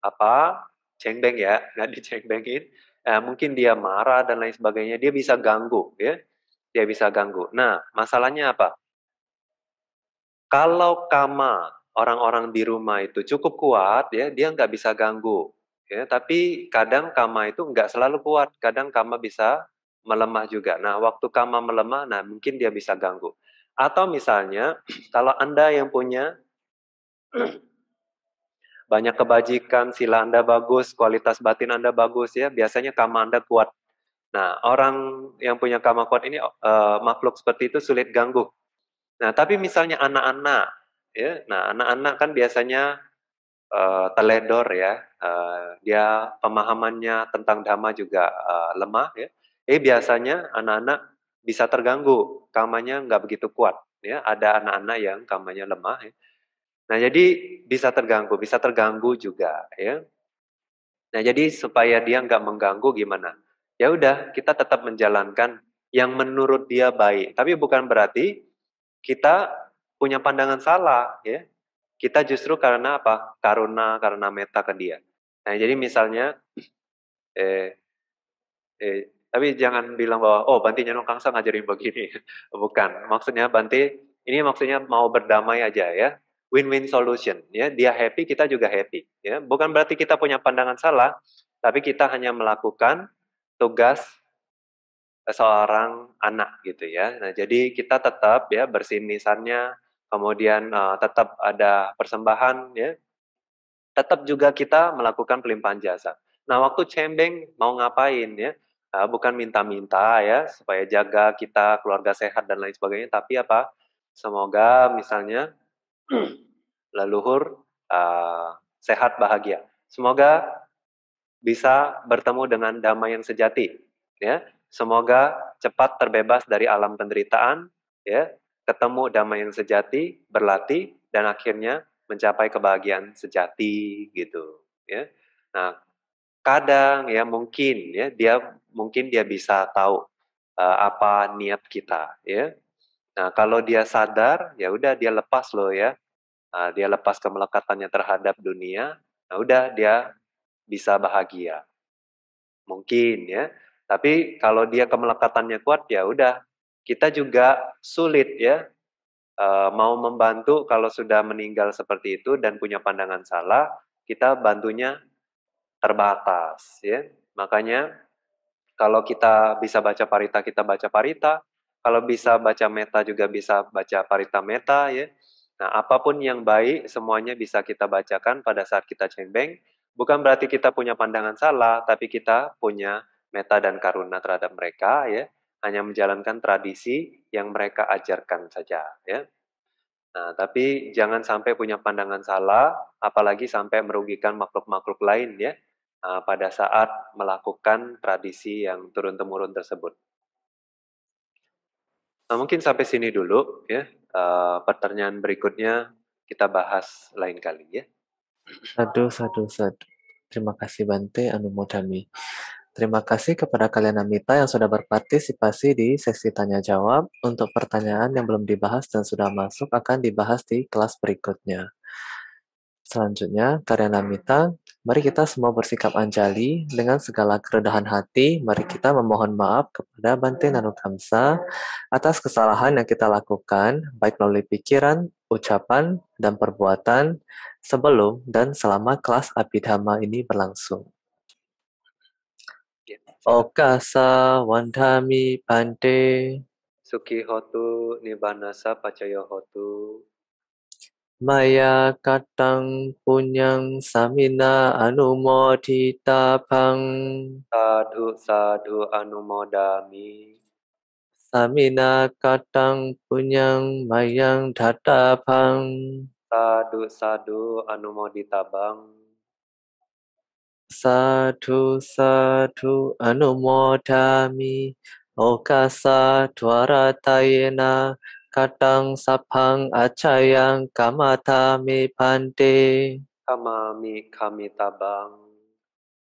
apa cengdeng ya nggak dicengbengin eh, mungkin dia marah dan lain sebagainya dia bisa ganggu ya dia bisa ganggu. Nah, masalahnya apa? Kalau kama orang-orang di rumah itu cukup kuat, ya dia nggak bisa ganggu. Ya, tapi kadang kama itu nggak selalu kuat, kadang kama bisa melemah juga. Nah, waktu kama melemah, nah mungkin dia bisa ganggu. Atau misalnya, kalau anda yang punya banyak kebajikan, sila anda bagus, kualitas batin anda bagus ya, biasanya kama anda kuat. Nah, orang yang punya karma kuat ini uh, makhluk seperti itu sulit ganggu. Nah, tapi misalnya anak-anak, ya, nah anak-anak kan biasanya uh, teledor ya, uh, dia pemahamannya tentang dhamma juga uh, lemah ya. Eh biasanya anak-anak bisa terganggu, kamanya nggak begitu kuat. Ya, ada anak-anak yang kamanya lemah. Ya. Nah, jadi bisa terganggu, bisa terganggu juga ya. Nah, jadi supaya dia nggak mengganggu gimana? ya udah kita tetap menjalankan yang menurut dia baik. Tapi bukan berarti kita punya pandangan salah, ya. Kita justru karena apa? Karena karena meta ke dia. Nah, jadi misalnya, eh, eh, tapi jangan bilang bahwa oh Banti Nyanong Kangsa ngajarin begini. Bukan. Maksudnya Banti ini maksudnya mau berdamai aja ya. Win-win solution ya. Dia happy, kita juga happy ya. Bukan berarti kita punya pandangan salah, tapi kita hanya melakukan tugas eh, seorang anak gitu ya. Nah, jadi kita tetap ya bersih nisannya, kemudian uh, tetap ada persembahan ya. Tetap juga kita melakukan pelimpahan jasa. Nah, waktu cembeng mau ngapain ya? Uh, bukan minta-minta ya supaya jaga kita keluarga sehat dan lain sebagainya, tapi apa? Semoga misalnya leluhur uh, sehat bahagia. Semoga bisa bertemu dengan damai yang sejati ya semoga cepat terbebas dari alam penderitaan ya ketemu damai yang sejati berlatih dan akhirnya mencapai kebahagiaan sejati gitu ya nah kadang ya mungkin ya dia mungkin dia bisa tahu uh, apa niat kita ya nah kalau dia sadar ya udah dia lepas loh ya uh, dia lepas kemelekatannya terhadap dunia nah udah dia bisa bahagia. Mungkin ya. Tapi kalau dia kemelekatannya kuat ya udah kita juga sulit ya eh, mau membantu kalau sudah meninggal seperti itu dan punya pandangan salah kita bantunya terbatas ya. Makanya kalau kita bisa baca parita kita baca parita, kalau bisa baca meta juga bisa baca parita meta ya. Nah, apapun yang baik semuanya bisa kita bacakan pada saat kita cengbeng Bukan berarti kita punya pandangan salah, tapi kita punya meta dan karuna terhadap mereka ya, hanya menjalankan tradisi yang mereka ajarkan saja ya. Nah, tapi jangan sampai punya pandangan salah, apalagi sampai merugikan makhluk-makhluk lain ya ah, pada saat melakukan tradisi yang turun temurun tersebut. Nah, mungkin sampai sini dulu ya. Ah, pertanyaan berikutnya kita bahas lain kali ya. Satu, satu, satu. Terima kasih Bante Anumodami. Terima kasih kepada kalian Amita yang sudah berpartisipasi di sesi tanya jawab. Untuk pertanyaan yang belum dibahas dan sudah masuk akan dibahas di kelas berikutnya. Selanjutnya, kalian Amita, mari kita semua bersikap anjali dengan segala kerendahan hati. Mari kita memohon maaf kepada Bante Nanukamsa atas kesalahan yang kita lakukan, baik melalui pikiran, ucapan, dan perbuatan, sebelum dan selama kelas Abhidhamma ini berlangsung. Ya, Okasa wandhami pante sa nibanasa hotu. Maya katang punyang samina anumodita pang Sadhu sadhu anumodami Samina katang punyang mayang dhatapang Sadu sadu anu mau ditabang. Sadu sadu anu sa Okasa dwaratayena katang sapang acayang kamatami pante. Kamami kami tabang.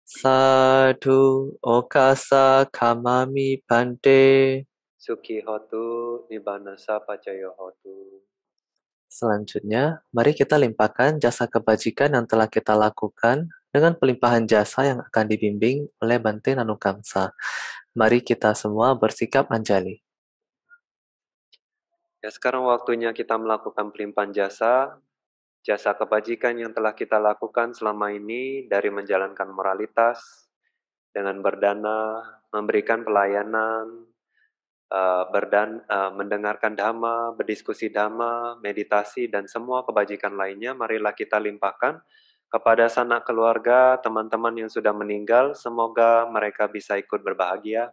Sadu sa kamami pante. Sukihotu nibanasa pacayohotu. Selanjutnya, mari kita limpahkan jasa kebajikan yang telah kita lakukan dengan pelimpahan jasa yang akan dibimbing oleh Bante Nanukamsa. Mari kita semua bersikap anjali. Ya, sekarang waktunya kita melakukan pelimpahan jasa, jasa kebajikan yang telah kita lakukan selama ini dari menjalankan moralitas, dengan berdana, memberikan pelayanan, Eh, berdan uh, mendengarkan dhamma, berdiskusi dhamma, meditasi dan semua kebajikan lainnya marilah kita limpahkan kepada sanak keluarga, teman-teman yang sudah meninggal, semoga mereka bisa ikut berbahagia.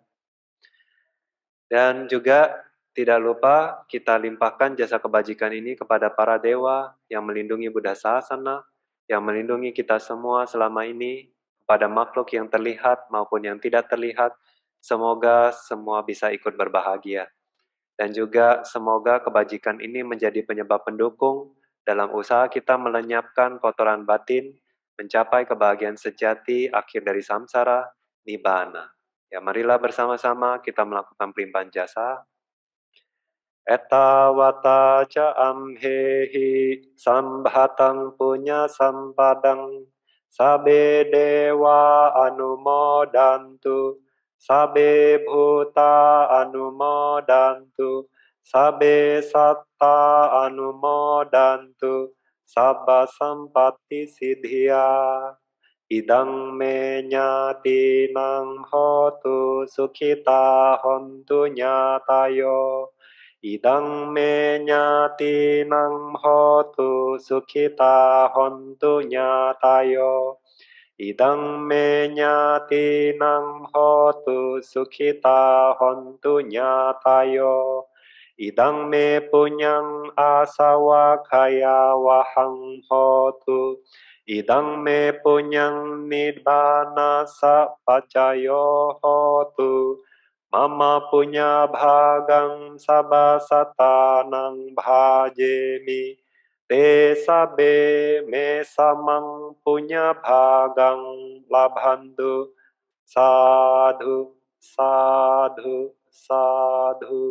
Dan juga tidak lupa kita limpahkan jasa kebajikan ini kepada para dewa yang melindungi Buddha sasana yang melindungi kita semua selama ini, kepada makhluk yang terlihat maupun yang tidak terlihat, Semoga semua bisa ikut berbahagia. Dan juga semoga kebajikan ini menjadi penyebab pendukung dalam usaha kita melenyapkan kotoran batin, mencapai kebahagiaan sejati akhir dari samsara, nibbana. Ya, marilah bersama-sama kita melakukan pelimpahan jasa. Eta wata ca amhehi sambhatang punya sampadang sabe dewa anumodantu Sabe bhuta anumodantu. Sabe satta anumodantu. Sabba sampatti siddhiya. Idang me nyati nang hotu sukita hontu nyatayo. Idang me nyati nang hotu sukita hontu nyatayo. Idang menyati nang hotu sukita hontu nyatayo. Idang me punyang asawa kaya wahang hotu. Idang me punyang nidbana sa pacayo hotu. Mama punya bhagang sabasatanang bhajemi. තේසබේ මේ සමං පුඤ්ඤභාගං ලබන්තු සාධු සාධු සාධු